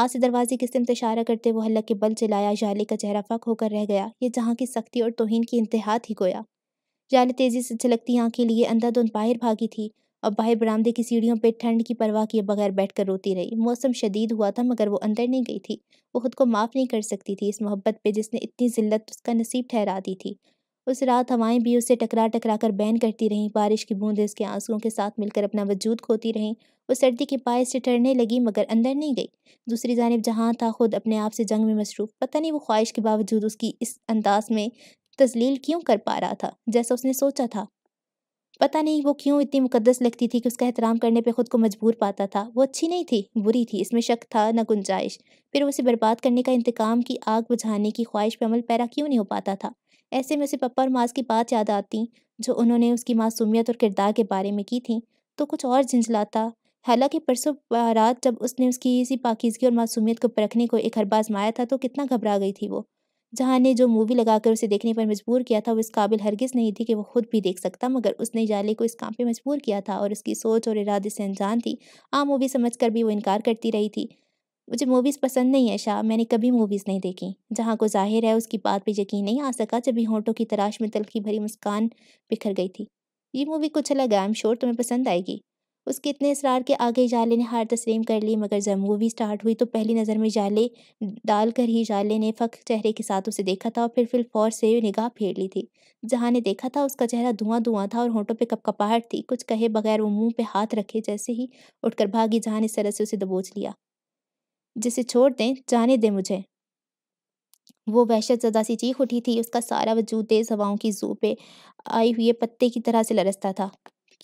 आज से दरवाजे की सिमत इशारा करते वो हल्ला के बल चलाया जाले का चेहरा फक होकर रह गया ये जहाँ की सख्ती और तोहन की इंतहा ही गोया जाले तेज़ी से छलकती आंखें लिए अंधाधुंध बाहर भागी थी और बाहर बरामदे की सीढ़ियों पर ठंड की परवाह किए बगैर बैठ कर रोती रही मौसम शदीद हुआ था मगर वो अंदर नहीं गई थी वो खुद को माफ़ नहीं कर सकती थी इस मोहब्बत पे जिसने इतनी जिल्लत उसका नसीब ठहरा दी थी उस रात हवाएं भी उसे टकरा टकरा कर बैन करती रहीं बारिश की बूंदें उसके आंसुओं के साथ मिलकर अपना वजूद खोती रहीं वो सर्दी के पाए से ठहरने लगी मगर अंदर नहीं गई दूसरी जानब जहाँ था खुद अपने आप से जंग में मसरूफ़ पता नहीं वो ख्वाहिश के बावजूद उसकी इस अंदाज में तजलील क्यों कर पा रहा था जैसा उसने सोचा था पता नहीं वो क्यों इतनी मुकदस लगती थी कि उसका एहतराम करने पे खुद को मजबूर पाता था वो अच्छी नहीं थी बुरी थी इसमें शक था न गुंजाइश फिर उसे बर्बाद करने का इंतकाम की आग बुझाने की ख्वाहिश पर अमल पैरा क्यों नहीं हो पाता था ऐसे में उसे पप्पा और माँ की बात याद आती जो उन्होंने उसकी मासूमियत और किरदार के बारे में की थी तो कुछ और झंझलाता हालांकि परसों रात जब उसने उसकी इसी पाकिजगी और मासूमियत को परखने को एक हरबा आजमाया था तो कितना घबरा गई थी वो जहाँ ने जो मूवी लगाकर उसे देखने पर मजबूर किया था वो इस काबिल हरगिज़ नहीं थी कि वो खुद भी देख सकता मगर उसने जाले को इस काम पे मजबूर किया था और उसकी सोच और इरादे से अनजान थी आम मूवी समझ कर भी वो इनकार करती रही थी मुझे मूवीज़ पसंद नहीं है शाह मैंने कभी मूवीज़ नहीं देखी जहाँ को जाहिर है उसकी बात पर यकीन नहीं आ सका जब भी होंठों की तराश में तलखी भरी मुस्कान बिखर गई थी ये मूवी कुछ अलग है एम श्योर तुम्हें पसंद आएगी उसके इतने इसरार के आगे जाले ने हार तस्लीम कर ली मगर जब मूवी स्टार्ट हुई तो पहली नज़र में जाले डाल कर ही जाले ने फ़क चेहरे के साथ उसे देखा था और फिर फिर फौर से निगाह फेर ली थी जहाँ ने देखा था उसका चेहरा धुआं धुआं था और होंठों पे कपकपाहट थी कुछ कहे बगैर वो मुंह पे हाथ रखे जैसे ही उठकर भागी जहाँ ने सरस से उसे दबोच लिया जिसे छोड़ दें जाने दें मुझे वो वहशत ज़दा सी चीख उठी थी उसका सारा वजूद तेज़ हवाओं की जू पे आई हुए पत्ते की तरह से लरसता था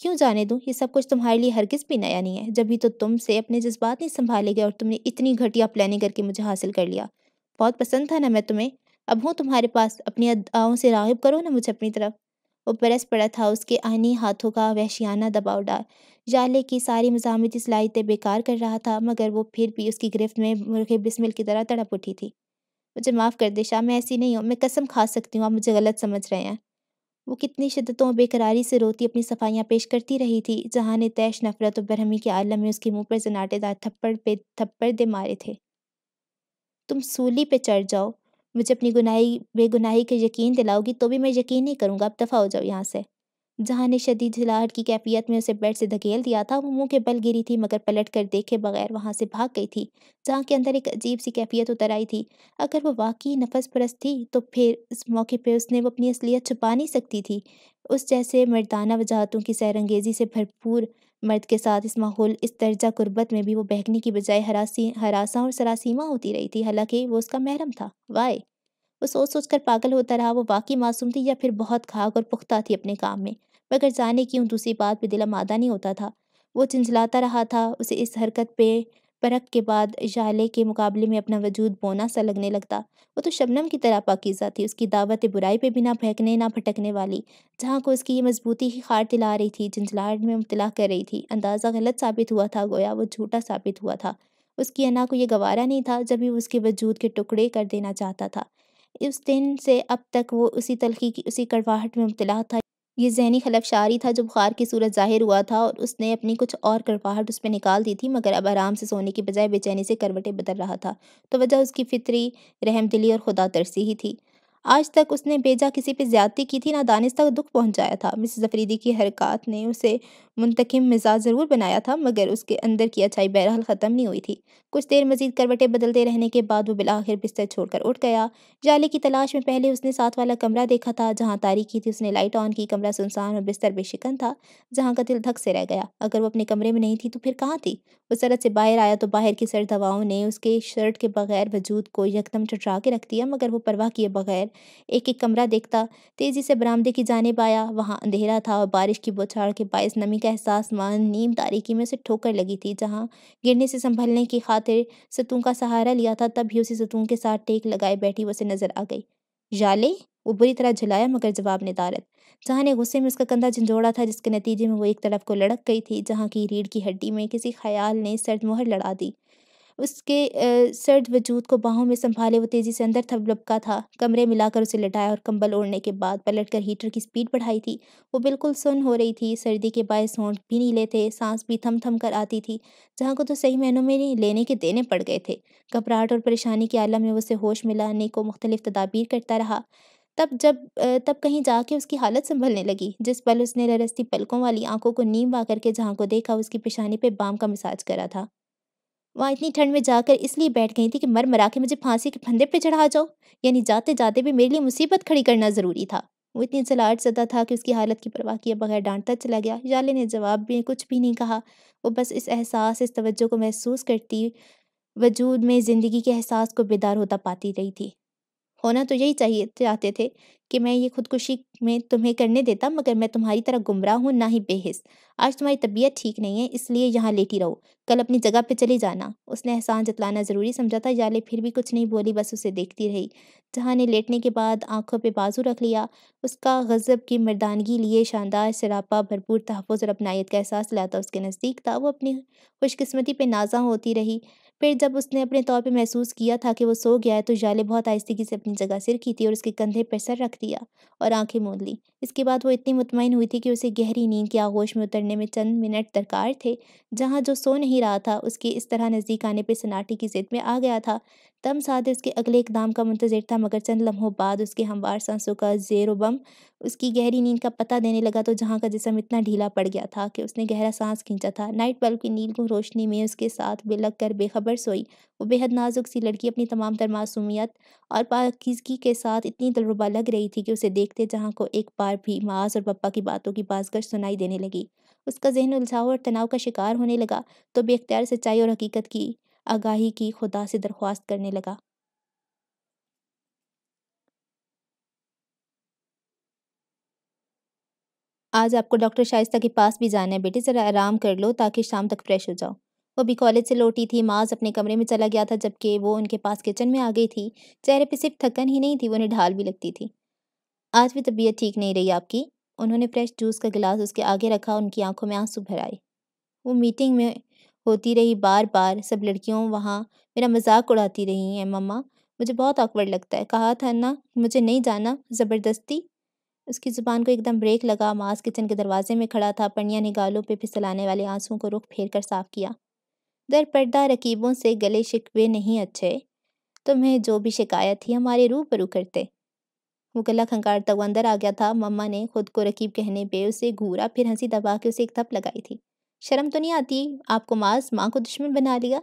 क्यों जाने दूँ ये सब कुछ तुम्हारे लिए हरगिज़ भी नया नहीं है जब भी तो तुमसे अपने जज्बात नहीं संभाले गए और तुमने इतनी घटिया प्लानिंग करके मुझे हासिल कर लिया बहुत पसंद था ना मैं तुम्हें अब हूँ तुम्हारे पास अपनी अदाओं से राहिब करो ना मुझे अपनी तरफ वो बरस पड़ा था उसके आनी हाथों का वहशियाना दबाव डाल जाले की सारी मजामती सलाहित बेकार कर रहा था मगर वो फिर भी उसकी गिरफ्त में मुर्गे बिस्मिल की तरह तड़प उठी थी मुझे माफ़ कर दे शाह मैं ऐसी नहीं हूँ मैं कसम खा सकती हूँ आप मुझे गलत समझ रहे हैं वो कितनी शिद्दतों बेकरारी से रोती अपनी सफाइयाँ पेश करती रही थी जहाँ ने तैश नफरत और बरहमी के आलम में उसके मुंह पर जनाटेदार थप्पड़ पे थप्पड़ दे मारे थे तुम सूली पे चढ़ जाओ मुझे अपनी गुनाही बेगुनाही के यकीन दिलाओगी तो भी मैं यकीन नहीं करूँगा अब दफ़ा हो जाओ यहाँ से जहाँ ने शदीद झलाहट की कैफियत में उसे बेड से धकेल दिया था वो मुंह के बल गिरी थी मगर पलट कर देखे बगैर वहाँ से भाग गई थी जहाँ के अंदर एक अजीब सी कैफियत उतर आई थी अगर वो वाकई नफस परस्त थी तो फिर इस मौके पर उसने वो अपनी असलियत छुपा नहीं सकती थी उस जैसे मर्दाना वजाहतों की सैरंगेजी से भरपूर मर्द के साथ इस माहौल इस दर्जा गुर्बत में भी वो बहकने की बजाय हरासी हरासा और सरासीमा होती रही थी हालांकि वो उसका महरम था वाय वो सोच सोच कर पागल होता रहा वो वाकई मासूम थी या फिर बहुत खाक और पुख्ता थी अपने काम में मगर जाने क्यों दूसरी बात पर दिला मादा नहीं होता था वो झंझलाता रहा था उसे इस हरकत पे परख के बाद जाले के मुकाबले में अपना वजूद बोना सा लगने लगता वो तो शबनम की तरह पाकिजा थी उसकी दावत बुराई पे बिना भहकने ना भटकने वाली जहाँ को उसकी ये मजबूती ही खार दिला रही थी झंझलाहट में मुबतला कर रही थी अंदाज़ा गलत साबित हुआ था गोया वो झूठा साबित हुआ था उसकी अना को ये गवारा नहीं था जब भी उसके वजूद के टुकड़े कर देना चाहता था उस दिन से अब तक वो उसी तलखी की उसी कड़वाहट में मुबतला था ये जहनी खलफशारी था जो बुखार की सूरत जाहिर हुआ था और उसने अपनी कुछ और कड़वाहट उस पर निकाल दी थी मगर अब आराम से सोने की बजाय बेचैनी से करवटें बदल रहा था तो वजह उसकी फितरी रहमदिली और खुदा तरसी ही थी आज तक उसने बेजा किसी पे ज्यादती की थी ना दानिश तक दुख पहुंचाया था मिस जफरीदी की हरकत ने उसे मुंतकम मिजाज ज़रूर बनाया था मगर उसके अंदर की अच्छाई बहरहाल ख़त्म नहीं हुई थी कुछ देर मजीद करवटें बदलते रहने के बाद वो बिलाखिर बिस्तर छोड़कर उठ गया जाले की तलाश में पहले उसने साथ वाला कमरा देखा था जहाँ तारीखी थी उसने लाइट ऑन की कमरा सुनसान और बिस्तर बेशिकन था जहाँ का दिल धक से रह गया अगर वो अपने कमरे में नहीं थी तो फिर कहाँ थी वो सरहद से बाहर आया तो बाहर की सर दवाओं ने उसके शर्ट के बगैर वजूद को यकदम चटरा के रख दिया मगर वो परवाह किए बगैर एक एक कमरा देखता तेज़ी से बरामदे की जानब आया वहाँ अंधेरा था और बारिश की बोछाड़ के बायस नमी एहसास मान नीम तारीकी में उसे ठोकर लगी थी जहाँ गिरने से संभलने की खातिर सतू का सहारा लिया था तब भी उसी सतू के साथ टेक लगाए बैठी उसे नजर आ गई जाले वो बुरी तरह झुलाया मगर जवाब ने तारत जहाँ ने गुस्से में उसका कंधा झंझोड़ा था जिसके नतीजे में वो एक तरफ को लड़क गई थी जहाँ की रीढ़ की हड्डी में किसी ख्याल ने सर्द मुहर लड़ा दी उसके सर्द वजूद को बाहों में संभाले वो तेज़ी से अंदर थपलपका था कमरे में लाकर उसे लटाया और कंबल ओढ़ने के बाद पलटकर हीटर की स्पीड बढ़ाई थी वो बिल्कुल सुन हो रही थी सर्दी के बायस होंठ भी नहीं लेते सांस भी थम थम कर आती थी जहाँ को तो सही महीनों में लेने के देने पड़ गए थे घबराहट और परेशानी के आलम में उसे होश मिलाने को मुख्तलिफ तदाबीर करता रहा तब जब तब कहीं जाके उसकी हालत संभलने लगी जिस पल उसने लरसती पलकों वाली आंखों को नीम वा करके जहाँ को देखा उसकी पेशानी पे बाम का मिसाज करा था वहाँ इतनी ठंड में जाकर इसलिए बैठ गई थी कि मर मरा के मुझे फांसी के फंदे पर चढ़ा जाओ यानी जाते जाते भी मेरे लिए मुसीबत खड़ी करना ज़रूरी था वो इतनी चलाट ज़दा था कि उसकी हालत की परवाह किए बगैर डांटता चला गया जाले ने जवाब भी कुछ भी नहीं कहा वो बस इस एहसास इस तवज्जो को महसूस करती वजूद में ज़िंदगी के एहसास को बेदार होता पाती रही थी होना तो यही चाहिए चाहते थे कि मैं ये खुदकुशी में तुम्हें करने देता मगर मैं तुम्हारी तरह गुमराह हूँ ना ही बेहिस आज तुम्हारी तबीयत ठीक नहीं है इसलिए यहाँ लेटी रहो कल अपनी जगह पे चले जाना उसने एहसान जतलाना ज़रूरी समझा था याले फिर भी कुछ नहीं बोली बस उसे देखती रही जहाँ ने लेटने के बाद आंखों पे बाजू रख लिया उसका गज़ब की मर्दानगी लिए शानदार शरापा भरपूर तहफ़ और अपनायत का एहसास लाता उसके नज़दीक था वो अपनी खुशकस्मती पर नाजा होती रही फिर जब उसने अपने तौर पर महसूस किया था कि वो सो गया है तो जाले बहुत आहिस्तगी से अपनी जगह सिर की थी और उसके कंधे पर सर रख दिया और आंखें मूंद ली इसके बाद वो इतनी मुतमिन हुई थी कि उसे गहरी नींद के आगोश में उतरने में चंद मिनट दरकार थे जहाँ जो सो नहीं रहा था उसके इस तरह नज़दीक आने पर सनाटी की जिद में आ गया था तम साध उसके अगले एक दाम का मंतज़र था मगर चंद लम्हों बाद उसके हमवार सांसों का जेर बम उसकी गहरी नींद का पता देने लगा तो जहाँ का जिसम इतना ढीला पड़ गया था कि उसने गहरा सांस खींचा था नाइट बल्ब की नील को रोशनी में उसके साथ बिलग कर बेखबर सोई वो बेहद नाजुक सी लड़की अपनी तमाम तर मासूमियत और पाकिजगी के साथ इतनी तजुर्बा लग रही थी कि उसे देखते जहाँ को एक बार भी माज और पप्पा की बातों की बाजगर सुनाई देने लगी उसका जहन उलझाव और तनाव का शिकार होने लगा तो बेख्तियार सच्चाई और हकीकत की आगाही की खुदा से दरख्वास्त करने लगा आज आपको डॉक्टर शाइस्ता के पास भी जाना है बेटे ज़रा आराम कर लो ताकि शाम तक फ्रेश हो जाओ वो भी कॉलेज से लौटी थी माज अपने कमरे में चला गया था जबकि वो उनके पास किचन में आ गई थी चेहरे पे सिर्फ थकन ही नहीं थी वो उन्हें ढाल भी लगती थी आज भी तबीयत ठीक नहीं रही आपकी उन्होंने फ्रेश जूस का गिलास उसके आगे रखा उनकी आंखों में आंसू भर आए वो मीटिंग में होती रही बार बार सब लड़कियों वहाँ मेरा मज़ाक उड़ाती रही हैं मम्मा मुझे बहुत ऑकवर्ड लगता है कहा था ना मुझे नहीं जाना ज़बरदस्ती उसकी ज़ुबान को एकदम ब्रेक लगा मास किचन के दरवाजे में खड़ा था पनिया ने गालों पर फिसलाने वाले आंसुओं को रुख फेर कर साफ किया दर पर्दा रकीबों से गले शिकवे नहीं अच्छे तुम्हें जो भी शिकायत थी हमारे रू करते वो गला खंकारता हुआ अंदर आ गया था मम्मा ने खुद को रकीब कहने पे उसे घूरा फिर हंसी दबा के उसे एक थप लगाई थी शर्म तो नहीं आती आपको माज माँ को दुश्मन बना लिया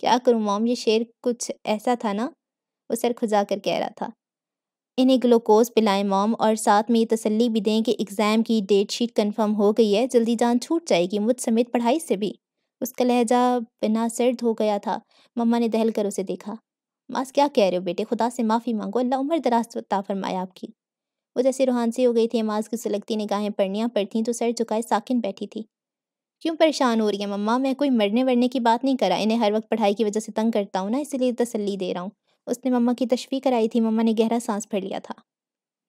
क्या करूँ मोम ये शेर कुछ ऐसा था ना वो सर खुजा कर कह रहा था इन्हें ग्लूकोज पिलाएं मोम और साथ में ये तसल्ली भी दें कि एग्ज़ाम की डेट शीट कन्फर्म हो गई है जल्दी जान छूट जाएगी मुझ समेत पढ़ाई से भी उसका लहजा बिना सर्द हो गया था मम्मा ने दहल कर उसे देखा मास क्या कह रहे हो बेटे खुदा से माफ़ी मांगो अल्लाह उम्र दराज फरमाए आपकी वो जैसे रूहानसी हो गई थी माज की सुलगती निगाहें पढ़नियाँ पर तो सर झुकाए साकिन बैठी थी क्यों परेशान हो रही है मम्मा मैं कोई मरने वरने की बात नहीं करा इन्हें हर वक्त पढ़ाई की वजह से तंग करता हूँ ना इसीलिए तसल्ली दे रहा हूँ उसने मम्मा की तशफी कराई थी मम्मा ने गहरा सांस भर लिया था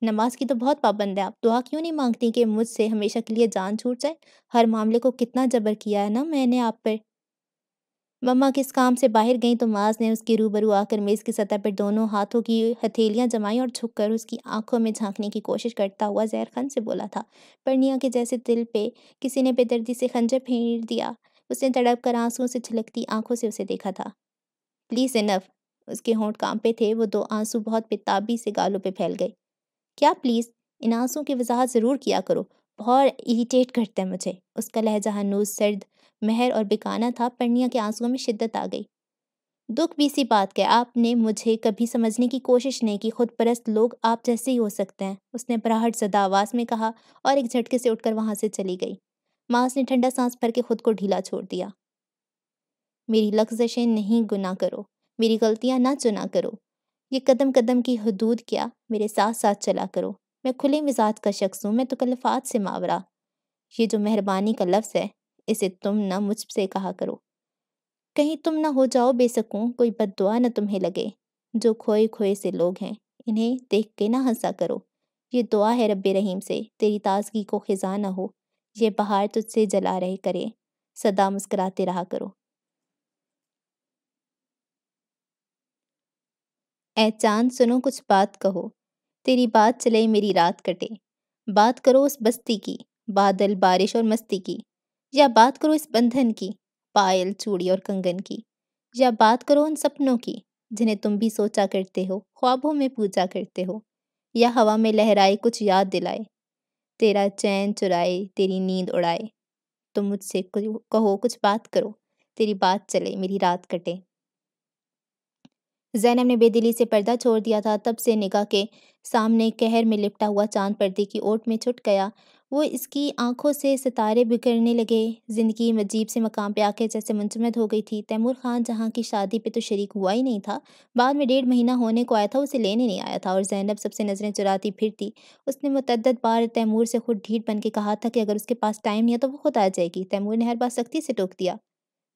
नमाज की तो बहुत पाबंद है आप दुआ क्यों नहीं मांगती कि मुझसे हमेशा के लिए जान छूट जाए हर मामले को कितना जबर किया है ना मैंने आप पर मम्मा किस काम से बाहर गईं तो माज ने उसके रूबरू आकर मेज़ की सतह पर दोनों हाथों की हथेलियां जमाई और झुककर उसकी आंखों में झांकने की कोशिश करता हुआ जहर खान से बोला था परनिया के जैसे दिल पे किसी ने बेदर्दी से खंजर फेर दिया उसने तड़प कर आंसुओं से छिलकती आंखों से उसे देखा था प्लीज़ इनफ उसके होंठ कांपे थे वो दो आंसू बहुत बेताबी से गालों पे फैल गए क्या प्लीज़ इन आंसुओं की वजाहत ज़रूर किया करो बहुत इरीटेट करता है मुझे उसका लहजा हनूज सर्द महर और बिकाना था परनिया के आंसुओं में शिद्दत आ गई दुख भी इसी बात कह आपने मुझे कभी समझने की कोशिश नहीं की खुद परस्त लोग आप जैसे ही हो सकते हैं उसने बराहट जदा आवाज़ में कहा और एक झटके से उठकर वहां से चली गई मांस ने ठंडा सांस भर के खुद को ढीला छोड़ दिया मेरी लफ्जशें नहीं गुना करो मेरी गलतियां ना चुना करो ये कदम कदम की हदूद क्या मेरे साथ साथ चला करो मैं खुले मिजाज का शख्स हूँ मैं तो कल्फात से मावरा ये जो मेहरबानी का लफ्ज़ है इसे तुम ना मुझसे कहा करो कहीं तुम ना हो जाओ बेसकों कोई बददुआ न तुम्हें लगे जो खोए खोए से लोग हैं इन्हें देख के ना हंसा करो ये दुआ है रब रहीम से तेरी ताजगी को खिजा ना हो ये बहार तुझसे जला रहे करे सदा मुस्कराते रहा करो ऐ चांद सुनो कुछ बात कहो तेरी बात चले मेरी रात कटे बात करो उस बस्ती की बादल बारिश और मस्ती की या बात करो इस बंधन की पायल चूड़ी और कंगन की या बात करो उन सपनों की जिन्हें तुम भी सोचा करते हो ख्वाबों में पूजा करते हो या हवा में लहराए कुछ याद दिलाए तेरा चैन चुराए तेरी नींद उड़ाए तुम मुझसे कहो कुछ बात करो तेरी बात चले मेरी रात कटे जैनब ने बेदिली से पर्दा छोड़ दिया था तब से निगाह के सामने कहर में लिपटा हुआ चांद पर्दे की ओट में छुट गया वो इसकी आंखों से सितारे बिगड़ने लगे ज़िंदगी मजीब से मकाम पे आके जैसे मुंसमद हो गई थी तैमूर खान जहाँ की शादी पे तो शरीक हुआ ही नहीं था बाद में डेढ़ महीना होने को आया था उसे लेने नहीं आया था और जैनब सबसे नज़रें चुराती फिरती उसने मतद बार तैमूर से खुद ढीठ बन के कहा था कि अगर उसके पास टाइम नहीं है तो वो खुद आ जाएगी तैमूर ने हर बात सख्ती से टोक दिया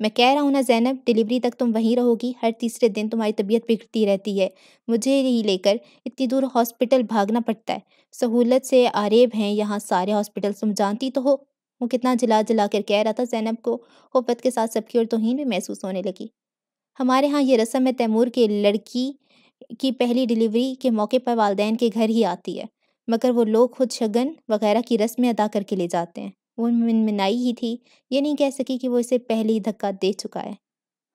मैं कह रहा हूँ ना जैनब डिलीवरी तक तुम वहीं रहोगी हर तीसरे दिन तुम्हारी तबीयत बिगड़ती रहती है मुझे ही लेकर इतनी दूर हॉस्पिटल भागना पड़ता है सहूलत से आरेब हैं यहाँ सारे हॉस्पिटल तुम जानती तो हो वो कितना जला जला कर कह रहा था जैनब को हफ्बत के साथ सबकी और तोहन भी महसूस होने लगी हमारे यहाँ ये रस्म है तैमूर की लड़की की पहली डिलीवरी के मौके पर वालदेन के घर ही आती है मगर वो लोग खुद शगन वगैरह की रस्में अदा करके ले जाते हैं वो मिनमिनाई ही थी ये नहीं कह सकी कि वो इसे पहले ही धक्का दे चुका है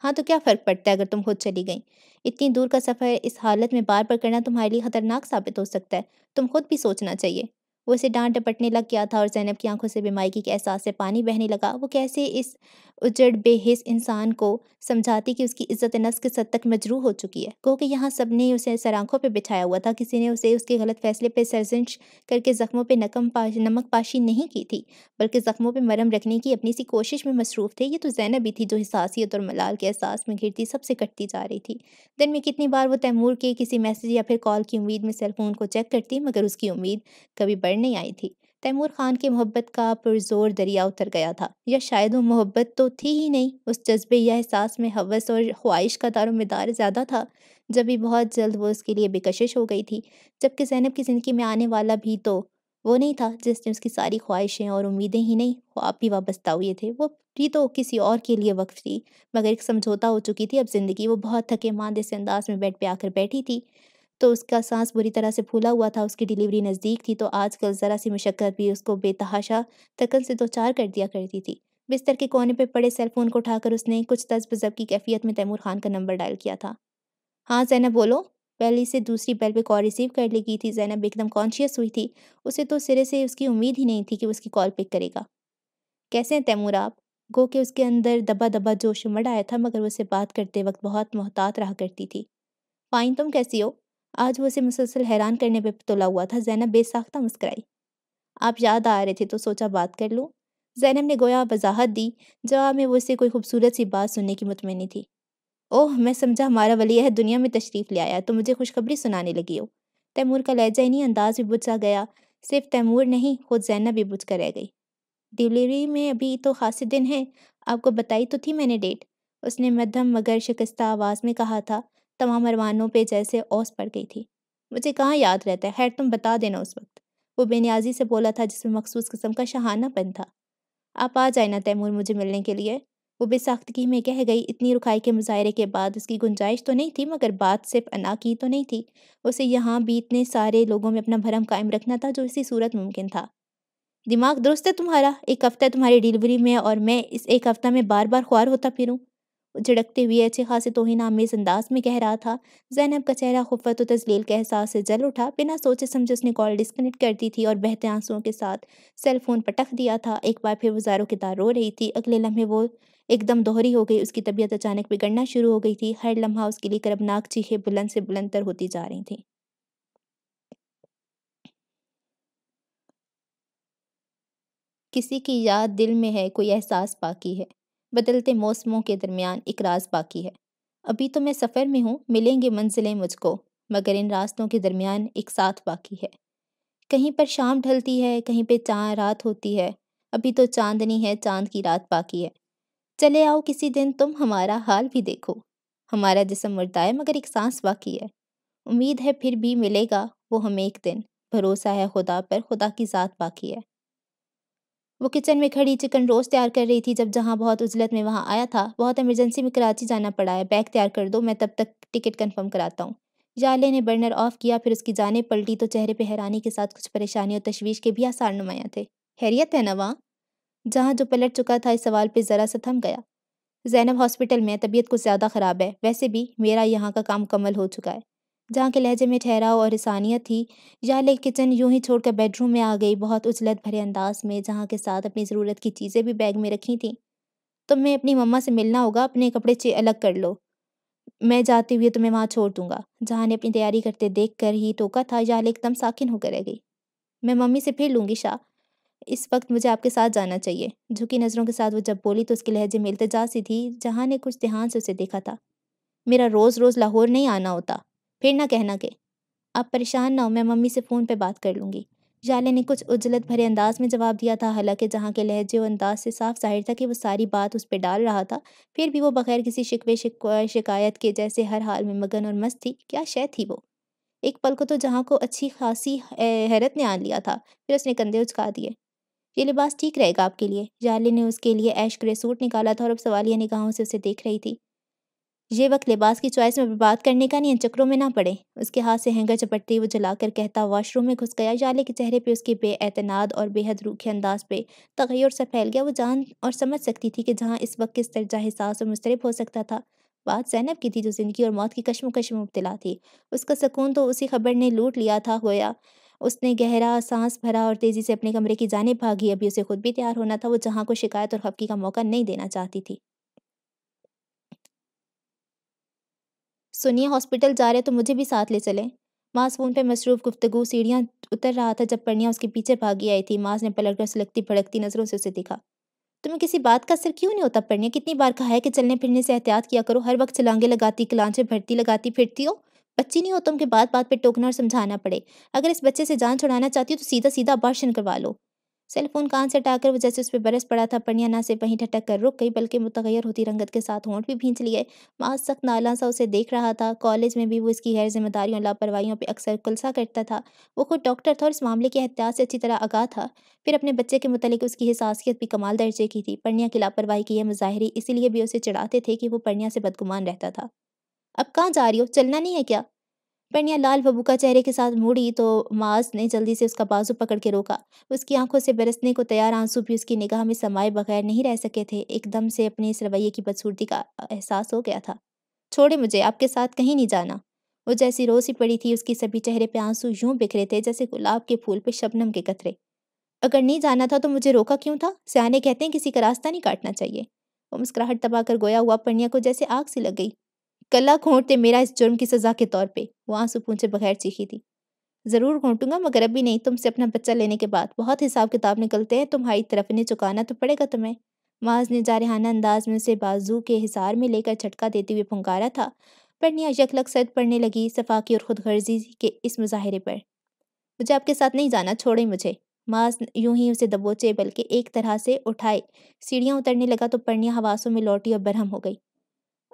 हाँ तो क्या फ़र्क पड़ता है अगर तुम खुद चली गई इतनी दूर का सफ़र इस हालत में बार बार करना तुम्हारे लिए ख़तरनाक साबित हो सकता है तुम खुद भी सोचना चाहिए वो उसे डांट डपटने लग गया था और जैनब की आंखों से बीमारी के एहसास से पानी बहने लगा वो कैसे इस उजड़ बेहिस इंसान को समझाती कि उसकी इज्जत नस के सद तक मजरू हो चुकी है क्योंकि यहाँ सब ने उसे सर आंखों पर बिछाया हुआ था किसी ने उसे उसके गलत फैसले पर सरजिश करके ज़ख्मों पर नकम पाश नमक पाशी नहीं की थी बल्कि ज़ख्मों पर मरम रखने की अपनी सी कोशिश में मसरूफ़ थे ये तो जैनब ही थी जो हिसासीत और मलाल के एहसास में घिरती सबसे कटती जा रही थी दिन में कितनी बार वो तैमूर के किसी मैसेज या फिर कॉल की उम्मीद में सेलफोन को चेक करती मगर उसकी उम्मीद कभी बढ़ पढ़ने आई थी तैमूर खान की मोहब्बत का पुरजोर दरिया उतर गया था या शायद वो मोहब्बत तो थी ही नहीं उस जज्बे या एहसास में हवस और ख्वाहिश का दारोमदार ज़्यादा था जब भी बहुत जल्द वो उसके लिए बेकशिश हो गई थी जबकि जैनब की ज़िंदगी में आने वाला भी तो वो नहीं था जिसने उसकी सारी ख्वाहिशें और उम्मीदें ही नहीं ख्वाब भी वाबस्ता हुए थे वो भी तो किसी और के लिए वक्त थी मगर एक समझौता हो चुकी थी अब ज़िंदगी वो बहुत थके मांदे से अंदाज में बेड पे आकर बैठी थी तो उसका सांस बुरी तरह से फूला हुआ था उसकी डिलीवरी नज़दीक थी तो आजकल ज़रा सी मशक्क़त भी उसको बेतहाशा तकन से दो तो चार कर दिया करती थी बिस्तर के कोने पर पड़े सेल फोन को उठाकर उसने कुछ तस्ब जब की कैफियत में तैमूर खान का नंबर डायल किया था हाँ जैनब बोलो पहली से दूसरी बेल पे कॉल रिसीव कर गई थी जैनब एकदम कॉन्शियस हुई थी उसे तो सिरे से उसकी उम्मीद ही नहीं थी कि उसकी कॉल पिक करेगा कैसे हैं तैमूर आप गो के उसके अंदर दबा दबा जोश उमड़ आया था मगर उसे बात करते वक्त बहुत मोहतात रहा करती थी फाइन तुम कैसी हो आज वो उसे मुसलसल हैरान करने पर तुला हुआ था जैनब बेसाख्ता मुस्कराई आप याद आ रहे थे तो सोचा बात कर लूँ जैनब ने गोया वजाहत दी जवाब में वो उसे कोई खूबसूरत सी बात सुनने की मुतमनी थी ओह मैं समझा हमारा वली है दुनिया में तशरीफ़ ले आया तो मुझे खुशखबरी सुनाने लगी हो तैमूर का लहजा इन्हीं अंदाज भी बुझा गया सिर्फ तैमूर नहीं खुद जैनब भी बुझ कर रह गई डिलीवरी में अभी तो खासे दिन है आपको बताई तो थी मैंने डेट उसने मध्यम मगर शिकस्ता आवाज़ में कहा था तमाम अरमानों पे जैसे ओस पड़ गई थी मुझे कहाँ याद रहता है खैर तुम बता देना उस वक्त वो बेनियाजी से बोला था जिसमें मखसूस किस्म का शहानापन था आप आ जाए ना तैमूर मुझे मिलने के लिए वो बेसाख्तगी में कह गई इतनी रुखाई के मुजाहरे के बाद उसकी गुंजाइश तो नहीं थी मगर बात सिर्फ अना की तो नहीं थी उसे यहाँ भी इतने सारे लोगों में अपना भरम कायम रखना था जो इसी सूरत मुमकिन था दिमाग दुरुस्त है तुम्हारा एक हफ्ता तुम्हारी डिलीवरी में और मैं इस एक हफ्ता में बार बार ख्वार होता फिरूँ झड़कते हुए अच्छे खासे तोहिनामेज अंदाज में कह रहा था जैनब का चेहरा खुफत व तजलील के एहसास से जल उठा बिना सोचे समझे उसने कॉल डिस्कनेक्ट कर दी थी और बहते आंसुओं के साथ सेल फोन पटक दिया था एक बार फिर वजारों के तार रो रही थी अगले लम्हे वो एकदम दोहरी हो गई उसकी तबीयत अचानक बिगड़ना शुरू हो गई थी हर लम्हा उसके लिए करबनाक चीखें बुलंद से बुलंदतर होती जा रही थी किसी की याद दिल में है कोई एहसास बाकी है बदलते मौसमों के दरमियान एक राज बाकी है अभी तो मैं सफ़र में हूँ मिलेंगे मंजिलें मुझको मगर इन रास्तों के दरमियान एक साथ बाकी है कहीं पर शाम ढलती है कहीं पर चाँद रात होती है अभी तो चांदनी है चांद की रात बाकी है चले आओ किसी दिन तुम हमारा हाल भी देखो हमारा जिसम मुर्दा है मगर एक सांस बाकी है उम्मीद है फिर भी मिलेगा वो हमें एक दिन भरोसा है खुदा पर खुदा की ज़ात बाकी है वो किचन में खड़ी चिकन रोस्ट तैयार कर रही थी जब जहाँ बहुत उजलत में वहाँ आया था बहुत इमरजेंसी में कराची जाना पड़ा है बैग तैयार कर दो मैं तब तक टिकट कन्फर्म कराता हूँ जाले ने बर्नर ऑफ किया फिर उसकी जाने पलटी तो चेहरे पर हैरानी के साथ कुछ परेशानी और तशवीश के भी आसार नुमाया थे हैरियत है ना वहाँ जहाँ जो पलट चुका था इस सवाल पर ज़रा सा थम गया जैनब हॉस्पिटल में तबीयत कुछ ज़्यादा ख़राब है वैसे भी मेरा यहाँ का काम मुकम्मल हो चुका है जहाँ के लहजे में ठहराव और इसानियत थी याले किचन यूं ही छोड़कर बेडरूम में आ गई बहुत उजलत भरे अंदाज में जहाँ के साथ अपनी ज़रूरत की चीज़ें भी बैग में रखी तो तुम्हें अपनी मम्मा से मिलना होगा अपने कपड़े चे अलग कर लो मैं जाते हुए तुम्हें वहाँ छोड़ दूंगा जहाँ ने अपनी तैयारी करते देख कर ही टोका था याले एकदम साकिन होकर रह गई मैं मम्मी से फिर लूँगी शाह इस वक्त मुझे आपके साथ जाना चाहिए झुकी नज़रों के साथ वो जब बोली तो उसके लहजे में इल्तजा सी थी जहाँ ने कुछ ध्यान से उसे देखा था मेरा रोज़ रोज़ लाहौर नहीं आना होता फिर ना कहना के आप परेशान ना हो मैं मम्मी से फ़ोन पे बात कर लूँगी जाले ने कुछ उजलत भरे अंदाज में जवाब दिया था हालांकि जहाँ के लहजे और अंदाज से साफ जाहिर था कि वो सारी बात उस पर डाल रहा था फिर भी वो बगैर किसी शिकवे शिकायत के जैसे हर हाल में मगन और मस्त थी क्या शय थी वो एक पल को तो जहाँ को अच्छी खासी हैरत ने आन लिया था फिर उसने कंधे उचका दिए ये लिबास ठीक रहेगा आपके लिए जाले ने उसके लिए ऐश ग्रे सूट निकाला था और अब सवालिया निगाहों से उसे देख रही थी ये वक्त लिबास की चॉइस में बर्बाद करने का नहीं चक्रों में ना पड़े उसके हाथ से हैंगर चपटती वो जलाकर कहता वॉशरूम में घुस गया जाले के चेहरे पे उसके बेअतनाद और बेहद रूखे अंदाज पे तगैर सा फैल गया वो जान और समझ सकती थी कि जहाँ इस वक्त किस दर्जा एहसास और मुस्तरब हो सकता था बात जैनब की थी जो जिंदगी और मौत की कश्मकश में मुबतला थी उसका सुकून तो उसी खबर ने लूट लिया था गोया उसने गहरा सांस भरा और तेज़ी से अपने कमरे की जाने भागी अभी उसे खुद भी तैयार होना था वो जहाँ को शिकायत और खपकी का मौका नहीं देना चाहती थी सुनिए हॉस्पिटल जा रहे तो मुझे भी साथ ले चलें मास फोन पर मसरूफ़ गुफ्तगु सीढ़ियाँ उतर रहा था जब पढ़िया उसके पीछे भागी आई थी मास ने पलटकर सुलगती भड़कती नज़रों से उसे दिखा तुम्हें किसी बात का असर क्यों नहीं होता पढ़िया कितनी बार कहा है कि चलने फिरने से एहतियात किया करो हर वक्त चलांगे लगाती कलांचे भरती लगाती फिरती हो बच्ची नहीं हो तुम तो के बात बात पर टोकना और समझाना पड़े अगर इस बच्चे से जान छुड़ाना चाहती हो तो सीधा सीधा अबॉर्शन करवा लो सेलफोन कान से टाकर वजह से उस पर बरस पड़ा था पढ़िया ना से वहीं ठटक कर रुक गई बल्कि मुतगैर होती रंगत के साथ होंठ भी भींच लिए माँ सख्त नाला सा उसे देख रहा था कॉलेज में भी वो इसकी गैर और लापरवाही पर अक्सर कुलसा करता था वो खुद डॉक्टर था और इस मामले के एहतियात से अच्छी तरह आगा था फिर अपने बच्चे के मतलब उसकी हिसासियत भी कमाल दर्जे की थी पढ़िया की लापरवाही की यह मुजाहरी इसीलिए भी उसे चढ़ाते थे कि वो पढ़िया से बदगुमान रहता था अब कहाँ जा रही हो चलना नहीं है क्या बेनिया लाल बबू का चेहरे के साथ मुड़ी तो माज ने जल्दी से उसका बाजू पकड़ के रोका उसकी आंखों से बरसने को तैयार आंसू भी उसकी निगाह में समाये बगैर नहीं रह सके थे एकदम से अपने इस रवैये की बदसूरती का एहसास हो गया था छोड़े मुझे आपके साथ कहीं नहीं जाना वो जैसी रोसी पड़ी थी उसकी सभी चेहरे पे आंसू यूं बिखरे थे जैसे गुलाब के फूल पे शबनम के कतरे अगर नहीं जाना था तो मुझे रोका क्यों था सियाने कहते हैं किसी का रास्ता नहीं काटना चाहिए वो मुस्कुराहट दबाकर गोया हुआ पनिया को जैसे आग सी लग गई कला घोंटते मेरा इस जुर्म की सजा के तौर पे वो आंसू पूछे बगैर चीखी थी ज़रूर घोंटूंगा मगर अभी नहीं तुमसे अपना बच्चा लेने के बाद बहुत हिसाब किताब निकलते हैं तुम्हारी तरफ इन्हें चुकाना तो पड़ेगा तुम्हें माज ने जारहाना अंदाज में उसे बाजू के हिसार में लेकर झटका देते हुए पुंकारा था पन्निया यकलक सर्द पड़ने लगी सफाकी और खुद गर्जी के इस मुजाहरे पर मुझे आपके साथ नहीं जाना छोड़े मुझे माज यूं ही उसे दबोचे बल्कि एक तरह से उठाए सीढ़ियाँ उतरने लगा तो पन्निया हवासों में लौटी और बरहम हो गई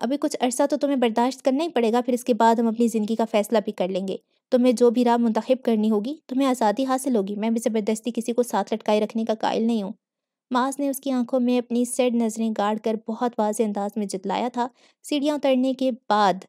अभी कुछ अरसा तो तुम्हें बर्दाश्त करना ही पड़ेगा फिर इसके बाद हम अपनी ज़िंदगी का फैसला भी कर लेंगे तुम्हें जो भी राह मुंतखब करनी होगी तुम्हें आज़ादी हासिल होगी मैं भी ज़बरदस्ती किसी को साथ लटकाए रखने का कायल नहीं हूँ माज ने उसकी आंखों में अपनी सैड नज़रें गाड़ कर बहुत वाज अंदाज में जितलाया था सीढ़ियाँ उतरने के बाद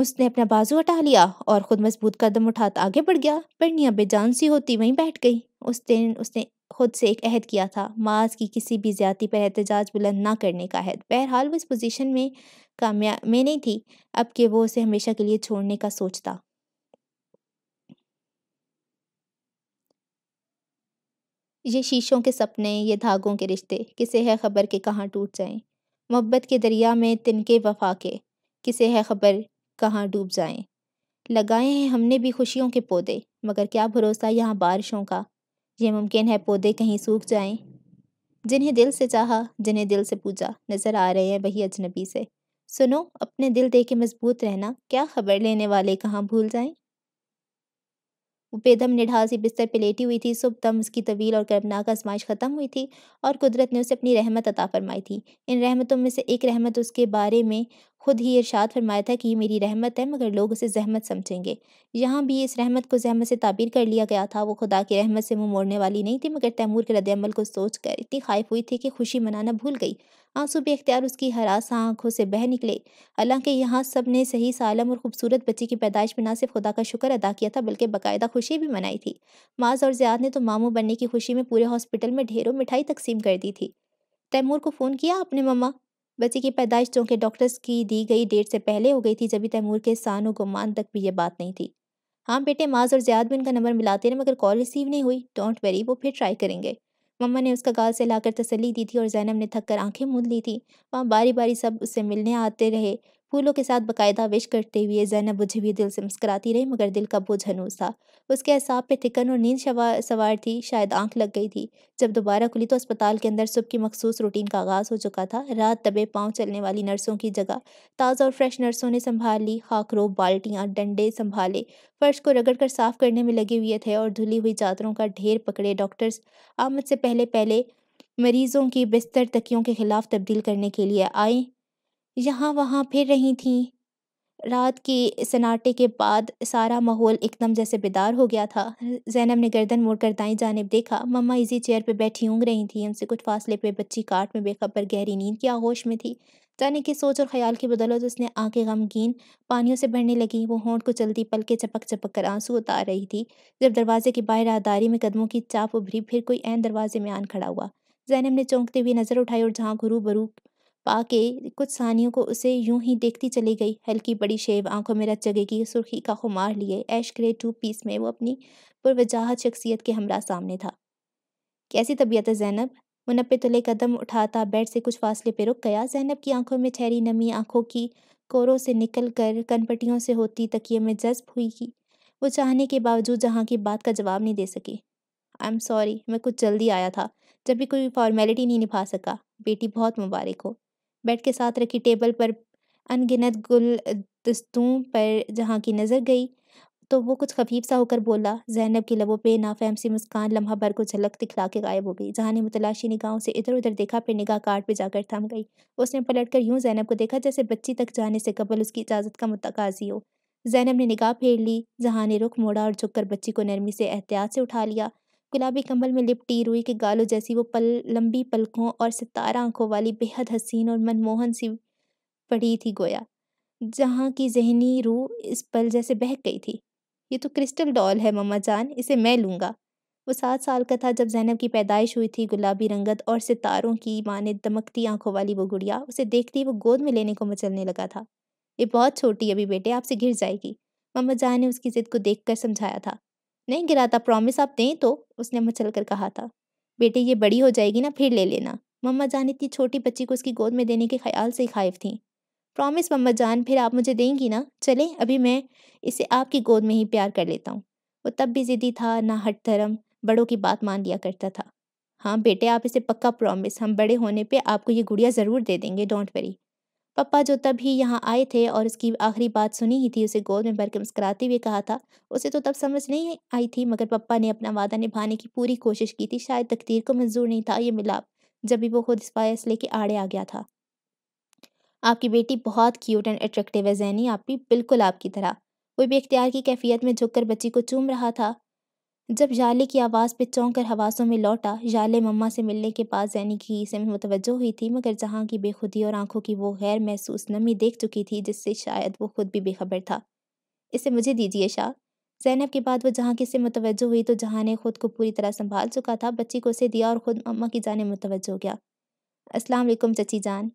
उसने अपना बाजू हटा लिया और ख़ुद मजबूत कदम उठाता आगे बढ़ गया पर बेजान सी होती वहीं बैठ गई उस दिन उसने खुद से एक अहद किया था माज की किसी भी ज्यादा पर एहतजाज बुलंद ना करने का अहद बहरहाल वो इस पोजीशन में कामया में नहीं थी अब के वो उसे हमेशा के लिए छोड़ने का सोचता ये शीशों के सपने ये धागों के रिश्ते किसे है खबर के कहाँ टूट जाएं मोहब्बत के दरिया में तिनके वफा के किसे है खबर कहाँ डूब जाएं लगाए हैं हमने भी खुशियों के पौधे मगर क्या भरोसा यहाँ बारिशों का ये मुमकिन है पौधे कहीं सूख जाएं जिन्हें दिल से चाहा जिन्हें दिल से पूजा नज़र आ रहे हैं वही अजनबी से सुनो अपने दिल दे के मजबूत रहना क्या खबर लेने वाले कहाँ भूल जाएं वो बेदम निढासी बिस्तर पर लेटी हुई थी सुबह दम उसकी तवील और कर्मनाक आजमाइश ख़त्म हुई थी और कुदरत ने उसे अपनी रहमत अता फरमाई थी इन रहमतों में से एक रहमत उसके बारे में खुद ही इरशाद फरमाया था कि ये मेरी रहमत है मगर लोग उसे जहमत समझेंगे यहाँ भी इस रहमत को जहमत से ताबीर कर लिया गया था वो खुदा की रहमत से मुँह मोड़ने वाली नहीं थी मगर तैमूर के रद्दमल को सोच कर इतनी खाइफ हुई थी कि खुशी मनाना भूल गई आंसू बेख्तियार उसकी हरास आंखों से बह निकले हालांकि यहाँ सब ने सही सालम और खूबसूरत बच्चे की पैदाइश में न सिर्फ खुदा का शुक्र अदा किया था बल्कि बाकायदा खुशी भी मनाई थी माज और ज्याद ने तो मामू बनने की खुशी में पूरे हॉस्पिटल में ढेरों मिठाई तकसीम कर दी थी तैमूर को फ़ोन किया अपने मम्मा बच्चे की पैदाइश चूँकि डॉक्टर्स की दी गई डेट से पहले हो गई थी जबी तैमूर के सानो गुमान तक भी ये बात नहीं थी हाँ बेटे माज और ज़्याद भी उनका नंबर मिलाते रहे मगर कॉल रिसीव नहीं हुई डोंट वेरी वो फिर ट्राई करेंगे मम्मा ने उसका गाल से लाकर तसली दी थी और जैनब ने थक कर आंखें मूंद ली थी वहाँ बारी बारी सब उससे मिलने आते रहे फूलों के साथ बाकायदा विश करते हुए जैनब बुझे हुए दिल से मुस्कराती रही मगर दिल का बोझ हनूस था उसके असाब पे थिकन और नींद सवार थी शायद आंख लग गई थी जब दोबारा खुली तो अस्पताल के अंदर सुबह की मखसूस रूटीन का आगाज़ हो चुका था रात दबे पाँव चलने वाली नर्सों की जगह ताज़ा और फ्रेश नर्सों ने संभाल ली खाकरों बाल्टियाँ डंडे संभाले फर्श को रगड़ कर साफ करने में लगे हुए थे और धुली हुई चादरों का ढेर पकड़े डॉक्टर्स आमद से पहले पहले मरीजों की बिस्तर तकियों के खिलाफ तब्दील करने के लिए आए यहाँ वहाँ फिर रही थी रात के सन्नाटे के बाद सारा माहौल एकदम जैसे बेदार हो गया था। ज़ैनब ने गर्दन मोड़कर दाई जानब देखा, मम्मा इसी चेयर पर बैठी ऊँग रही थी उनसे कुछ फासले पर बच्ची काट में बेखबर गहरी नींद की आगोश में थी। जाने की सोच और ख़्याल की बदौलत उसने आँखें ग़मगीन पानियों से भरने लगी वो होंठ पल के चपक चपक कर आंसू उतार रही थी। जब दरवाज़े के बाहर आदारी में कदमों की चाप उभरी, फिर कोई ऐन दरवाज़े में आन खड़ा हुआ। ज़ैनब ने चौंकते हुए नज़र उठाई और जहाँ ग़ुरू-बरू पाके कुछ सानियों को उसे यूं ही देखती चली गई हल्की बड़ी शेव आंखों में रच जगेगी सुर्खी का खुमार लिए ऐश ग्रे टू पीस में वो अपनी पुरवजाहत शख्सियत के हमरा सामने था कैसी तबीयत है जैनब मुनपे तुले कदम उठाता बेड से कुछ फासले पर रुक गया जैनब की आंखों में ठहरी नमी आंखों की कोरों से निकल कर कनपटियों से होती तकिए में जज्ब हुई की वो चाहने के बावजूद जहाँ की बात का जवाब नहीं दे सके आई एम सॉरी मैं कुछ जल्दी आया था जब भी कोई फॉर्मेलिटी नहीं निभा सका बेटी बहुत मुबारक हो बेड के साथ रखी टेबल पर अनगिनत गुल दस्तों पर जहाँ की नज़र गई तो वो कुछ खफीफ सा होकर बोला जैनब के लबों पे नाफहम सी मुस्कान लम्हा भर को झलक दिखला के गायब हो गई जहाँ ने मुतलाशी निगाहों से इधर उधर देखा फिर निगाह कार्ड पे जाकर थम गई उसने पलट कर यूं जैनब को देखा जैसे बच्ची तक जाने से कबल उसकी इजाज़त का मुतकाजी हो जैनब ने निगाह फेर ली जहाँ ने रुख मोड़ा और झुककर बच्ची को नरमी से एहतियात से उठा लिया गुलाबी कंबल में लिपटी रुई के गालों जैसी वो पल लंबी पलकों और सितारा आंखों वाली बेहद हसीन और मनमोहन सी पड़ी थी गोया जहाँ की जहनी रूह इस पल जैसे बहक गई थी ये तो क्रिस्टल डॉल है ममा जान इसे मैं लूँगा वो सात साल का था जब जैनब की पैदाइश हुई थी गुलाबी रंगत और सितारों की माने दमकती आंखों वाली वो गुड़िया उसे देखते ही वो गोद में लेने को मचलने लगा था ये बहुत छोटी अभी बेटे आपसे गिर जाएगी मम्मा जान ने उसकी ज़िद को देखकर समझाया था नहीं गिरा था प्रॉमिस आप दें तो उसने मचल कर कहा था बेटे ये बड़ी हो जाएगी ना फिर ले लेना मम्मा जान इतनी छोटी बच्ची को उसकी गोद में देने के ख्याल से खाइफ थी प्रॉमिस मम्मा जान फिर आप मुझे देंगी ना चले अभी मैं इसे आपकी गोद में ही प्यार कर लेता हूँ वो तब भी ज़िद्दी था ना हट धर्म बड़ों की बात मान लिया करता था हाँ बेटे आप इसे पक्का प्रॉमिस हम बड़े होने पे आपको ये गुड़िया ज़रूर दे देंगे डोंट वरी पप्पा जो तभी यहाँ आए थे और उसकी आखिरी बात सुनी ही थी उसे गोद में भरकर मुस्कराते हुए कहा था उसे तो तब समझ नहीं आई थी मगर पप्पा ने अपना वादा निभाने की पूरी कोशिश की थी शायद तकदीर को मंजूर नहीं था ये मिलाप जब भी वो खुद इस पायस लेके आड़े आ गया था आपकी बेटी बहुत क्यूट एंड अट्रैक्टिव है जैनी आपकी बिल्कुल आपकी तरह कोई भी इख्तियार की कैफियत में झुककर बच्ची को चूम रहा था जब जाले की आवाज़ पे चौंक कर हवासों में लौटा जाले मम्मा से मिलने के बाद जैनी की इसे मुतवजो हुई थी मगर जहाँ की बेखुदी और आंखों की वो गैर महसूस नमी देख चुकी थी जिससे शायद वो खुद भी बेखबर था इसे मुझे दीजिए शाह जैनब के बाद वो जहाँ की से मुतवजो हुई तो जहाँ ने खुद को पूरी तरह संभाल चुका था बच्ची को उसे दिया और ख़ुद मम्मा की जाने मुतवजो हो गया अस्सलाम वालेकुम चची जान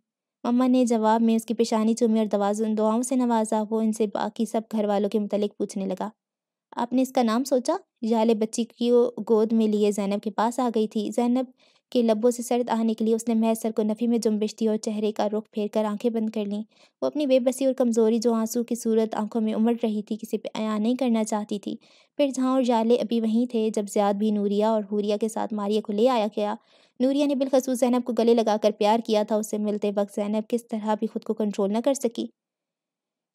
मम्मा ने जवाब में उसकी पेशानी चूमी और दवाजुन दुआओं से नवाजा वो इनसे बाकी सब घर वालों के मतलब पूछने लगा आपने इसका नाम सोचा जाले बच्ची की वो गोद में लिए जैनब के पास आ गई थी जैनब के लब्बों से सर्द आने के लिए उसने महज सर को नफ़ी में जुम्बिश दी और चेहरे का रुख फेर कर आँखें बंद कर लीं वो अपनी बेबसी और कमज़ोरी जो आंसू की सूरत आंखों में उमड़ रही थी किसी पे आया नहीं करना चाहती थी फिर जहाँ और जाले अभी वहीं थे जब ज्याद भी नूरिया और हुरिया के साथ मारिया को ले आया गया नूरिया ने बिलखसूस जैनब को गले कर प्यार किया था उससे मिलते वक्त जैनब किस तरह भी खुद को कंट्रोल न कर सकी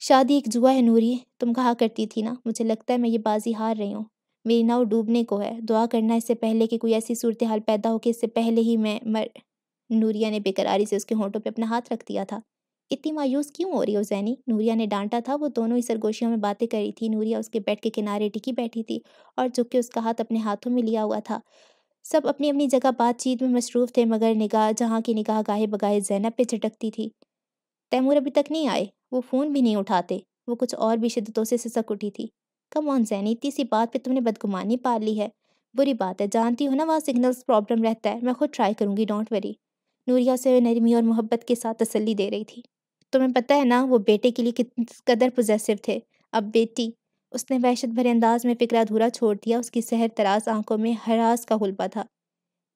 शादी एक जुआ है नूरी तुम कहा करती थी ना मुझे लगता है मैं ये बाजी हार रही हूँ मेरी नाव डूबने को है दुआ करना इससे पहले कि कोई ऐसी सूरत हाल पैदा हो कि इससे पहले ही मैं मर नूरिया ने बेकरारी से उसके होंठों पे अपना हाथ रख दिया था इतनी मायूस क्यों हो रही हो जैनी नूरिया ने डांटा था वो दोनों ही सरगोशियों में बातें करी थी नूरिया उसके बेड के किनारे टिकी बैठी थी और झुक के उसका हाथ अपने हाथों में लिया हुआ था सब अपनी अपनी जगह बातचीत में मसरूफ थे मगर निगाह जहाँ की निगाह गाहे बगाहे जैनब पे झटकती थी तैमूर अभी तक नहीं आए वो फ़ोन भी नहीं उठाते वो कुछ और भी शिद्दतों से सिसक उठी थी कम ऑन जैन इतनी सी बात पे तुमने बदगुमानी पाल ली है बुरी बात है जानती हो ना वहाँ सिग्नल्स प्रॉब्लम रहता है मैं खुद ट्राई करूँगी डोंट वरी नूरिया से नरमी और मोहब्बत के साथ तसली दे रही थी तुम्हें पता है ना वो बेटे के लिए किस कदर पोजेसिव थे अब बेटी उसने वहशत भरे अंदाज में फिक्र अधूरा छोड़ दिया उसकी सहर तराज आंखों में हरास का हुलबा था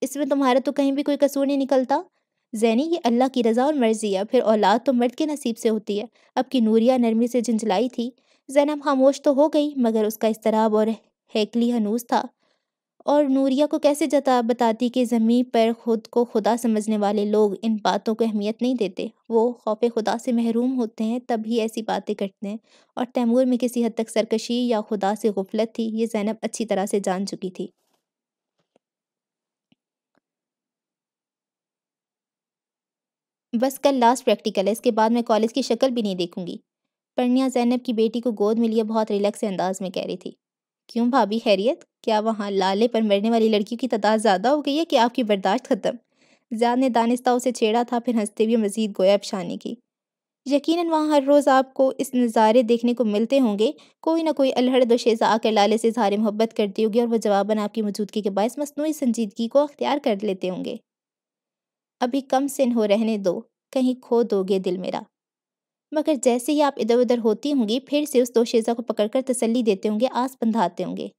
इसमें तुम्हारा तो कहीं भी कोई कसूर नहीं निकलता जैनी ये अल्लाह की रज़ा और मर्ज़ी है फिर औलाद तो मर्द के नसीब से होती है अब की नूरिया नरमी से झंझलाई थी जैनब खामोश तो हो गई मगर उसका इसतराब और हैकली हनूस था और नूरिया को कैसे जता बताती कि ज़मीन पर खुद को खुदा समझने वाले लोग इन बातों को अहमियत नहीं देते वो खौफ खुदा से महरूम होते हैं तभी ऐसी बातें करते हैं और तैमूर में किसी हद तक सरकशी या खुदा से गफलत थी ये जैनब अच्छी तरह से जान चुकी थी बस कल लास्ट प्रैक्टिकल है इसके बाद मैं कॉलेज की शक्ल भी नहीं देखूंगी परनिया जैनब की बेटी को गोद में लिए बहुत रिलैक्स अंदाज में कह रही थी क्यों भाभी हैरियत क्या वहाँ लाले पर मरने वाली लड़कियों की तादाद ज़्यादा हो गई है कि आपकी बर्दाश्त ख़त्म ज्याद ने दानिस्ता उसे छेड़ा था फिर हंसते हुए मजीद गोया पशाने की यकीन वहाँ हर रोज़ आपको इस नज़ारे देखने को मिलते होंगे कोई ना कोई अलहड़ शेजा आकर लाले से इजहार मोहब्बत करती होगी और वह जवाबन आपकी मौजूदगी के बायस मसनू संजीदगी को अख्तियार कर लेते होंगे अभी कम सिन हो रहने दो कहीं खो दोगे दिल मेरा मगर जैसे ही आप इधर उधर होती होंगी फिर से उस दोशेजा को पकड़कर तसल्ली देते होंगे आस बंधाते होंगे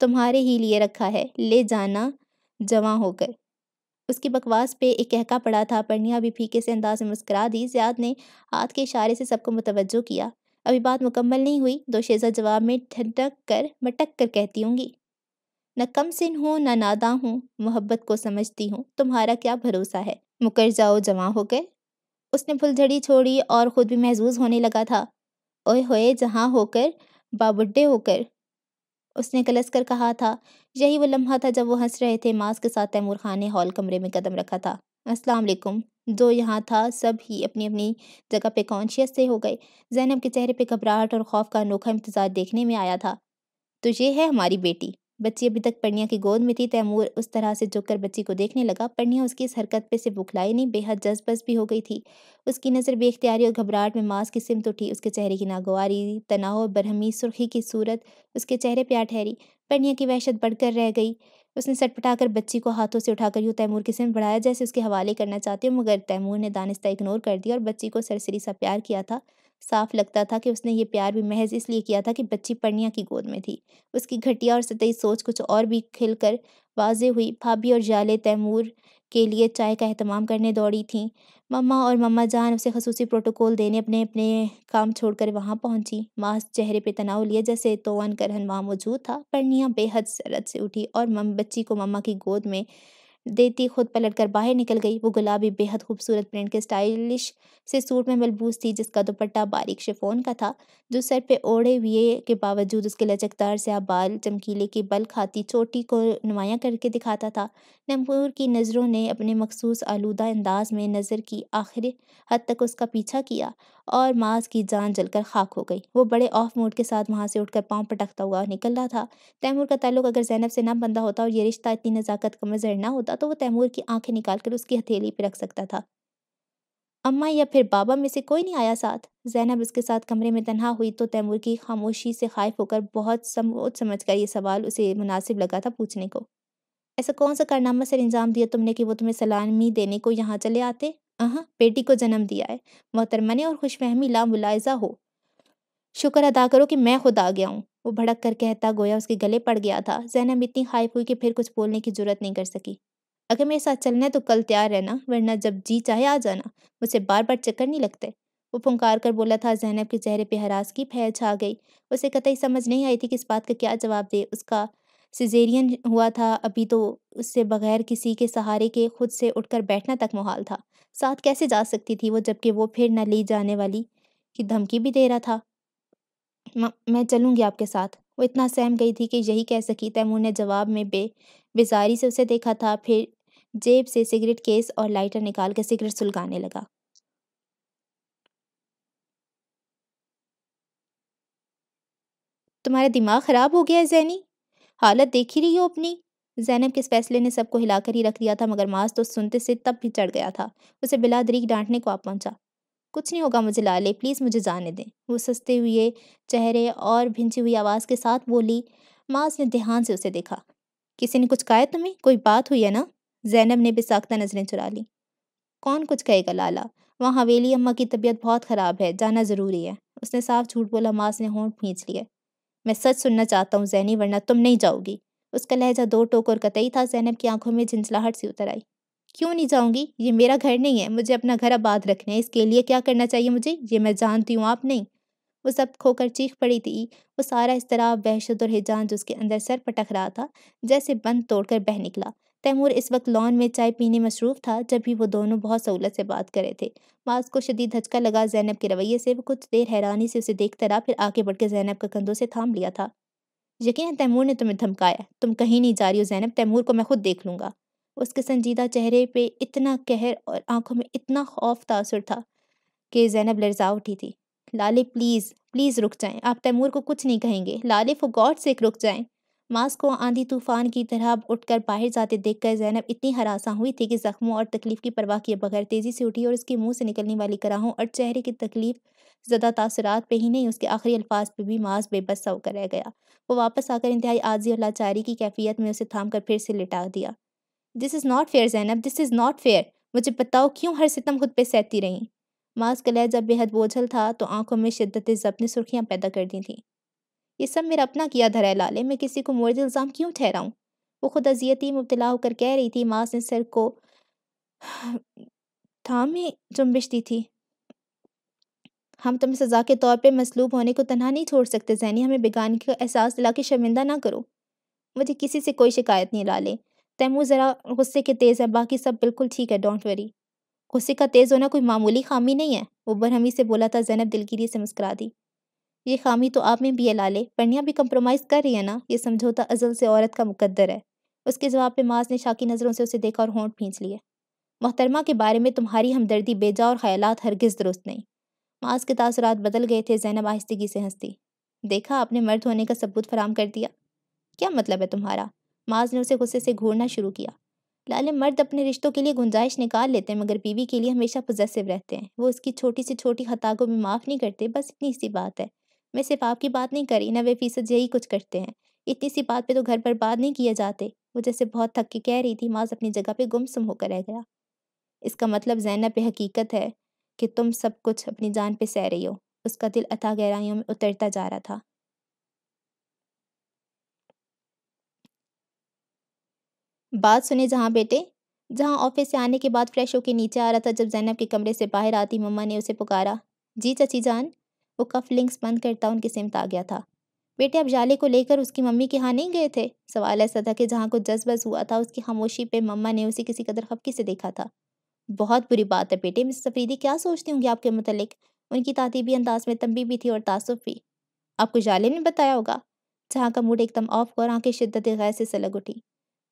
तुम्हारे ही लिए रखा है ले जाना जमा होकर उसकी बकवास पे एक कहका पड़ा था परनिया भी फीके से अंदाज में मुस्करा दी ज्याद ने हाथ के इशारे से सबको मुतवजो किया अभी बात मुकम्मल नहीं हुई दोशेजा जवाब में ठंडक कर मटक कर कहती होंगी न कम सिन हूँ न नादा हूँ मोहब्बत को समझती हूँ तुम्हारा क्या भरोसा है मुकर जाओ जमा हो गए उसने फुलझड़ी छोड़ी और ख़ुद भी महजूज होने लगा था ओए होए जहाँ होकर बाबुड्डे होकर उसने कलस कर कहा था यही वो लम्हा था जब वो हंस रहे थे मास के साथ तैमूर खान ने हॉल कमरे में कदम रखा था अस्सलाम वालेकुम जो यहाँ था सब ही अपनी अपनी जगह पे कॉन्शियस से हो गए जैनब के चेहरे पे घबराहट और खौफ का अनोखा इम्तजाज देखने में आया था तो ये है हमारी बेटी बच्ची अभी तक पढ़िया की गोद में थी तैमूर उस तरह से झुककर बच्ची को देखने लगा पढ़िया उसकी इस हरकत पे से बुखलाई नहीं बेहद जज्बस भी हो गई थी उसकी नज़र बेख्तियारी और घबराहट में मांस की सिमत तो उठी उसके चेहरे की नागवारी तनाव बरहमी सुर्खी की सूरत उसके चेहरे पर आ ठहरी पढ़िया की वहशत बढ़कर रह गई उसने सटपटाकर बच्ची को हाथों से उठाकर यूँ तैमूर की सिम बढ़ाया जैसे उसके हवाले करना चाहती हूँ मगर तैमूर ने दानिस्ता इग्नोर कर दिया और बच्ची को सरसरी सा प्यार किया था साफ लगता था कि उसने ये प्यार भी महज इसलिए किया था कि बच्ची पढ़निया की गोद में थी उसकी घटिया और सतही सोच कुछ और भी खिलकर वाजे हुई भाभी और जाले तैमूर के लिए चाय का अहतमाम करने दौड़ी थी मम्मा और मम्मा जान उसे खसूसी प्रोटोकॉल देने अपने अपने काम छोड़कर वहाँ पहुँची मास्क चेहरे पे तनाव लिए जैसे तोवन करहन वहाँ मौजूद था पढ़निया बेहद सरद से उठी और मम बच्ची को मम्मा की गोद में देती खुद पलटकर बाहर निकल गई वो गुलाबी बेहद खूबसूरत प्रिंट के स्टाइलिश से सूट में मलबूस थी जिसका दुपट्टा बारीक शिफोन का था जो सर पे ओढ़े हुए के बावजूद उसके लचकदार से बाल चमकीले की बल खाती चोटी को नुमाया करके दिखाता था नमूर की नज़रों ने अपने मखसूस आलूदा अंदाज में नज़र की आखिरी हद तक उसका पीछा किया और माज की जान जलकर खाक हो गई वो बड़े ऑफ मूड के साथ वहाँ से उठकर पाँव पटकता हुआ निकल रहा था तैमूर का ताल्लुक अगर जैनब से ना बंधा होता और ये रिश्ता इतनी नज़ाकत का मजहर ना होता तो वो तैमूर की आंखें निकाल कर उसकी हथेली पर रख सकता था अम्मा या फिर बाबा में से कोई नहीं आया साथ जैनब उसके साथ कमरे में तनहा हुई तो तैमूर की खामोशी से खाइफ होकर बहुत समझ समझ कर ये सवाल उसे मुनासिब लगा था पूछने को ऐसा कौन सा कारनामा सर इंजाम दिया तुमने कि वो तुम्हें सलामी देने को यहाँ चले आते अहा बेटी को जन्म दिया है मोहतरमा ने और खुशफहमी ला मुलायजा हो शुक्र अदा करो कि मैं खुद आ गया हूँ वो भड़क कर कहता गोया उसके गले पड़ गया था जैनब इतनी खाइफ हुई कि फिर कुछ बोलने की जरूरत नहीं कर सकी अगर मेरे साथ चलना है तो कल तैयार रहना वरना जब जी चाहे आ जाना मुझसे बार बार चक्कर नहीं लगते वो फुंकार कर बोला था जैनब के चेहरे पर हरास की फैल छा गई उसे कतई समझ नहीं आई थी कि इस बात का क्या जवाब दे उसका सिजेरियन हुआ था अभी तो उससे बगैर किसी के सहारे के खुद से उठकर बैठना तक मुहाल था साथ कैसे जा सकती थी वो जबकि वो फिर न ले जाने वाली की धमकी भी दे रहा था मैं चलूँगी आपके साथ वो इतना सहम गई थी कि यही कह सकी तैमूर ने जवाब में बे बेजारी से उसे देखा था फिर जेब से सिगरेट केस और लाइटर निकाल कर सिगरेट सुलगाने लगा तुम्हारा दिमाग ख़राब हो गया है जैनी हालत देख ही रही हो अपनी जैनब के इस फैसले ने सबको हिलाकर ही रख दिया था मगर माज तो सुनते से तब भी चढ़ गया था उसे बिला दरीक डांटने को आ पहुंचा कुछ नहीं होगा मुझे लाले प्लीज़ मुझे जाने दें वो सस्ते हुए चेहरे और भिंची हुई आवाज़ के साथ बोली माज ने ध्यान से उसे देखा किसी ने कुछ कहा तुम्हें कोई बात हुई है ना जैनब ने बेसाख्ता नज़रें चुरा ली कौन कुछ कहेगा लाला वहाँ हवेली अम्मा की तबीयत बहुत ख़राब है जाना ज़रूरी है उसने साफ झूठ बोला माज ने होंठ खींच लिया मैं सच सुनना चाहता हूँ जैनी वरना तुम नहीं जाओगी उसका लहजा दो टोक और कतई था जैनब की आंखों में झंझलाहट सी उतर आई क्यों नहीं जाऊंगी ये मेरा घर नहीं है मुझे अपना घर आबाद रखना है इसके लिए क्या करना चाहिए मुझे ये मैं जानती हूँ आप नहीं वो सब खोकर चीख पड़ी थी वो सारा इस तरह वहशत और हिजान जो उसके अंदर सर पटक रहा था जैसे बंद तोड़कर बह निकला तैमूर इस वक्त लॉन में चाय पीने मशरूफ़ था जब भी वो दोनों बहुत सहूलत से बात कर रहे थे माज को शदीद धचका लगा जैनब के रवैये से वो कुछ देर हैरानी से उसे देखता रहा फिर आगे बढ़कर जैनब का कंधों से थाम लिया था यकीन है तैमूर ने तुम्हें धमकाया तुम कहीं नहीं जा रही हो जैनब तैमूर को मैं खुद देख लूँगा उसके संजीदा चेहरे पे इतना कहर और आंखों में इतना खौफ तासर था कि जैनब लर्जा उठी थी लाले प्लीज़ प्लीज़ रुक जाएं आप तैमूर को कुछ नहीं कहेंगे लाले फो गॉड से रुक जाएं मास को आंधी तूफान की तरह उठकर बाहर जाते देखकर जैनब इतनी हरासा हुई थी कि जख्मों और तकलीफ़ की परवाह किए बगैर तेज़ी से उठी और उसके मुंह से निकलने वाली कराहों और चेहरे की तकलीफ ज़्यादा तासरात पे ही नहीं उसके आखिरी अल्फाज पे भी माज बेबस सा होकर रह गया वो वापस आकर इंतहाई आजी और लाचारी की कैफियत में उसे थाम कर फिर से लिटा दिया this is not fair Zainab this is not fair मुझे बताओ क्यों हर सितम खुद पे सहती रहीं माज का जब बेहद बोझल था तो आंखों में शिद्दत जब ने सुर्खियाँ पैदा कर दी थी ये सब मेरा अपना किया धरा है लाले मैं किसी को मोर्द इल्ज़ाम क्यों ठहराऊँ वो खुद अजियती मुबतला होकर कह रही थी माज ने सर को थामे जुम्बिश दी थी हम तुम्हें सज़ा के तौर पर मसलूब होने को तनहा नहीं छोड़ सकते जहनी हमें बेगान का एहसास दिला के शर्मिंदा ना करो मुझे किसी से कोई शिकायत नहीं ला ले तैमू ज़रा गुस्से के तेज़ है बाकी सब बिल्कुल ठीक है डोंट वरी गुस्से का तेज़ होना कोई मामूली खामी नहीं है उबर हमी से बोला था जैनब दिलगिरी से मुस्करा दी ये खामी तो आप में भी है लाले पढ़िया भी कंप्रोमाइज़ कर रही है ना ये समझौता अजल से औरत का मुकद्दर है उसके जवाब पे माज ने शाकी नज़रों से उसे देखा और होंठ खींच लिया मोहतरमा के बारे में तुम्हारी हमदर्दी बेजा और ख्याल हरगिज़ दुरुस्त नहीं माज के तासरात बदल गए थे जैनब आहिस्तगी से हंसती देखा आपने मर्द होने का सबूत फराम कर दिया क्या मतलब है तुम्हारा माज ने उसे गुस्से से घूरना शुरू किया लाले मर्द अपने रिश्तों के लिए गुंजाइश निकाल लेते हैं मगर बीवी के लिए हमेशा पोजेसिव रहते हैं वो उसकी छोटी से छोटी हता को भी माफ़ नहीं करते बस इतनी सी बात है मैं सिर्फ आपकी बात नहीं करी नबे फीसद यही कुछ करते हैं इतनी सी बात पे तो घर पर बात नहीं किए जाते वो जैसे बहुत थक के कह रही थी माज अपनी जगह पर गुमसुम होकर रह गया इसका मतलब जैनब पे हकीकत है कि तुम सब कुछ अपनी जान पे सह रही हो उसका दिल अथा गहराइयों में उतरता जा रहा था बात सुने जहाँ बेटे जहाँ ऑफिस से आने के बाद फ्रेश होकर नीचे आ रहा था जब जैनब के कमरे से बाहर आती मम्मा ने उसे पुकारा जी चची जान वो कफ लिंक्स बंद करता उनके सिमत आ गया था बेटे अब जाले को लेकर उसकी मम्मी के यहाँ नहीं गए थे सवाल ऐसा था कि जहाँ कुछ जज्बस हुआ था उसकी खामोशी पे मम्मा ने उसे किसी कदर खपकी से देखा था बहुत बुरी बात है बेटे मिस अफरीदी क्या सोचती होंगी आपके मतलब उनकी तातीबी अंदाज में तंबी भी थी और तासुफ भी आपको जालिम ने बताया होगा जहाँ का मूड एकदम ऑफ हुआ और आंखें शिद्दत गैर से सलग उठी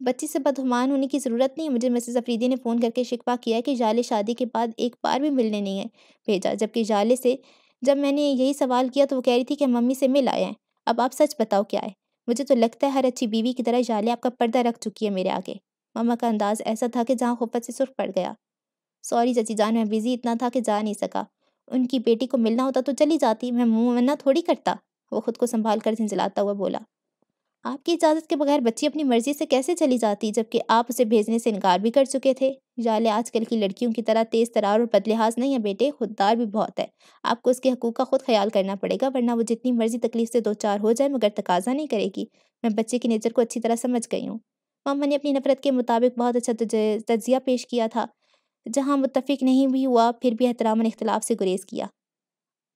बच्ची से बदहुमान होने की ज़रूरत नहीं मुझे मिसेस अफरीदी ने फ़ोन करके शिकवा किया कि जाले शादी के बाद एक बार भी मिलने नहीं है भेजा जबकि जाले से जब मैंने यही सवाल किया तो वो कह रही थी कि मम्मी से मिल आए हैं अब आप सच बताओ क्या है मुझे तो लगता है हर अच्छी बीवी की तरह जाले आपका पर्दा रख चुकी है मेरे आगे मम्मा का अंदाज़ ऐसा था कि जहाँ खुपत से सुर्ख पड़ गया सॉरी चची जान मैं बिज़ी इतना था कि जा नहीं सका उनकी बेटी को मिलना होता तो चली जाती मैं मुँह मना थोड़ी करता वो खुद को संभाल कर झंझलाता हुआ बोला आपकी इजाज़त के बगैर बच्ची अपनी मर्ज़ी से कैसे चली जाती जबकि आप उसे भेजने से इनकार भी कर चुके थे जाले आजकल की लड़कियों की तरह तेज़ तरार और बदलिहाज नहीं है बेटे खुददार भी बहुत है आपको उसके हकूक़ का खुद ख्याल करना पड़ेगा वरना वो जितनी मर्ज़ी तकलीफ़ से दो चार हो जाए मगर तकाजा नहीं करेगी मैं बच्चे की नेचर को अच्छी तरह समझ गई हूँ मामा ने अपनी नफरत के मुताबिक बहुत अच्छा तजिया पेश किया था जहाँ मुतफिक नहीं भी हुआ फिर भी एहतराम अख्तिलाफ़ से गुरेज किया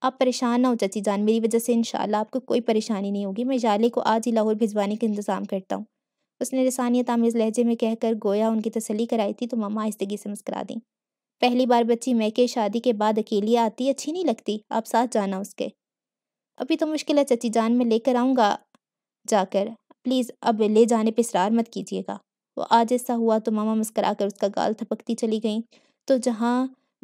आप परेशान ना हो चाची जान मेरी वजह से इन आपको कोई परेशानी नहीं होगी मैं जाले को आज ही लाहौर भिजवाने का इंतज़ाम करता हूँ उसने लसानियत आमेज़ लहजे में कहकर गोया उनकी तसली कराई थी तो मामा आहिस्तगी से मुस्करा दी पहली बार बच्ची मैके शादी के बाद अकेली आती अच्छी नहीं लगती आप साथ जाना उसके अभी तो मुश्किल है चची जान मैं लेकर आऊँगा जाकर प्लीज़ अब ले जाने पर इसरार मत कीजिएगा वो आज ऐसा हुआ तो मामा मुस्करा कर उसका गाल थपकती चली गई तो जहाँ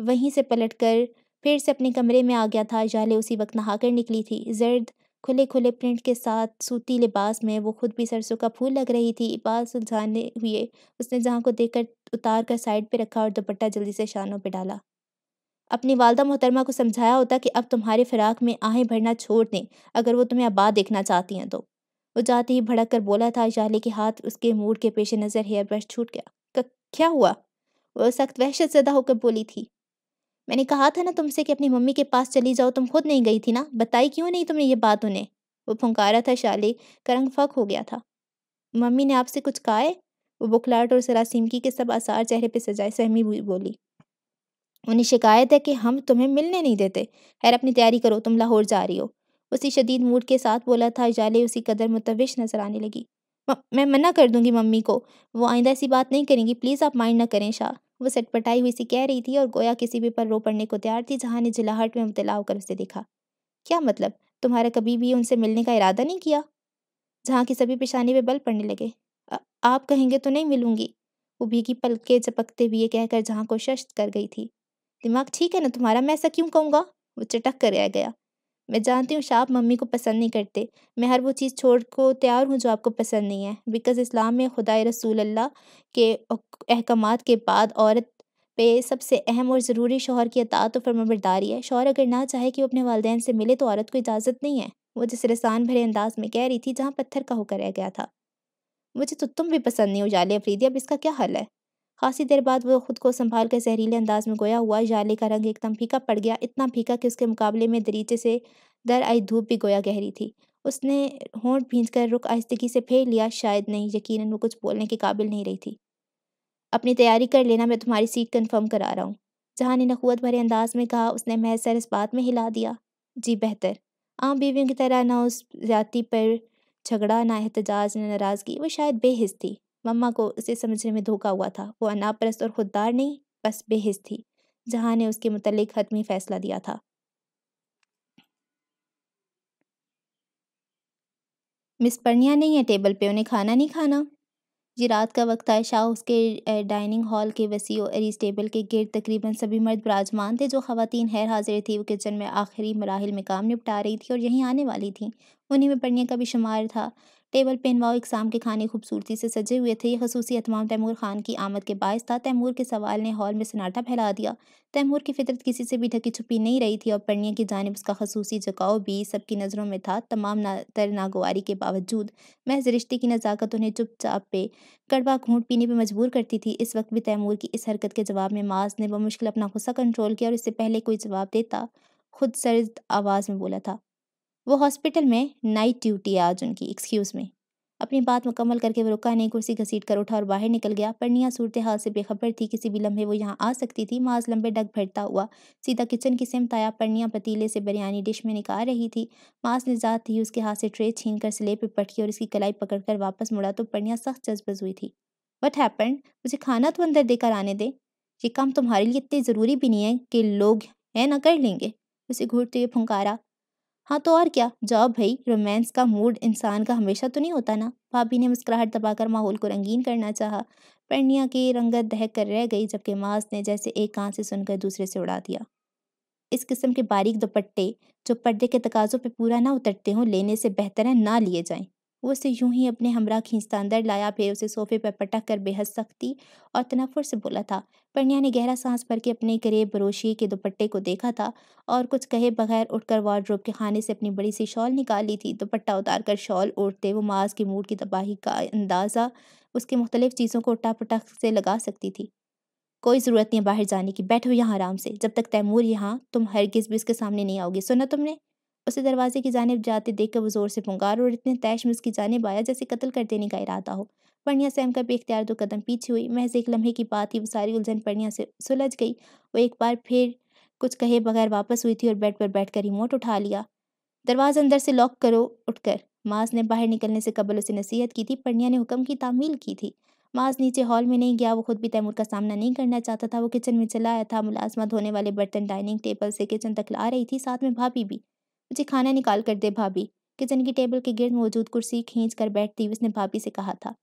वहीं से पलट कर फिर से अपने कमरे में आ गया था जाले उसी वक्त नहाकर निकली थी जर्द खुले खुले प्रिंट के साथ सूती लिबास में वो खुद भी सरसों का फूल लग रही थी बाल सुलझाने हुए उसने जहाँ को देखकर उतार कर साइड पर रखा और दुपट्टा जल्दी से शानों पर डाला अपनी वालदा मोहतरमा को समझाया होता कि अब तुम्हारे फिराक में आहें भरना छोड़ दें अगर वो तुम्हें आबाद देखना चाहती हैं तो वो जाते ही भड़क कर बोला था जाले के हाथ उसके मूड के पेश नज़र हेयर ब्रश छूट गया क्या हुआ वो सख्त वहशत ज्यादा होकर बोली थी मैंने कहा था ना तुमसे कि अपनी मम्मी के पास चली जाओ तुम खुद नहीं गई थी ना बताई क्यों नहीं तुमने ये बात उन्हें वो फुंकारा था शाले का रंग फक हो गया था मम्मी ने आपसे कुछ कहा है वो बुखलाट और सरासीमकी के सब आसार चेहरे पर सजाए सहमी हुई बोली उन्हें शिकायत है कि हम तुम्हें मिलने नहीं देते खैर अपनी तैयारी करो तुम लाहौर जा रही हो उसी शदीद मूड के साथ बोला था जाले उसी कदर मुतविश नजर आने लगी मैं मना कर दूंगी मम्मी को वो आइंदा ऐसी बात नहीं करेंगी प्लीज़ आप माइंड ना करें शाह वो सटपटाई हुई सी कह रही थी और गोया किसी भी पर रो पड़ने को तैयार थी जहाँ ने जिलाहट में मुबला होकर उसे देखा क्या मतलब तुम्हारा कभी भी उनसे मिलने का इरादा नहीं किया जहाँ की सभी पेशानी पर बल पड़ने लगे आप कहेंगे तो नहीं मिलूंगी वो भीगी पलके चपकते हुए कहकर जहाँ को शश्त कर गई थी दिमाग ठीक है ना तुम्हारा मैं ऐसा क्यों कहूँगा वो चटक कर रह गया मैं जानती हूँ शाप मम्मी को पसंद नहीं करते मैं हर वो चीज़ छोड़ को तैयार हूँ जो आपको पसंद नहीं है बिकॉज़ इस्लाम में खुदा रसूल अल्लाह के अहकाम के बाद औरत पे सबसे अहम और ज़रूरी शोहर की अतात और फर्मबरदारी है शोहर अगर ना चाहे कि वो अपने वालदेन से मिले तो औरत को इजाज़त नहीं है वो जिस रसान भरे अंदाज में कह रही थी जहाँ पत्थर का होकर रह गया था मुझे तो तुम भी पसंद नहीं हो जाले अफरीदी अब इसका क्या हल है खासी देर बाद वह खुद को संभाल कर जहरीले अंदाज में गोया हुआ जाले का रंग एकदम फीका पड़ गया इतना फीका कि उसके मुकाबले में दरीचे से दर आई धूप भी गोया गहरी थी उसने होंठ भींच कर रुख आहिस्तगी से फेर लिया शायद नहीं यकीनन वो कुछ बोलने के काबिल नहीं रही थी अपनी तैयारी कर लेना मैं तुम्हारी सीट कन्फर्म करा रहा हूँ जहाँ ने नखवत भरे अंदाज में कहा उसने मह सर इस बात में हिला दिया जी बेहतर आम बीवियों की तरह ना उस ज्यादा पर झगड़ा ना एहतजाज ना नाराज़गी वो शायद बेहिस थी मम्मा को उसे समझने में धोखा हुआ था वो अनापरस्त और खुददार नहीं बस बेहिस थी जहाँ ने उसके मुतलिक हतमी फैसला दिया था मिस पर्निया नहीं है टेबल पे उन्हें खाना नहीं खाना जी रात का वक्त था शाह उसके डाइनिंग हॉल के वसी अरीज टेबल के गिर तकरीबन सभी मर्द बराजमान थे जो खवतिन हैर हाजिर थी वो किचन में आखिरी मराहल में काम निपटा रही थी और यहीं आने वाली थी उन्हीं में परनिया का भी शुमार था टेबल पेन वाओ इकसाम के खाने खूबसूरती से सजे हुए थे ये खसूसियत तमाम तैमूर खान की आमद के बायस था तैमूर के सवाल ने हॉल में सन्नाटा फैला दिया तैमूर की फितरत किसी से भी ढकी छुपी नहीं रही थी और पढ़ने की जानब उसका खसूसी झुकाव भी सबकी नज़रों में था तमाम ना तर नागवारी के बावजूद महज रिश्ते की नज़ाकत उन्हें चुपचाप पे कड़वा घूट पीने पर मजबूर करती थी इस वक्त भी तैमूर की इस हरकत के जवाब में माज ने मुश्किल अपना गुस्सा कंट्रोल किया और इससे पहले कोई जवाब देता खुद सर्द आवाज़ में बोला था वो हॉस्पिटल में नाइट ड्यूटी आज उनकी एक्सक्यूज़ में अपनी बात मुकम्मल करके वो रुका नहीं कुर्सी घसीट कर उठा और बाहर निकल गया परनिया सूरत हाल से बेखबर थी किसी भी लम्हे वो यहाँ आ सकती थी माज लम्बे डग भरता हुआ सीधा किचन की सिमत आया परनिया पतीले से बिरयानी डिश में निकाल रही थी माज ने जात थी उसके हाथ से ट्रे छीन कर स्लेब पर पटकी और इसकी कलाई पकड़ कर वापस मुड़ा तो परनिया सख्त जज्बज हुई थी वट हैपन मुझे खाना तो अंदर देकर आने दे ये काम तुम्हारे लिए इतने ज़रूरी भी नहीं है कि लोग है ना कर लेंगे उसे घूरते हुए फुंकारा हाँ तो और क्या जाओ भाई रोमांस का मूड इंसान का हमेशा तो नहीं होता ना भाभी ने मुस्कुराहट दबाकर माहौल को रंगीन करना चाहा पर्णिया की रंगत दहक कर रह गई जबकि मास ने जैसे एक कान से सुनकर दूसरे से उड़ा दिया इस किस्म के बारीक दुपट्टे जो पर्दे के तकाजों पर पूरा ना उतरते हों लेने से बेहतर है ना लिए जाएं वो उसे यूं ही अपने हमरा खींचता अंदर लाया फिर उसे सोफे पर पटक कर बेहद सख्ती और तनफुर से बोला था पन्या ने गहरा सांस भर के अपने गरीब बरोशिए के दुपट्टे को देखा था और कुछ कहे बगैर उठकर वार्ड्रोब के खाने से अपनी बड़ी सी शॉल निकाली थी दुपट्टा उतार कर शॉल ओढ़ते वो माज के मूड की तबाही का अंदाज़ा उसके मुख्तलिफ चीज़ों को उठा पटक से लगा सकती थी कोई ज़रूरत नहीं बाहर जाने की बैठो यहाँ आराम से जब तक तैमूर यहाँ तुम हर किस भी उसके सामने नहीं आओगे सुना तुमने उसे दरवाजे की जानब जाते कर वो ज़ोर से पुंगार और इतने तैश में उसकी जानब आया जैसे कत्ल कर देने का इरादा हो पढ़िया सैम का बेख्तियार दो कदम पीछे हुई महज एक लम्हे की बात ही वो सारी उलझन पढ़िया से सुलझ गई वो एक बार फिर कुछ कहे बगैर वापस हुई थी और बेड पर कर रिमोट उठा लिया दरवाज़ा अंदर से लॉक करो उठकर माज ने बाहर निकलने से कबल उसे नसीहत की थी पढ़िया ने हुक्म की तामील की थी माज नीचे हॉल में नहीं गया वो खुद भी तैमूर का सामना नहीं करना चाहता था वो किचन में चला आया था मुलाजमत धोने वाले बर्तन डाइनिंग टेबल से किचन तक ला रही थी साथ में भाभी भी मुझे खाना निकाल कर दे भाभी किचन की टेबल के गिर्द मौजूद कुर्सी खींच कर बैठती हुई उसने भाभी से कहा था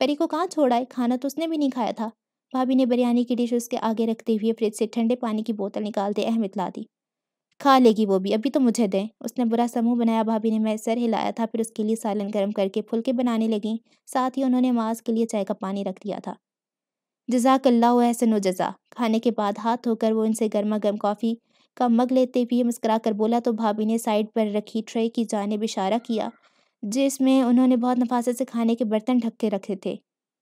परी को कहाँ छोड़ा है खाना तो उसने भी नहीं खाया था भाभी ने बिरयानी की डिश उसके आगे रखते हुए फ्रिज से ठंडे पानी की बोतल निकाल दे अहम ला दी खा लेगी वो भी अभी तो मुझे दें उसने बुरा समूह बनाया भाभी ने मैं सर हिलाया था फिर उसके लिए सालन गर्म करके फुलके बनाने लगी साथ ही उन्होंने मांस के लिए चाय का पानी रख दिया था जजाकल्ला एहसन जजा खाने के बाद हाथ धोकर वो इनसे गर्मा गर्म कॉफ़ी का मग लेते हुए कर बोला तो भाभी ने साइड पर रखी ट्रे की जानब इशारा किया जिसमें उन्होंने बहुत नफासत से खाने के बर्तन ढक के रखे थे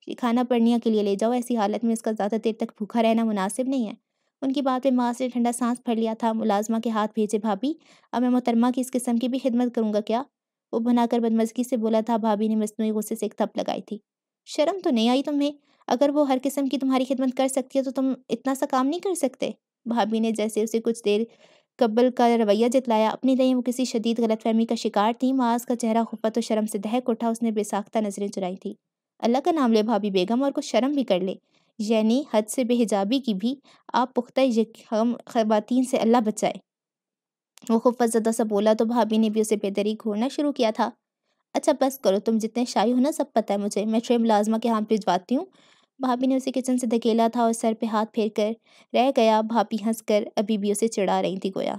कि खाना पड़निया के लिए ले जाओ ऐसी हालत में उसका ज़्यादा देर तक भूखा रहना मुनासिब नहीं है उनकी बात पे माँ से ठंडा सांस फड़ लिया था मुलाजमा के हाथ भेजे भाभी अब मैं मोहतरमा की इस किस्म की भी खिदमत करूँगा क्या वो बनाकर बदमजगी से बोला था भाभी ने मसनू गुस्से से एक थप लगाई थी शर्म तो नहीं आई तुम्हें अगर वो हर किस्म की तुम्हारी खिदमत कर सकती है तो तुम इतना सा काम नहीं कर सकते भाभी ने जैसे उसे कुछ देर कब्बल का रवैया जितलाया अपनी नहीं वो किसी शदीद गलतफहमी का शिकार थी माज का चेहरा खुफा तो शर्म से दहक उठा उसने बेसाख्ता नजरें चुराई थी अल्लाह का नाम ले भाभी बेगम और कुछ शर्म भी कर ले यानी हद से बेहिजाबी की भी आप पुख्ता यकम से अल्लाह बचाए वो खुफा ज़दा सा बोला तो भाभी ने भी उसे बेदरी घोड़ना शुरू किया था अच्छा बस करो तुम जितने शाही हो ना सब पता है मुझे मैं ट्रे मुलाजमा के हाथ भिजवाती हूँ भाभी ने उसे किचन से धकेला था और सर पे हाथ फेर कर रह गया भाभी हंसकर अभी भी उसे चिढ़ा रही थी गोया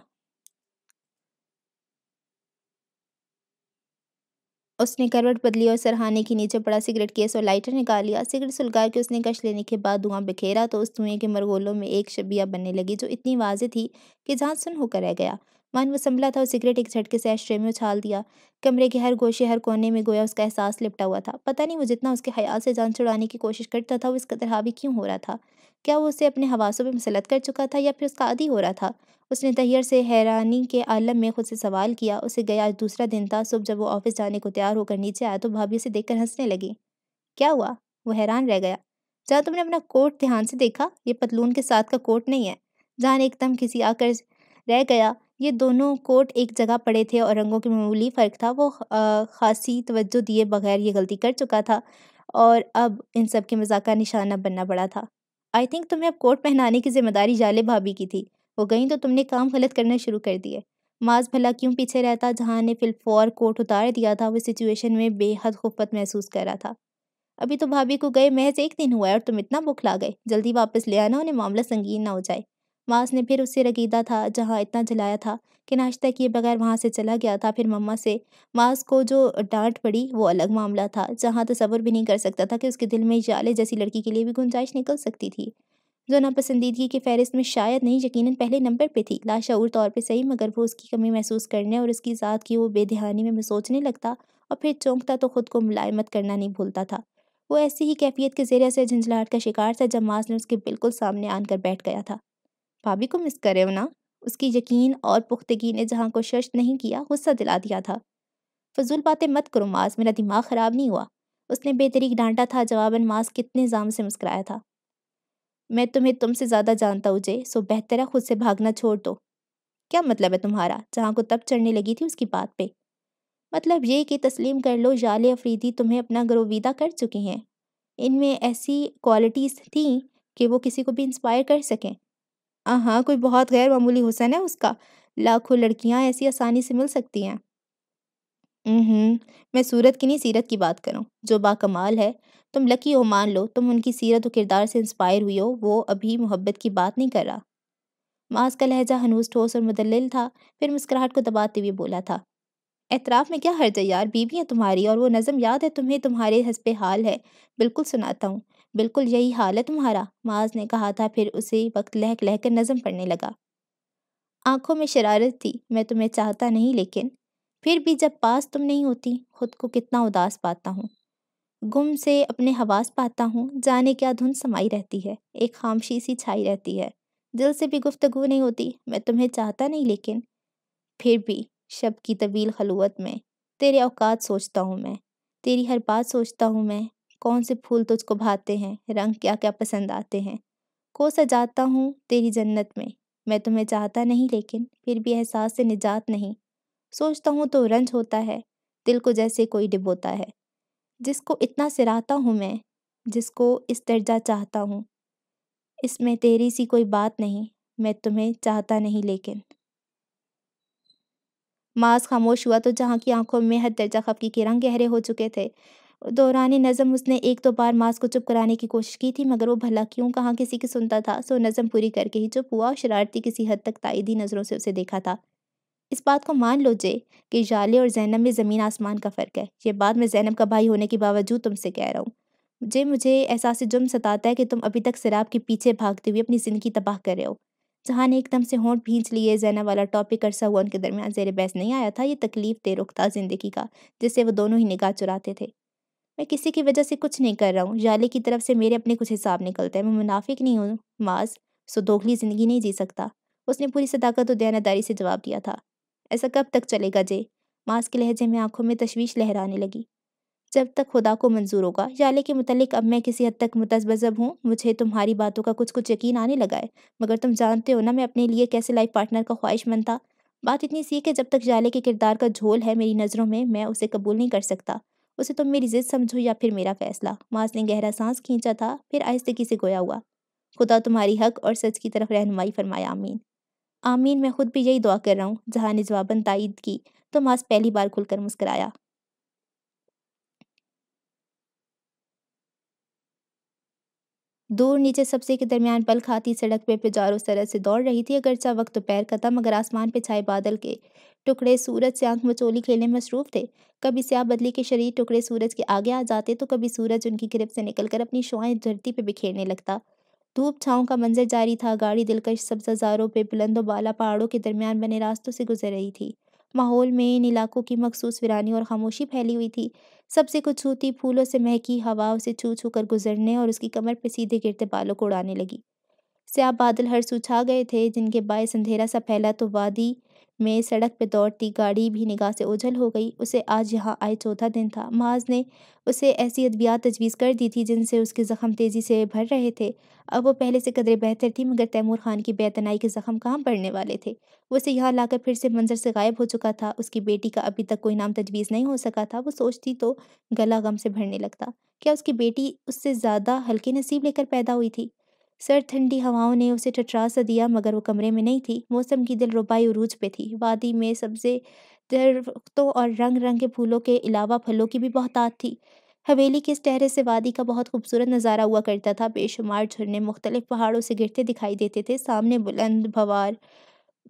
उसने करवट बदली और सरहाने के नीचे पड़ा सिगरेट केस और लाइटर निकाल लिया सिगरेट सुलगा के उसने कश लेने के बाद धुआं बिखेरा तो उस धुएं के मरगोलों में एक शबिया बनने लगी जो इतनी वाजे थी कि जहाँ सुन होकर रह गया मन वो संभला था और सिगरेट एक झटके से एश में उछाल दिया कमरे के हर गोशे हर कोने में गोया उसका एहसास लिपटा हुआ था पता नहीं वो जितना उसके ख्याल से जान छुड़ाने की कोशिश करता था वो इस कदर हावी क्यों हो रहा था क्या वो उसे अपने हवासों पर मुसलत कर चुका था या फिर उसका आदि हो रहा था उसने तहियर से हैरानी के आलम में खुद से सवाल किया उसे गया आज दूसरा दिन था सुबह जब वो ऑफिस जाने को तैयार होकर नीचे आया तो भाभी उसे देखकर हंसने लगी क्या हुआ वो हैरान रह गया जहाँ तुमने अपना कोट ध्यान से देखा ये पतलून के साथ का कोट नहीं है जहाँ एकदम किसी आकर रह गया ये दोनों कोट एक जगह पड़े थे और रंगों के मामूली फ़र्क था वो खासी तवज्जो दिए बगैर ये गलती कर चुका था और अब इन सब के मजाक का निशाना बनना पड़ा था आई थिंक तुम्हें अब कोट पहनाने की जिम्मेदारी जाले भाभी की थी वो गई तो तुमने काम गलत करना शुरू कर दिए माज भला क्यों पीछे रहता जहाँ ने फिलफौर कोट उतार दिया था वो सिचुएशन में बेहद खुफत महसूस कर रहा था अभी तो भाभी को गए महज एक दिन हुआ है और तुम इतना ला गए जल्दी वापस ले आना उन्हें मामला संगीन ना हो जाए माँ ने फिर उसे रगीदा था जहाँ इतना जलाया था कि नाश्ता किए बगैर वहाँ से चला गया था फिर मम्मा से माँ को जो डांट पड़ी वो अलग मामला था जहाँ तस्वर भी नहीं कर सकता था कि उसके दिल में जाले जैसी लड़की के लिए भी गुंजाइश निकल सकती थी जो नापसंदीदगी की फहरिस्त में शायद नहीं यकीन पहले नंबर पे थी लाशूर तौर पे सही मगर वो उसकी कमी महसूस करने और उसकी ज़ात की वो बेदहानी में, सोचने लगता और फिर चौंकता तो खुद को मुलायमत करना नहीं भूलता था वो ऐसी ही कैफियत के ज़रिए से झंझलाहट का शिकार था जब माज ने उसके बिल्कुल सामने आन बैठ गया था भाभी को मिस करे हो ना उसकी यकीन और पुख्तगी ने जहाँ को शर्श नहीं किया गुस्सा दिला दिया था फजूल बातें मत करो माज मेरा दिमाग ख़राब नहीं हुआ उसने बेतरीक डांटा था जवाबन माज कितने जाम से मुस्कराया था मैं तुम्हें तुमसे ज़्यादा जानता हूँ जय सो बेहतर है खुद से भागना छोड़ दो क्या मतलब है तुम्हारा जहाँ को तब चढ़ने लगी थी उसकी बात पे मतलब ये कि तस्लीम कर लो जाल अफरीदी तुम्हें अपना गरोविदा कर चुकी हैं इनमें ऐसी क्वालिटीज़ थी कि वो किसी को भी इंस्पायर कर सकें हाँ, हाँ कोई बहुत गैर मामूली हुसन है उसका लाखों लड़कियाँ ऐसी आसानी से मिल सकती हैं हम्म मैं सूरत की नहीं सीरत की बात करूँ जो बाकमाल है तुम लकी हो मान लो तुम उनकी सीरत व किरदार से इंस्पायर हुई हो वो अभी मोहब्बत की बात नहीं कर रहा माज का लहजा हनूस ठोस और मुदलिल था फिर मुस्कुराहट को दबाते हुए बोला था एतराफ़ में क्या हर्ज यार बीवी है तुम्हारी और वो नज़म याद है तुम्हें तुम्हारे हसब हाल है बिल्कुल सुनाता हूँ बिल्कुल यही हाल है तुम्हारा माज ने कहा था फिर उसे वक्त लहक लहक कर नज़म पढ़ने लगा आंखों में शरारत थी मैं तुम्हें चाहता नहीं लेकिन फिर भी जब पास तुम नहीं होती खुद को कितना उदास पाता हूँ गुम से अपने हवास पाता हूँ जाने क्या धुन समाई रहती है एक खामशी सी छाई रहती है दिल से भी गुफ्तगु नहीं होती मैं तुम्हें चाहता नहीं लेकिन फिर भी शब की तवील खलूत में तेरे औकात सोचता हूँ मैं तेरी हर बात सोचता हूँ मैं कौन से फूल तुझको भाते हैं रंग क्या क्या पसंद आते हैं को सजाता हूँ तेरी जन्नत में मैं तुम्हें चाहता नहीं लेकिन फिर भी एहसास से निजात नहीं सोचता हूँ तो रंज होता है दिल को जैसे कोई डिबोता है जिसको इतना सिराता हूँ मैं जिसको इस दर्जा चाहता हूँ इसमें तेरी सी कोई बात नहीं मैं तुम्हें चाहता नहीं लेकिन मास खामोश हुआ तो जहाँ की आंखों में हद दर्जा खपकी के रंग गहरे हो चुके थे दौरान नज़म उसने एक दो बार मास को चुप कराने की कोशिश की थी मगर वो भला क्यों कहाँ किसी की सुनता था सो नज़म पूरी करके ही चुप हुआ और शरारती किसी हद तक तायदी नज़रों से उसे देखा था इस बात को मान लो जे कि जाले और जैनब में ज़मीन आसमान का फ़र्क है ये बात मैं जैनब का भाई होने के बावजूद तुमसे कह रहा हूँ जे मुझे एहसास जुर्म सताता है कि तुम अभी तक शराब के पीछे भागते हुए अपनी ज़िंदगी तबाह कर रहे हो जहाँ ने एकदम से होंठ भींच लिए जैनब वाला टॉपिक अरसा हुआ उनके दरमियान जेर बहस नहीं आया था ये तकलीफ दे रुख था ज़िंदगी का जिससे वो दोनों ही निगाह चुराते थे मैं किसी की वजह से कुछ नहीं कर रहा हूँ जाले की तरफ से मेरे अपने कुछ हिसाब निकलते हैं मैं मुनाफिक नहीं हूँ माज सो दोगली ज़िंदगी नहीं जी सकता उसने पूरी सदाकत और दयानदारी से जवाब दिया था ऐसा कब तक चलेगा जे माज के लहजे में आंखों में तशवीश लहराने लगी जब तक खुदा को मंजूर होगा जाले के मतलब अब मैं किसी हद तक मुतजब हूँ मुझे तुम्हारी बातों का कुछ कुछ यकीन आने लगा है मगर तुम जानते हो ना मैं अपने लिए कैसे लाइफ पार्टनर का ख्वाहिशमंद था बात इतनी सी कि जब तक जाले के किरदार का झोल है मेरी नज़रों में मैं उसे कबूल नहीं कर सकता उसे तुम तो मेरी जिद समझो या फिर मेरा फैसला मास ने गहरा सांस खींचा था फिर आहिस्तगी से गोया हुआ खुदा तुम्हारी हक और सच की तरफ रहनुमाई फरमाया आमीन आमीन मैं खुद भी यही दुआ कर रहा हूँ जहाँ ने जवाबन तायद की तो मास पहली बार खुलकर मुस्कराया दूर नीचे सबसे के दरमियान पल खाती सड़क पे पिजारों सरस से दौड़ रही थी अगरचा वक्त दोपहर का था मगर आसमान पे छाए बादल के टुकड़े सूरज से आंख मचोली खेलने मसरूफ थे कभी स्याह बदली के शरीर टुकड़े सूरज के आगे आ जाते तो कभी सूरज उनकी गिरफ्त से निकलकर अपनी शुआएं धरती पे बिखेरने लगता धूप छाँव का मंजर जारी था गाड़ी दिलकश जारों पर बुलंदो बाला पहाड़ों के दरमियान बने रास्तों से गुजर रही थी माहौल में इन इलाकों की मखसूस वीरानी और खामोशी फैली हुई थी सबसे कुछ छूती फूलों से महकी हवा उसे छू छू कर गुजरने और उसकी कमर पर सीधे गिरते बालों को उड़ाने लगी स्याह बादल हर सुछा गए थे जिनके बायस अंधेरा सा फैला तो वादी मैं सड़क पर दौड़ती गाड़ी भी निगाह से ओझल हो गई उसे आज यहाँ आए चौथा दिन था माज ने उसे ऐसी अद्वियात तजवीज़ कर दी थी जिनसे उसके ज़ख़म तेज़ी से भर रहे थे अब वो पहले से कदरे बेहतर थी मगर तैमूर खान की बेतनाई के ज़ख़म कहाँ पड़ने वाले थे वो उसे यहाँ लाकर फिर से मंजर से गायब हो चुका था उसकी बेटी का अभी तक कोई नाम तजवीज़ नहीं हो सका था वो सोचती तो गला गम से भरने लगता क्या उसकी बेटी उससे ज़्यादा हल्के नसीब लेकर पैदा हुई थी सर ठंडी हवाओं ने उसे टटरा सा दिया मगर वो कमरे में नहीं थी मौसम की दिलरुबाई उरूज पे थी वादी में सब्जे दरख्तों और रंग रंग के फूलों के अलावा फलों की भी बहुतात थी हवेली के इस टहरे से वादी का बहुत खूबसूरत नज़ारा हुआ करता था बेशुमार झरने मुख्तलिफ पहाड़ों से गिरते दिखाई देते थे सामने बुलंद भवार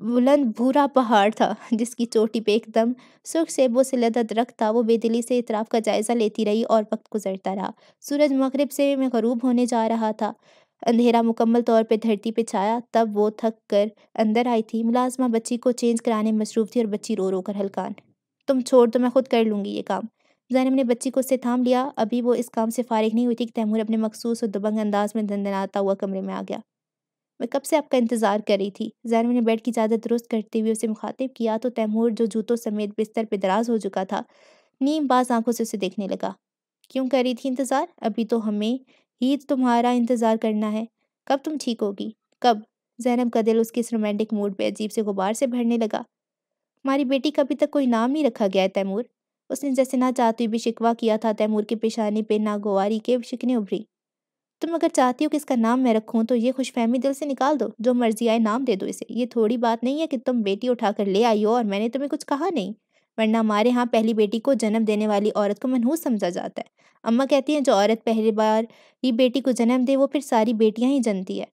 बुलंद भूरा पहाड़ था जिसकी चोटी पे एकदम सुर्ख सेबों से लदा दरख्त था वो बेदिली से इतराफ़ का जायज़ा लेती रही और वक्त गुजरता रहा सूरज मगरब से मैं गरूब होने जा रहा था अंधेरा मुकम्मल तौर पर धरती पर छाया तब वो थक कर अंदर आई थी मुलाजमा बच्ची को चेंज कराने में मसरूफ़ थी और बच्ची रो रो कर हलकान तुम छोड़ तो मैं खुद कर लूँगी ये काम जैनब ने बच्ची को उससे थाम लिया अभी वो इस काम से फारिग नहीं हुई थी कि तैमूर अपने मखसूस और दबंग अंदाज में दंदनाता हुआ कमरे में आ गया मैं कब से आपका इंतज़ार कर रही थी जैनब ने बेड की चादर दुरुस्त करते हुए उसे मुखातिब किया तो तैमूर जो जूतों समेत बिस्तर पर दराज हो चुका था नीम बाज आंखों से उसे देखने लगा क्यों कर रही थी इंतज़ार अभी तो हमें ही तो तुम्हारा इंतज़ार करना है कब तुम ठीक होगी कब जैनब का दिल उसके इस रोमांटिक मूड पे अजीब से गुबार से भरने लगा हमारी बेटी का अभी तक कोई नाम ही रखा गया है तैमूर उसने जैसे ना चाहते हुए भी शिकवा किया था तैमूर के पेशानी पे गुवारी के शिकने उभरी तुम अगर चाहती हो कि इसका नाम मैं रखूँ तो ये खुशफहमी दिल से निकाल दो जो मर्जी आए नाम दे दो इसे ये थोड़ी बात नहीं है कि तुम बेटी उठा कर ले आई हो और मैंने तुम्हें कुछ कहा नहीं वरना हमारे यहाँ पहली बेटी को जन्म देने वाली औरत को मनहूस समझा जाता है अम्मा कहती हैं जो औरत पहली बार ही बेटी को जन्म दे वो फिर सारी बेटियाँ ही जनती है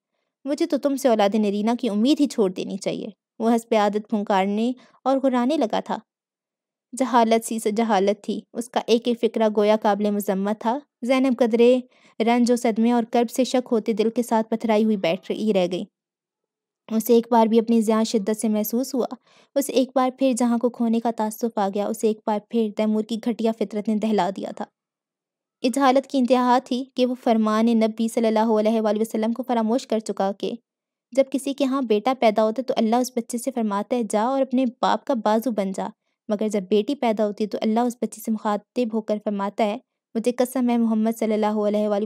मुझे तो तुमसे औलाद नरीना की उम्मीद ही छोड़ देनी चाहिए वह हंस पे आदत फुंकारने और घुराने लगा था जहालत सी जहालत थी उसका एक एक फ़िक्रा गोया काबिल मजम्मत था जैनब कदरे रंज सदमे और कर्ब से शक होते दिल के साथ पथराई हुई बैठ रही रह गई उसे एक बार भी अपनी ज्यादा शिद्दत से महसूस हुआ उसे एक बार फिर जहाँ को खोने का तासुफ आ गया उसे एक बार फिर तैमूर की घटिया फितरत ने दहला दिया था इस हालत की इंतहा थी कि वह फरमान नबी सल्ला वसलम को फरामोश कर चुका कि जब किसी के यहाँ बेटा पैदा होता तो अल्लाह उस बच्चे से फरमाता है जा और अपने बाप का बाजू बन जा मगर जब बेटी पैदा होती है तो अल्लाह उस बच्चे से मुखातिब होकर फरमाता है मुझे कसम है मोहम्मद सल्ला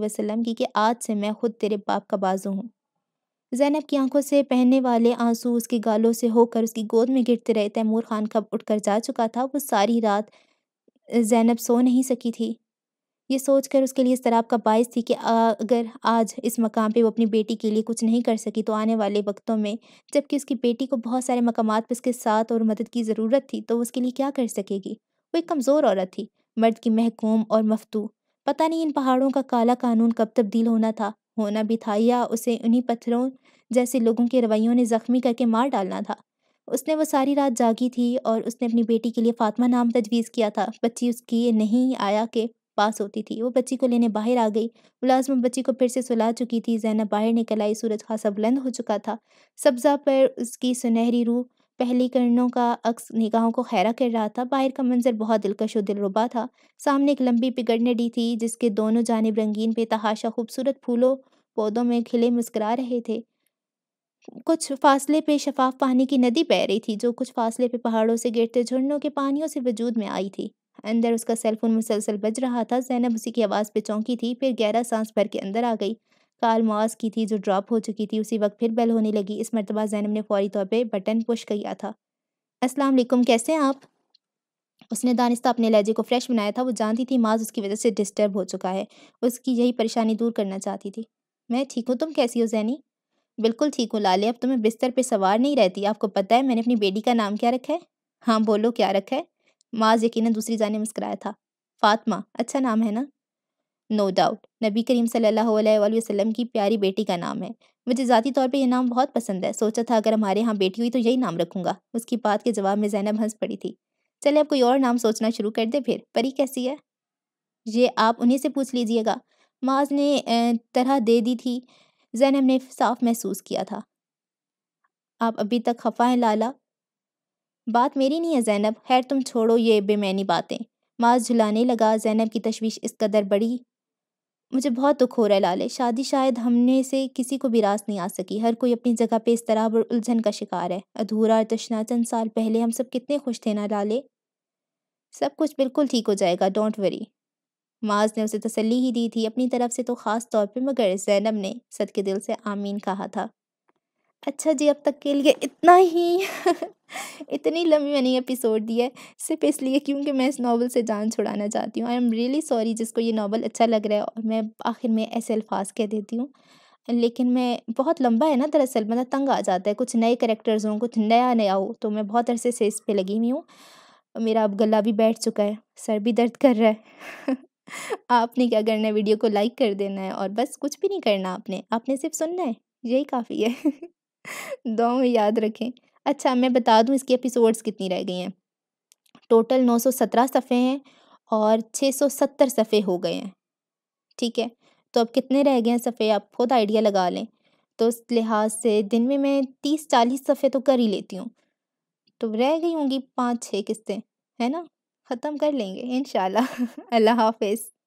वसलम की कि आज से मैं खुद तेरे बाप का बाजू हूँ जैनब की आंखों से पहनने वाले आंसू उसके गालों से होकर उसकी गोद में गिरते रहे तैमूर खान कब उठकर जा चुका था वो सारी रात जैनब सो नहीं सकी थी ये सोचकर उसके लिए तरह का बायस थी कि अगर आज इस मकाम पे वो अपनी बेटी के लिए कुछ नहीं कर सकी तो आने वाले वक्तों में जबकि उसकी बेटी को बहुत सारे मकाम पर उसके साथ और मदद की ज़रूरत थी तो उसके लिए क्या कर सकेगी वो एक कमज़ोर औरत थी मर्द की महकूम और मफतू पता नहीं इन पहाड़ों का काला कानून कब तब्दील होना था होना भी था या उसे उन्हीं पत्थरों जैसे लोगों के रवैयों ने ज़ख्मी करके मार डालना था उसने वो सारी रात जागी थी और उसने अपनी बेटी के लिए फातमा नाम तजवीज़ किया था बच्ची उसकी नहीं आया के पास होती थी वो बच्ची को लेने बाहर आ गई मुलाजमत बच्ची को फिर से सुला चुकी थी जैनब बाहर निकल आई सूरज खासा बुलंद हो चुका था सब्जा पर उसकी सुनहरी रूह पहली किरणों का अक्स निगाहों को खैरा कर रहा था बाहर का मंजर बहुत दिलकश और दिलरुबा था सामने एक लंबी डी थी जिसके दोनों जानब रंगीन बेतहाशा खूबसूरत फूलों पौधों में खिले मुस्करा रहे थे कुछ फासले पे शफाफ पानी की नदी बह रही थी जो कुछ फासले पे पहाड़ों से गिरते झरनों के पानियों से वजूद में आई थी अंदर उसका सेलफोन मुसलसल बज रहा था जैनब उसी की आवाज़ पे चौंकी थी फिर गहरा सांस भर के अंदर आ गई कार्ल मॉस की थी जो ड्रॉप हो चुकी थी उसी वक्त फिर बेल होने लगी इस मरतबा जैनब ने फौरी तौर पर बटन पुश किया था अस्सलाम वालेकुम कैसे हैं आप उसने दानिस्ता अपने लहजे को फ्रेश बनाया था वो जानती थी माज उसकी वजह से डिस्टर्ब हो चुका है उसकी यही परेशानी दूर करना चाहती थी मैं ठीक हूँ तुम कैसी हो जैनी बिल्कुल ठीक हूँ लाले अब तो मैं बिस्तर पे सवार नहीं रहती आपको पता है मैंने अपनी बेटी का नाम क्या रखा है हाँ बोलो क्या रखा है माज यकीन दूसरी जाने मुस्कराया था फातमा अच्छा नाम है ना नो डाउट नबी करीम सल्लल्लाहु अलैहि वसल्लम की प्यारी बेटी का नाम है मुझे ज़ाती तौर पे यह नाम बहुत पसंद है सोचा था अगर हमारे यहाँ बेटी हुई तो यही नाम रखूँगा उसकी बात के जवाब में जैनब हंस पड़ी थी चले अब कोई और नाम सोचना शुरू कर दे फिर परी कैसी है ये आप उन्हीं से पूछ लीजिएगा माज ने तरह दे दी थी जैनब ने साफ महसूस किया था आप अभी तक खफा हैं लाला बात मेरी नहीं है जैनब खैर तुम छोड़ो ये बेमैनी बातें माज झुलाने लगा जैनब की तशवीश इस कदर बड़ी मुझे बहुत दुख हो रहा है लाले शादी शायद हमने से किसी को भी रास नहीं आ सकी हर कोई अपनी जगह पे इस तरह और उलझन का शिकार है अधूरा और तशना चंद साल पहले हम सब कितने खुश थे ना लाले सब कुछ बिल्कुल ठीक हो जाएगा डोंट वरी माज ने उसे तसल्ली ही दी थी अपनी तरफ से तो ख़ास तौर पर मगर जैनब ने सद के दिल से आमीन कहा था अच्छा जी अब तक के लिए इतना ही इतनी लंबी मैंने एपिसोड दी है सिर्फ इसलिए क्योंकि मैं इस नावल से जान छुड़ाना चाहती हूँ आई एम रियली सॉरी जिसको ये नावल अच्छा लग रहा है और मैं आखिर में ऐसे अल्फाज कह देती हूँ लेकिन मैं बहुत लंबा है ना दरअसल मतलब तंग आ जाता है कुछ नए करेक्टर्स हों कुछ नया नया हो तो मैं बहुत अरसे से इस पर लगी हुई हूँ मेरा अब गला भी बैठ चुका है सर भी दर्द कर रहा है आपने क्या करना है वीडियो को लाइक कर देना है और बस कुछ भी नहीं करना आपने आपने सिर्फ सुनना है यही काफ़ी है दो में याद रखें अच्छा मैं बता दूं इसकी एपिसोड्स कितनी रह गई हैं टोटल 917 सफ़े हैं और 670 सफ़े हो गए हैं ठीक है तो अब कितने रह गए हैं सफ़े आप खुद आइडिया लगा लें तो उस लिहाज से दिन में मैं तीस चालीस सफ़े तो कर ही लेती हूँ तो रह गई होंगी पाँच छः किस्तें है ना ख़त्म कर लेंगे इन अल्लाह हाफिज़